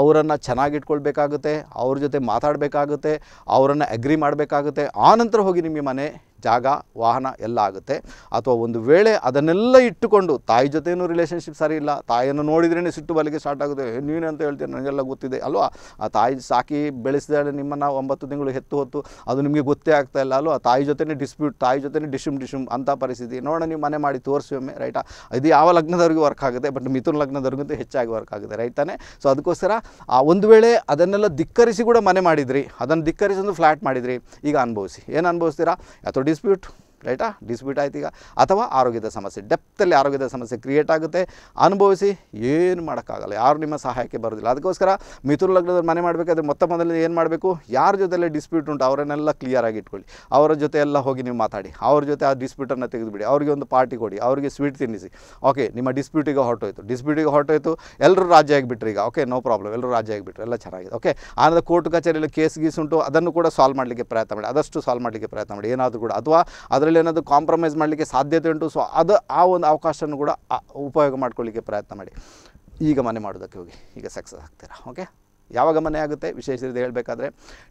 S1: ಅವರನ್ನು ಚೆನ್ನಾಗಿಟ್ಕೊಳ್ಬೇಕಾಗುತ್ತೆ ಅವ್ರ ಜೊತೆ ಮಾತಾಡಬೇಕಾಗುತ್ತೆ ಅವರನ್ನು ಅಗ್ರಿ ಮಾಡಬೇಕಾಗುತ್ತೆ ಆನಂತರ ಹೋಗಿ ನಿಮಗೆ ಮನೆ ಜಾಗ ವಾಹನ ಎಲ್ಲ ಆಗುತ್ತೆ ಅಥವಾ ಒಂದು ವೇಳೆ ಅದನ್ನೆಲ್ಲ ಇಟ್ಟುಕೊಂಡು ತಾಯಿ ಜೊತೆಯೂ ರಿಲೇಷನ್ಶಿಪ್ ಸರಿ ಇಲ್ಲ ತಾಯಿಯನ್ನು ನೋಡಿದ್ರೇ ಸಿಟ್ಟು ಬಲಿಗೆ ಸ್ಟಾರ್ಟ್ ಆಗುತ್ತೆ ನೀನು ಅಂತ ಹೇಳ್ತೀನಿ ನನಗೆಲ್ಲ ಗೊತ್ತಿದೆ ಅಲ್ವಾ ಆ ತಾಯಿ ಸಾಕಿ ಬೆಳೆಸಿದಾಳೆ ನಿಮ್ಮನ್ನು ಒಂಬತ್ತು ತಿಂಗಳು ಹೆತ್ತು ಹೊತ್ತು ಅದು ನಿಮಗೆ ಗೊತ್ತೇ ಆಗ್ತಾ ಇಲ್ಲ ಅಲ್ವಾ ತಾಯಿ ಜೊತೆನೇ ಡಿಸ್ಪ್ಯೂಟ್ ತಾಯಿ ಜೊತೆನೇ ಡಿಶುಮ್ ಡಿಶುಮ್ ಅಂತ ಪರಿಸ್ಥಿತಿ ನೋಡೋಣ ನೀವು ಮನೆ ಮಾಡಿ ಒಮ್ಮೆ ರೈಟಾ ಇದು ಯಾವ ಲಗ್ನದವ್ರಿಗೂ ವರ್ಕ್ ಆಗುತ್ತೆ ಬಟ್ ಮಿಥುನ್ ಲಗ್ನದವ್ರಿಗಂತೂ ಹೆಚ್ಚಾಗಿ ವರ್ಕ್ ಆಗುತ್ತೆ ರೈಟ್ ಸೊ ಅದಕ್ಕೋಸ್ಕರ ಆ ಒಂದು ವೇಳೆ ಅದನ್ನೆಲ್ಲ ಧಿಕ್ಕರಿಸಿ ಕೂಡ ಮನೆ ಮಾಡಿದ್ರಿ ಅದನ್ನು ಧಿಕ್ಕರಿಸಿ ಒಂದು ಫ್ಲ್ಯಾಟ್ ಮಾಡಿದ್ರಿ ಈಗ ಅನುಭವಿಸಿ ಏನು ಅನುಭವಿಸ್ತೀರಾ ಅಥವಾ dispute ರೈಟಾ ಡಿಸ್ಪ್ಯೂಟ್ ಆಯ್ತು ಈಗ ಅಥವಾ ಆರೋಗ್ಯದ ಸಮಸ್ಯೆ ಡೆಪ್ತಲ್ಲಿ ಆರೋಗ್ಯದ ಸಮಸ್ಯೆ ಕ್ರಿಯೇಟ್ ಆಗುತ್ತೆ ಅನುಭವಿಸಿ ಏನು ಮಾಡೋಕ್ಕಾಗಲ್ಲ ಯಾರು ನಿಮ್ಮ ಸಹಾಯಕ್ಕೆ ಬರೋದಿಲ್ಲ ಅದಕ್ಕೋಸ್ಕರ ಮಿಥುನ ಲಗ್ನದವ್ರು ಮನೆ ಮಾಡಬೇಕಾದ್ರೆ ಮೊತ್ತ ಮೊದಲನೇ ಏನು ಮಾಡಬೇಕು ಯಾರ ಜೊತೆಲೆ ಡಿಸ್ಪ್ಯೂಟ್ ಉಂಟು ಅವರನ್ನೆಲ್ಲ ಕ್ಲಿಯರಾಗಿ ಇಟ್ಕೊಳ್ಳಿ ಅವರ ಜೊತೆ ಎಲ್ಲ ಹೋಗಿ ನೀವು ಮಾತಾಡಿ ಅವ್ರ ಜೊತೆ ಆ ಡಿಸ್ಪ್ಯೂಟನ್ನು ತೆಗೆದುಬಿಡಿ ಅವರಿಗೆ ಒಂದು ಪಾರ್ಟಿ ಕೊಡಿ ಅವರಿಗೆ ಸ್ವೀಟ್ ತಿನ್ನಿಸಿ ಓಕೆ ನಿಮ್ಮ ಡಿಸ್ಪ್ಯೂಟಿಗೆ ಹೊರಟೋಯ್ತು ಡಿಸ್ಪ್ಯೂಟಿಗೆ ಹೊರಟೋಯ್ತು ಎಲ್ಲರೂ ರಾಜ್ಯ ಆಗಿಬಿಟ್ರಿ ಈಗ ಓಕೆ ನೋ ಪ್ರಾಬ್ಲಮ್ ಎಲ್ಲರೂ ರಾಜ್ಯ ಆಗಿಬಿಟ್ರೆ ಎಲ್ಲ ಚೆನ್ನಾಗಿದೆ ಓಕೆ ಆನಂದ ಕೋರ್ಟ್ ಕಚೇರಿಯಲ್ಲಿ ಕೇಸ್ ಗೀಸ್ ಉಂಟು ಅದನ್ನು ಕೂಡ ಸಾಲ್ವ್ ಮಾಡಲಿಕ್ಕೆ ಪ್ರಯತ್ನ ಮಾಡಿ ಅದಷ್ಟು ಸಾಲ್ವ್ ಮಾಡಲಿಕ್ಕೆ ಪ್ರಯತ್ನ ಮಾಡಿ ಏನಾದರೂ ಕೂಡ ಅಥವಾ ಅದರ ಅದರಲ್ಲಿ ಏನಾದರೂ ಕಾಂಪ್ರಮೈಸ್ ಮಾಡಲಿಕ್ಕೆ ಸಾಧ್ಯತೆ ಉಂಟು ಸೊ ಅದು ಆ ಒಂದು ಅವಕಾಶವನ್ನು ಕೂಡ ಉಪಯೋಗ ಮಾಡ್ಕೊಳ್ಳಿಕ್ಕೆ ಪ್ರಯತ್ನ ಮಾಡಿ ಈಗ ಮನೆ ಮಾಡೋದಕ್ಕೆ ಹೋಗಿ ಈಗ ಸಕ್ಸಸ್ ಆಗ್ತೀರಾ ಓಕೆ ಯಾವಾಗ ಮನೆ ಆಗುತ್ತೆ ವಿಶೇಷ ರೀತಿ ಹೇಳಬೇಕಾದ್ರೆ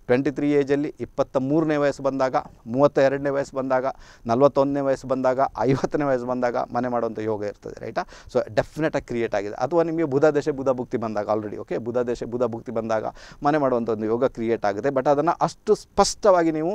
S1: ಟ್ವೆಂಟಿ ತ್ರೀ ಏಜಲ್ಲಿ ಇಪ್ಪತ್ತ ಮೂರನೇ ವಯಸ್ಸು ಬಂದಾಗ ಮೂವತ್ತ ಎರಡನೇ ವಯಸ್ಸು ಬಂದಾಗ ನಲವತ್ತೊಂದನೇ ವಯಸ್ಸು ಬಂದಾಗ ಐವತ್ತನೇ ವಯಸ್ಸು ಬಂದಾಗ ಮನೆ ಮಾಡುವಂಥ ಯೋಗ ಇರ್ತದೆ ರೈಟಾ ಸೊ ಡೆಫಿನೆಟಾಗಿ ಕ್ರಿಯೇಟ್ ಆಗಿದೆ ಅಥವಾ ನಿಮಗೆ ಬುಧ ದೇಶ ಬುಧ ಭುಕ್ತಿ ಬಂದಾಗ ಆಲ್ರೆಡಿ ಓಕೆ ಬುಧ ದೇಶ ಬುಧ ಭುಕ್ತಿ ಬಂದಾಗ ಮನೆ ಮಾಡುವಂಥ ಒಂದು ಯೋಗ ಕ್ರಿಯೇಟ್ ಆಗುತ್ತೆ ಬಟ್ ಅದನ್ನು ಅಷ್ಟು ಸ್ಪಷ್ಟವಾಗಿ ನೀವು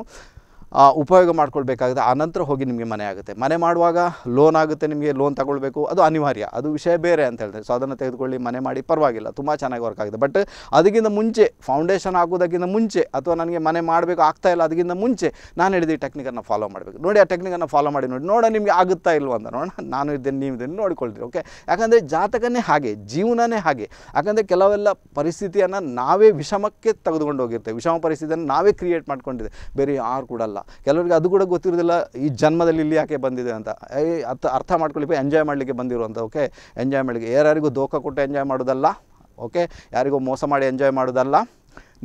S1: ಉಪಯೋಗ ಮಾಡ್ಕೊಳ್ಬೇಕಾಗುತ್ತೆ ಆನಂತರ ಹೋಗಿ ನಿಮಗೆ ಮನೆ ಆಗುತ್ತೆ ಮನೆ ಮಾಡುವಾಗ ಲೋನ್ ಆಗುತ್ತೆ ನಿಮಗೆ ಲೋನ್ ತಗೊಳ್ಬೇಕು ಅದು ಅನಿವಾರ್ಯ ಅದು ವಿಷಯ ಬೇರೆ ಅಂತ ಹೇಳ್ತಾರೆ ಸೊ ಅದನ್ನು ತೆಗೆದುಕೊಳ್ಳಿ ಮನೆ ಮಾಡಿ ಪರವಾಗಿಲ್ಲ ತುಂಬ ಚೆನ್ನಾಗಿ ವರ್ಕ್ ಆಗಿದೆ ಬಟ್ ಅದಕ್ಕಿಂತ ಮುಂಚೆ ಫೌಂಡೇಶನ್ ಆಗೋದಕ್ಕಿಂತ ಮುಂಚೆ ಅಥವಾ ನನಗೆ ಮನೆ ಮಾಡಬೇಕು ಆಗ್ತಾ ಇಲ್ಲ ಅದಕ್ಕಿಂತ ಮುಂಚೆ ನಾನು ಹೇಳಿದ ಈ ಟೆಕ್ನಿಕನ್ನು ಫಾಲೋ ಮಾಡಬೇಕು ನೋಡಿ ಆ ಟೆಕ್ನಿಕನ್ನು ಫಾಲೋ ಮಾಡಿ ನೋಡಿ ನೋಡೋಣ ನಿಮಗೆ ಆಗುತ್ತಾ ಇಲ್ವ ಅಂತ ನೋಡೋಣ ನಾನು ಇದ್ದೇನೆ ನೀವು ಇದನ್ನು ನೋಡಿಕೊಳ್ತೀರಿ ಓಕೆ ಯಾಕಂದರೆ ಜಾತಕನೇ ಹಾಗೆ ಜೀವನನೇ ಹಾಗೆ ಯಾಕಂದರೆ ಕೆಲವೆಲ್ಲ ಪರಿಸ್ಥಿತಿಯನ್ನು ನಾವೇ ವಿಷಮಕ್ಕೆ ತೆಗೆದುಕೊಂಡು ಹೋಗಿರ್ತೇವೆ ವಿಷಮ ಪರಿಸ್ಥಿತಿಯನ್ನು ನಾವೇ ಕ್ರಿಯೇಟ್ ಮಾಡ್ಕೊಂಡಿದ್ದೆ ಬೇರೆ ಯಾರು ಕೂಡಲ್ಲ ಕೆಲವರಿಗೆ ಅದು ಕೂಡ ಗೊತ್ತಿರೋದಿಲ್ಲ ಈ ಜನ್ಮದಲ್ಲಿ ಇಲ್ಲಿ ಯಾಕೆ ಬಂದಿದೆ ಅಂತ ಅರ್ಥ ಅರ್ಥ ಮಾಡ್ಕೊಳ್ಳಿ ಎಂಜಾಯ್ ಮಾಡಲಿಕ್ಕೆ ಬಂದಿರುವಂಥ ಓಕೆ ಎಂಜಾಯ್ ಮಾಡಲಿಕ್ಕೆ ಯಾರ್ಯಾರಿಗೂ ದೋಖ ಕೊಟ್ಟು ಎಂಜಾಯ್ ಮಾಡೋದಲ್ಲ ಓಕೆ ಯಾರಿಗೂ ಮೋಸ ಮಾಡಿ ಎಂಜಾಯ್ ಮಾಡೋದಲ್ಲ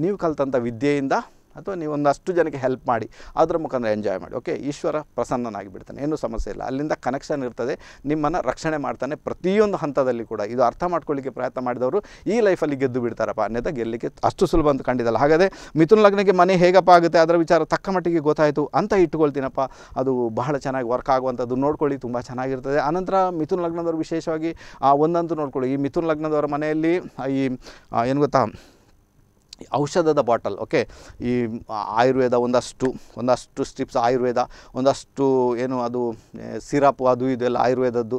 S1: ನೀವು ಕಲ್ತಂಥ ವಿದ್ಯೆಯಿಂದ ಅಥವಾ ನೀವು ಒಂದಷ್ಟು ಜನಕ್ಕೆ ಹೆಲ್ಪ್ ಮಾಡಿ ಅದರ ಮುಖಾಂತರ ಎಂಜಾಯ್ ಮಾಡಿ ಓಕೆ ಈಶ್ವರ ಪ್ರಸನ್ನನಾಗಿ ಬಿಡ್ತಾನೆ ಏನೂ ಸಮಸ್ಯೆ ಇಲ್ಲ ಅಲ್ಲಿಂದ ಕನೆಕ್ಷನ್ ಇರ್ತದೆ ನಿಮ್ಮನ್ನು ರಕ್ಷಣೆ ಮಾಡ್ತಾನೆ ಪ್ರತಿಯೊಂದು ಹಂತದಲ್ಲಿ ಕೂಡ ಇದು ಅರ್ಥ ಮಾಡ್ಕೊಳ್ಳಿಕ್ಕೆ ಪ್ರಯತ್ನ ಮಾಡಿದವರು ಈ ಲೈಫಲ್ಲಿ ಗೆದ್ದು ಬಿಡ್ತಾರಪ್ಪ ಅನ್ಯತಾ ಗೆಲ್ಲಲಿಕ್ಕೆ ಅಷ್ಟು ಸುಲಭ ಅಂತ ಕಂಡಿದ್ದಲ್ಲ ಹಾಗಾದರೆ ಮಿಥುನ ಲಗ್ನಕ್ಕೆ ಮನೆ ಹೇಗಪ್ಪ ಆಗುತ್ತೆ ಅದರ ವಿಚಾರ ತಕ್ಕ ಮಟ್ಟಿಗೆ ಗೊತ್ತಾಯಿತು ಅಂತ ಇಟ್ಕೊಳ್ತೀನಪ್ಪ ಅದು ಬಹಳ ಚೆನ್ನಾಗಿ ವರ್ಕ್ ಆಗುವಂಥದ್ದು ನೋಡ್ಕೊಳ್ಳಿ ತುಂಬ ಚೆನ್ನಾಗಿರ್ತದೆ ಆನಂತರ ಮಿಥುನ ಲಗ್ನದವರು ವಿಶೇಷವಾಗಿ ಆ ಒಂದಂತೂ ನೋಡ್ಕೊಳ್ಳಿ ಈ ಮಿಥುನ ಲಗ್ನದವರ ಮನೆಯಲ್ಲಿ ಈ ಏನು ಗೊತ್ತಾ ಔಷಧದ ಬಾಟಲ್ ಓಕೆ ಈ ಆಯುರ್ವೇದ ಒಂದಷ್ಟು ಒಂದಷ್ಟು ಸ್ಟ್ರಿಪ್ಸ್ ಆಯುರ್ವೇದ ಒಂದಷ್ಟು ಏನು ಅದು ಸಿರಪ್ ಅದು ಇದೆಲ್ಲ ಆಯುರ್ವೇದದ್ದು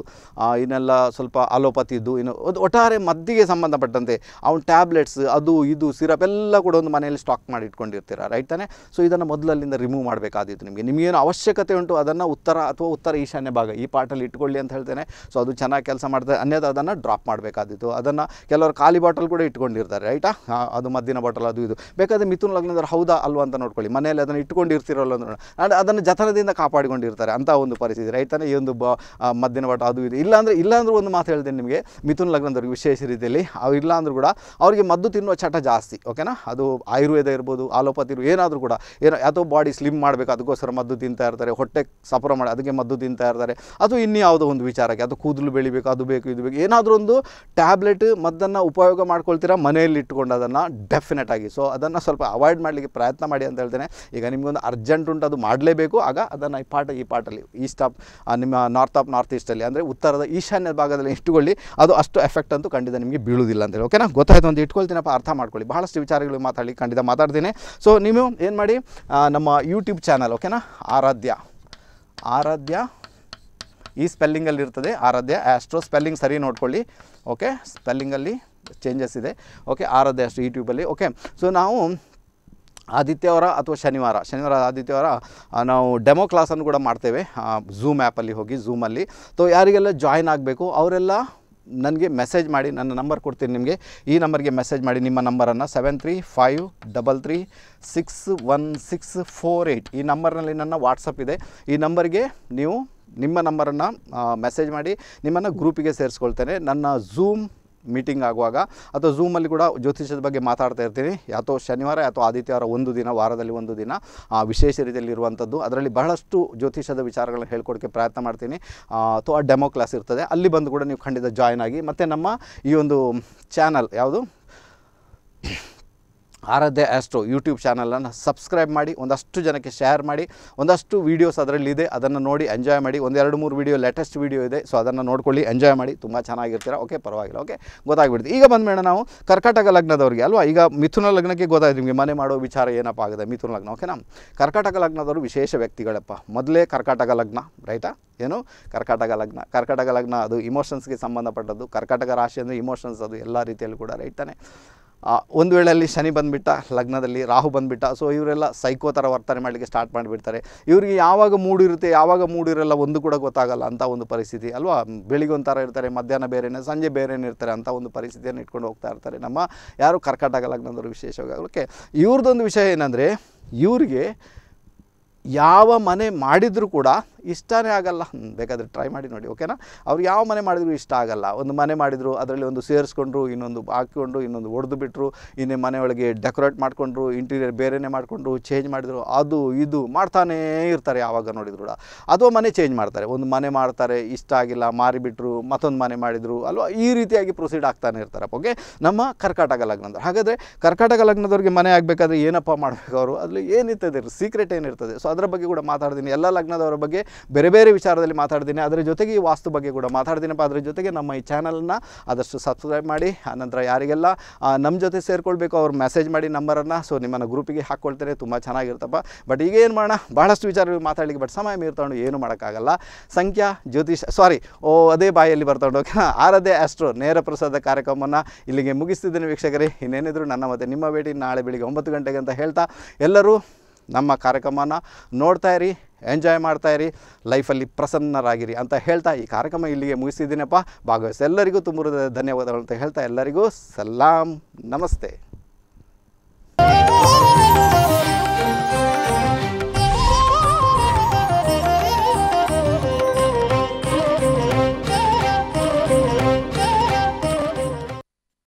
S1: ಇನ್ನೆಲ್ಲ ಸ್ವಲ್ಪ ಅಲೋಪತಿದ್ದು ಇನ್ನು ಒಟ್ಟಾರೆ ಮದ್ದಿಗೆ ಸಂಬಂಧಪಟ್ಟಂತೆ ಅವ್ನ ಟ್ಯಾಬ್ಲೆಟ್ಸ್ ಅದು ಇದು ಸಿರಪ್ ಎಲ್ಲ ಕೂಡ ಒಂದು ಮನೆಯಲ್ಲಿ ಸ್ಟಾಕ್ ಮಾಡಿ ಇಟ್ಕೊಂಡಿರ್ತೀರ ರೈಟ್ ತಾನೇ ಸೊ ಇದನ್ನು ಮೊದಲಲ್ಲಿಂದ ರಿಮೂವ್ ಮಾಡಬೇಕಾದಿತ್ತು ನಿಮಗೆ ನಿಮಗೇನು ಅವಶ್ಯಕತೆ ಉಂಟು ಅದನ್ನು ಉತ್ತರ ಅಥವಾ ಉತ್ತರ ಈಶಾನ್ಯ ಭಾಗ ಈ ಪಾಟಲ್ಲಿ ಇಟ್ಕೊಳ್ಳಿ ಅಂತ ಹೇಳ್ತೇನೆ ಸೊ ಅದು ಚೆನ್ನಾಗಿ ಕೆಲಸ ಮಾಡ್ತಾರೆ ಅನ್ಯದ ಅದನ್ನು ಡ್ರಾಪ್ ಮಾಡಬೇಕಾದಿತ್ತು ಅದನ್ನು ಕೆಲವರು ಖಾಲಿ ಬಾಟಲ್ ಕೂಡ ಇಟ್ಕೊಂಡಿರ್ತಾರೆ ರೈಟಾ ಅದು ಮದ್ದಿನ ಬಾಟಲ್ ಅದು ಇದು ಬೇಕಾದ್ರೆ ಮಿಥುನ್ ಲಗ್ನದವ್ರು ಹೌದಾ ಅಲ್ವಾ ಅಂತ ನೋಡ್ಕೊಳ್ಳಿ ಮನೆಯಲ್ಲಿ ಅದನ್ನು ಇಟ್ಕೊಂಡಿರ್ತಿರಲ್ಲ ಅಂತ ಅದನ್ನು ಜತನದಿಂದ ಕಾಪಾಡಿಕೊಂಡಿರ್ತಾರೆ ಅಂತ ಒಂದು ಪರಿಸ್ಥಿತಿ ರೈತನ ಈ ಒಂದು ಮದ್ದಿನ ಬಾಟ ಅದು ಇದು ಇಲ್ಲಾಂದರೆ ಇಲ್ಲಾಂದ್ರೂ ಒಂದು ಮಾತು ಹೇಳ್ತೇನೆ ನಿಮಗೆ ಮಿಥುನ್ ಲಗ್ನದವ್ರಿಗೆ ವಿಶೇಷ ರೀತಿಯಲ್ಲಿ ಅವ್ರು ಇಲ್ಲಾಂದ್ರೂ ಕೂಡ ಅವರಿಗೆ ಮದ್ದು ತಿನ್ನುವ ಚಟ ಜಾಸ್ತಿ ಓಕೆನಾ ಅದು ಆಯುರ್ವೇದ ಇರ್ಬೋದು ಆಲೋಪತಿ ಏನಾದರೂ ಕೂಡ ಏನೋ ಯಾವುದೋ ಬಾಡಿ ಸ್ಲಿಮ್ ಮಾಡಬೇಕು ಅದಕ್ಕೋಸ್ಕರ ಮದ್ದು ತಿಂತಾ ಇರ್ತಾರೆ ಹೊಟ್ಟೆ ಸಫರ ಮಾಡಿ ಅದಕ್ಕೆ ಮದ್ದು ತಿಂತಾ ಇರ್ತಾರೆ ಅದು ಇನ್ಯಾವುದೋ ಒಂದು ವಿಚಾರಕ್ಕೆ ಅದು ಕೂದಲು ಬೆಳಿಬೇಕು ಅದು ಬೇಕು ಇದು ಬೇಕು ಏನಾದರೂ ಒಂದು ಟ್ಯಾಬ್ಲೆಟ್ ಮದ್ದನ್ನು ಉಪಯೋಗ ಮಾಡ್ಕೊಳ್ತೀರಾ ಮನೆಯಲ್ಲಿ ಇಟ್ಕೊಂಡು ಅದನ್ನು ಡೆಫಿನೆಟ್ ಡೆಫಿನೆಟ್ ಆಗಿ ಸೊ ಅದನ್ನು ಸ್ವಲ್ಪ ಅವಾಯ್ಡ್ ಮಾಡಲಿಕ್ಕೆ ಪ್ರಯತ್ನ ಮಾಡಿ ಅಂತ ಹೇಳ್ತೇನೆ ಈಗ ನಿಮಗೊಂದು ಅರ್ಜೆಂಟ್ ಉಂಟು ಅದು ಮಾಡಲೇಬೇಕು ಆಗ ಅದನ್ನು ಈ ಪಾಠ ಈ ಪಾಟಲ್ಲಿ ಈಸ್ಟ್ ಆಫ್ ನಿಮ್ಮ ನಾರ್ತ್ ಆಫ್ ನಾರ್ತ್ ಈಸ್ಟಲ್ಲಿ ಅಂದರೆ ಉತ್ತರದ ಈಶಾನ್ಯ ಭಾಗದಲ್ಲಿ ಇಟ್ಟುಕೊಳ್ಳಿ ಅದು ಅಷ್ಟು ಎಫೆಕ್ಟ್ ಅಂತೂ ಖಂಡಿತ ನಿಮಗೆ ಬೀಳುವುದಿಲ್ಲ ಅಂತೇಳಿ ಓಕೆನಾ ಗೊತ್ತಾಯಿತು ಒಂದು ಇಟ್ಕೊಳ್ತೀನಪ್ಪ ಅರ್ಥ ಮಾಡ್ಕೊಳ್ಳಿ ಬಹಳಷ್ಟು ವಿಚಾರಗಳು ಮಾತಾಡಿ ಖಂಡಿತ ಮಾತಾಡ್ತೀನಿ ಸೊ ನೀವು ಏನು ಮಾಡಿ ನಮ್ಮ ಯೂಟ್ಯೂಬ್ ಚಾನಲ್ ಓಕೆನಾ ಆರಾಧ್ಯ ಆರಾಧ್ಯ ಈ ಸ್ಪೆಲ್ಲಿಂಗಲ್ಲಿ ಇರ್ತದೆ ಆರಾಧ್ಯ ಆ್ಯಸ್ಟ್ರೋ ಸ್ಪೆಲ್ಲಿಂಗ್ ಸರಿ ನೋಡ್ಕೊಳ್ಳಿ ಓಕೆ ಸ್ಪೆಲ್ಲಿಂಗಲ್ಲಿ ಚೇಂಜಸ್ ಇದೆ ಓಕೆ ಆರದ್ದೇ ಅಷ್ಟು ಯೂಟ್ಯೂಬಲ್ಲಿ ಓಕೆ ಸೊ ನಾವು ಆದಿತ್ಯವಾರ ಅಥವಾ ಶನಿವಾರ ಶನಿವಾರ ಆದಿತ್ಯವಾರ ನಾವು ಡೆಮೋ ಕ್ಲಾಸನ್ನು ಕೂಡ ಮಾಡ್ತೇವೆ ಝೂಮ್ ಆ್ಯಪಲ್ಲಿ ಹೋಗಿ ಝೂಮಲ್ಲಿ ಸೊ ಯಾರಿಗೆಲ್ಲ ಜಾಯ್ನ್ ಆಗಬೇಕು ಅವರೆಲ್ಲ ನನಗೆ ಮೆಸೇಜ್ ಮಾಡಿ ನನ್ನ ನಂಬರ್ ಕೊಡ್ತೀನಿ ನಿಮಗೆ ಈ ನಂಬರ್ಗೆ ಮೆಸೇಜ್ ಮಾಡಿ ನಿಮ್ಮ ನಂಬರನ್ನು seven three five double three six one six four eight ಈ ನಂಬರ್ನಲ್ಲಿ ನನ್ನ ವಾಟ್ಸಪ್ ಇದೆ ಈ ನಂಬರ್ಗೆ ನೀವು ನಿಮ್ಮ ನಂಬರನ್ನು ಮೆಸೇಜ್ ಮಾಡಿ ನಿಮ್ಮನ್ನು ಗ್ರೂಪಿಗೆ ಸೇರಿಸ್ಕೊಳ್ತೇನೆ ನನ್ನ ಝೂಮ್ ಮೀಟಿಂಗ್ ಆಗುವಾಗ ಅಥವಾ ಝೂಮಲ್ಲಿ ಕೂಡ ಜ್ಯೋತಿಷ್ಯದ ಬಗ್ಗೆ ಮಾತಾಡ್ತಾ ಇರ್ತೀನಿ ಯಾತೋ ಶನಿವಾರ ಅಥವಾ ಆದಿತ್ಯವಾರ ಒಂದು ದಿನ ವಾರದಲ್ಲಿ ಒಂದು ದಿನ ವಿಶೇಷ ರೀತಿಯಲ್ಲಿ ಇರುವಂಥದ್ದು ಅದರಲ್ಲಿ ಬಹಳಷ್ಟು ಜ್ಯೋತಿಷ್ಯದ ವಿಚಾರಗಳನ್ನ ಹೇಳ್ಕೊಡೋಕ್ಕೆ ಪ್ರಯತ್ನ ಮಾಡ್ತೀನಿ ಅಥವಾ ಡೆಮೋ ಕ್ಲಾಸ್ ಇರ್ತದೆ ಅಲ್ಲಿ ಬಂದು ಕೂಡ ನೀವು ಖಂಡಿತ ಜಾಯ್ನ್ ಆಗಿ ಮತ್ತು ನಮ್ಮ ಈ ಒಂದು ಚಾನಲ್ ಯಾವುದು ಆರಾಧ್ಯ ಆಸ್ಟ್ರೋ ಯೂಟ್ಯೂಬ್ ಚಾನಲನ್ನು ಸಬ್ಸ್ಕ್ರೈಬ್ ಮಾಡಿ ಒಂದಷ್ಟು ಜನಕ್ಕೆ ಶೇರ್ ಮಾಡಿ ಒಂದಷ್ಟು ವೀಡಿಯೋಸ್ ಅದರಲ್ಲಿದೆ ಅದನ್ನು ನೋಡಿ ಎಂಜಾಯ್ ಮಾಡಿ ಒಂದೆರಡು ಮೂರು ವೀಡಿಯೋ ಲೇಟೆಸ್ಟ್ ವೀಡಿಯೋ ಇದೆ ಸೊ ಅದನ್ನು ನೋಡ್ಕೊಳ್ಳಿ ಎಂಜಾಯ್ ಮಾಡಿ ತುಂಬ ಚೆನ್ನಾಗಿರ್ತೀರ ಓಕೆ ಪರವಾಗಿಲ್ಲ ಓಕೆ ಗೊತ್ತಾಗ್ಬಿಡ್ತು ಈಗ ಮೇಡಮ್ ನಾವು ಕರ್ಕಾಟಕ ಲಗ್ನದವರಿಗೆ ಅಲ್ವಾ ಈಗ ಮಿಥುನ ಲಗ್ನಕ್ಕೆ ಗೊತ್ತಾಯ್ತು ನಿಮಗೆ ಮನೆ ಮಾಡೋ ವಿಚಾರ ಏನಪ್ಪ ಆಗಿದೆ ಮಿಥುನ ಲಗ್ನ ಓಕೆನಾ ಕರ್ಕಾಟಕ ಲಗ್ನದವರು ವಿಶೇಷ ವ್ಯಕ್ತಿಗಳಪ್ಪ ಮೊದಲೇ ಕರ್ಕಾಟಕ ಲಗ್ನ ರೈಟಾ ಏನು ಕರ್ಕಾಟಕ ಲಗ್ನ ಕರ್ಕಾಟಕ ಲಗ್ನ ಅದು ಇಮೋಷನ್ಸ್ಗೆ ಸಂಬಂಧಪಟ್ಟದ್ದು ಕರ್ಕಾಟಕ ರಾಶಿ ಅಂದರೆ ಇಮೋಷನ್ಸ್ ಅದು ಎಲ್ಲ ರೀತಿಯಲ್ಲೂ ಕೂಡ ರೈಟ್ ತಾನೆ ಒಂದು ವೇಳೆಯಲ್ಲಿ ಶನಿ ಬಂದುಬಿಟ್ಟ ಲಗ್ನದಲ್ಲಿ ರಾಹು ಬಂದುಬಿಟ್ಟ ಸೊ ಇವರೆಲ್ಲ ಸೈಕೋ ಥರ ವರ್ತನೆ ಮಾಡಲಿಕ್ಕೆ ಸ್ಟಾರ್ಟ್ ಮಾಡಿಬಿಡ್ತಾರೆ ಇವರಿಗೆ ಯಾವಾಗ ಮೂಡಿರುತ್ತೆ ಯಾವಾಗ ಮೂಡಿರಲ್ಲ ಒಂದು ಕೂಡ ಗೊತ್ತಾಗಲ್ಲ ಅಂತ ಒಂದು ಪರಿಸ್ಥಿತಿ ಅಲ್ವಾ ಬೆಳಿಗ್ಗೆ ಒಂಥರ ಇರ್ತಾರೆ ಮಧ್ಯಾಹ್ನ ಬೇರೆನೇ ಸಂಜೆ ಬೇರೆನೇ ಇರ್ತಾರೆ ಅಂತ ಒಂದು ಪರಿಸ್ಥಿತಿಯನ್ನು ಇಟ್ಕೊಂಡು ಹೋಗ್ತಾ ಇರ್ತಾರೆ ನಮ್ಮ ಯಾರು ಕರ್ಕಾಟಕ ಲಗ್ನದವರು ವಿಶೇಷವಾಗಿ ಓಕೆ ಇವ್ರದ್ದೊಂದು ವಿಷಯ ಏನಂದರೆ ಇವರಿಗೆ ಯಾವ ಮನೆ ಮಾಡಿದರೂ ಕೂಡ ಇಷ್ಟನೇ ಆಗಲ್ಲ ಬೇಕಾದರೆ ಟ್ರೈ ಮಾಡಿ ನೋಡಿ ಓಕೆನಾ ಅವ್ರು ಯಾವ ಮನೆ ಮಾಡಿದ್ರು ಇಷ್ಟ ಆಗಲ್ಲ ಒಂದು ಮನೆ ಮಾಡಿದರು ಅದರಲ್ಲಿ ಒಂದು ಸೇರಿಸ್ಕೊಂಡ್ರು ಇನ್ನೊಂದು ಹಾಕಿಕೊಂಡು ಇನ್ನೊಂದು ಒಡೆದು ಬಿಟ್ಟರು ಇನ್ನೇ ಮನೆಯೊಳಗೆ ಡೆಕೋರೇಟ್ ಮಾಡಿಕೊಂಡ್ರು ಇಂಟೀರಿಯರ್ ಬೇರೆನೇ ಮಾಡಿಕೊಂಡ್ರು ಚೇಂಜ್ ಮಾಡಿದರು ಅದು ಇದು ಮಾಡ್ತಾನೇ ಇರ್ತಾರೆ ಯಾವಾಗ ನೋಡಿದ್ರು ಕೂಡ ಅಥವಾ ಮನೆ ಚೇಂಜ್ ಮಾಡ್ತಾರೆ ಒಂದು ಮನೆ ಮಾಡ್ತಾರೆ ಇಷ್ಟ ಆಗಿಲ್ಲ ಮಾರಿಬಿಟ್ರು ಮತ್ತೊಂದು ಮನೆ ಮಾಡಿದರು ಅಲ್ವಾ ಈ ರೀತಿಯಾಗಿ ಪ್ರೊಸೀಡ್ ಆಗ್ತಾನೆ ಇರ್ತಾರೆ ಓಕೆ ನಮ್ಮ ಕರ್ಕಾಟಕ ಲಗ್ನದವ್ರು ಹಾಗಾದರೆ ಕರ್ಕಾಟಕ ಲಗ್ನದವ್ರಿಗೆ ಮನೆ ಆಗಬೇಕಾದ್ರೆ ಏನಪ್ಪ ಮಾಡಬೇಕು ಅವರು ಅದರಲ್ಲಿ ಏನಿರ್ತದೆ ಸೀಕ್ರೆಟ್ ಏನಿರ್ತದೆ ಸೊ ಅದರ ಬಗ್ಗೆ ಕೂಡ ಮಾತಾಡ್ತೀನಿ ಎಲ್ಲ ಲಗ್ನದವರ ಬಗ್ಗೆ ಬೇರೆ ಬೇರೆ ವಿಚಾರದಲ್ಲಿ ಮಾತಾಡ್ತೀನಿ ಅದರ ಜೊತೆಗೆ ಈ ವಾಸ್ತು ಬಗ್ಗೆ ಕೂಡ ಮಾತಾಡ್ತೀನಪ್ಪ ಅದರ ಜೊತೆಗೆ ನಮ್ಮ ಈ ಚಾನಲನ್ನು ಆದಷ್ಟು ಸಬ್ಸ್ಕ್ರೈಬ್ ಮಾಡಿ ಆನಂತರ ಯಾರಿಗೆಲ್ಲ ನಮ್ಮ ಜೊತೆ ಸೇರಿಕೊಳ್ಬೇಕು ಅವ್ರು ಮೆಸೇಜ್ ಮಾಡಿ ನಂಬರನ್ನು ಸೊ ನಿಮ್ಮನ್ನು ಗ್ರೂಪಿಗೆ ಹಾಕ್ಕೊಳ್ತಾರೆ ತುಂಬ ಚೆನ್ನಾಗಿರ್ತಪ್ಪ ಬಟ್ ಈಗ ಏನು ಮಾಡೋಣ ಭಾಳಷ್ಟು ವಿಚಾರಗಳು ಮಾತಾಡಲಿಕ್ಕೆ ಬಟ್ ಸಮಯ ಮೀರ್ತಾಂಡು ಏನು ಮಾಡೋಕ್ಕಾಗಲ್ಲ ಸಂಖ್ಯಾ ಜ್ಯೋತಿಷ್ ಸಾರಿ ಓ ಅದೇ ಬಾಯಲ್ಲಿ ಬರ್ತಾಂಡು ಓಕೆ ಆರದೇ ಆಸ್ಟ್ರೋ ನೇರ ಪ್ರಸಾದ ಕಾರ್ಯಕ್ರಮವನ್ನು ಇಲ್ಲಿಗೆ ಮುಗಿಸ್ತಿದ್ದೀನಿ ವೀಕ್ಷಕರೇ ಇನ್ನೇನಿದ್ರು ನನ್ನ ಮತ್ತೆ ನಿಮ್ಮ ಭೇಟಿ ನಾಳೆ ಬೆಳಿಗ್ಗೆ ಒಂಬತ್ತು ಗಂಟೆಗೆ ಅಂತ ಹೇಳ್ತಾ ಎಲ್ಲರೂ ನಮ್ಮ ಕಾರ್ಯಕ್ರಮನ ನೋಡ್ತಾ ಇರಿ ಎಂಜಾಯ್ ಇರಿ ಲೈಫಲ್ಲಿ ಪ್ರಸನ್ನರಾಗಿರಿ ಅಂತ ಹೇಳ್ತಾ ಈ ಕಾರ್ಯಕ್ರಮ ಇಲ್ಲಿಗೆ ಮುಗಿಸಿದ್ದೀನಪ್ಪ ಭಾಗವಹಿಸಿ ಎಲ್ಲರಿಗೂ ತುಂಬ ಧನ್ಯವಾದಗಳು ಅಂತ ಹೇಳ್ತಾ ಎಲ್ಲರಿಗೂ ಸಲಾಂ ನಮಸ್ತೆ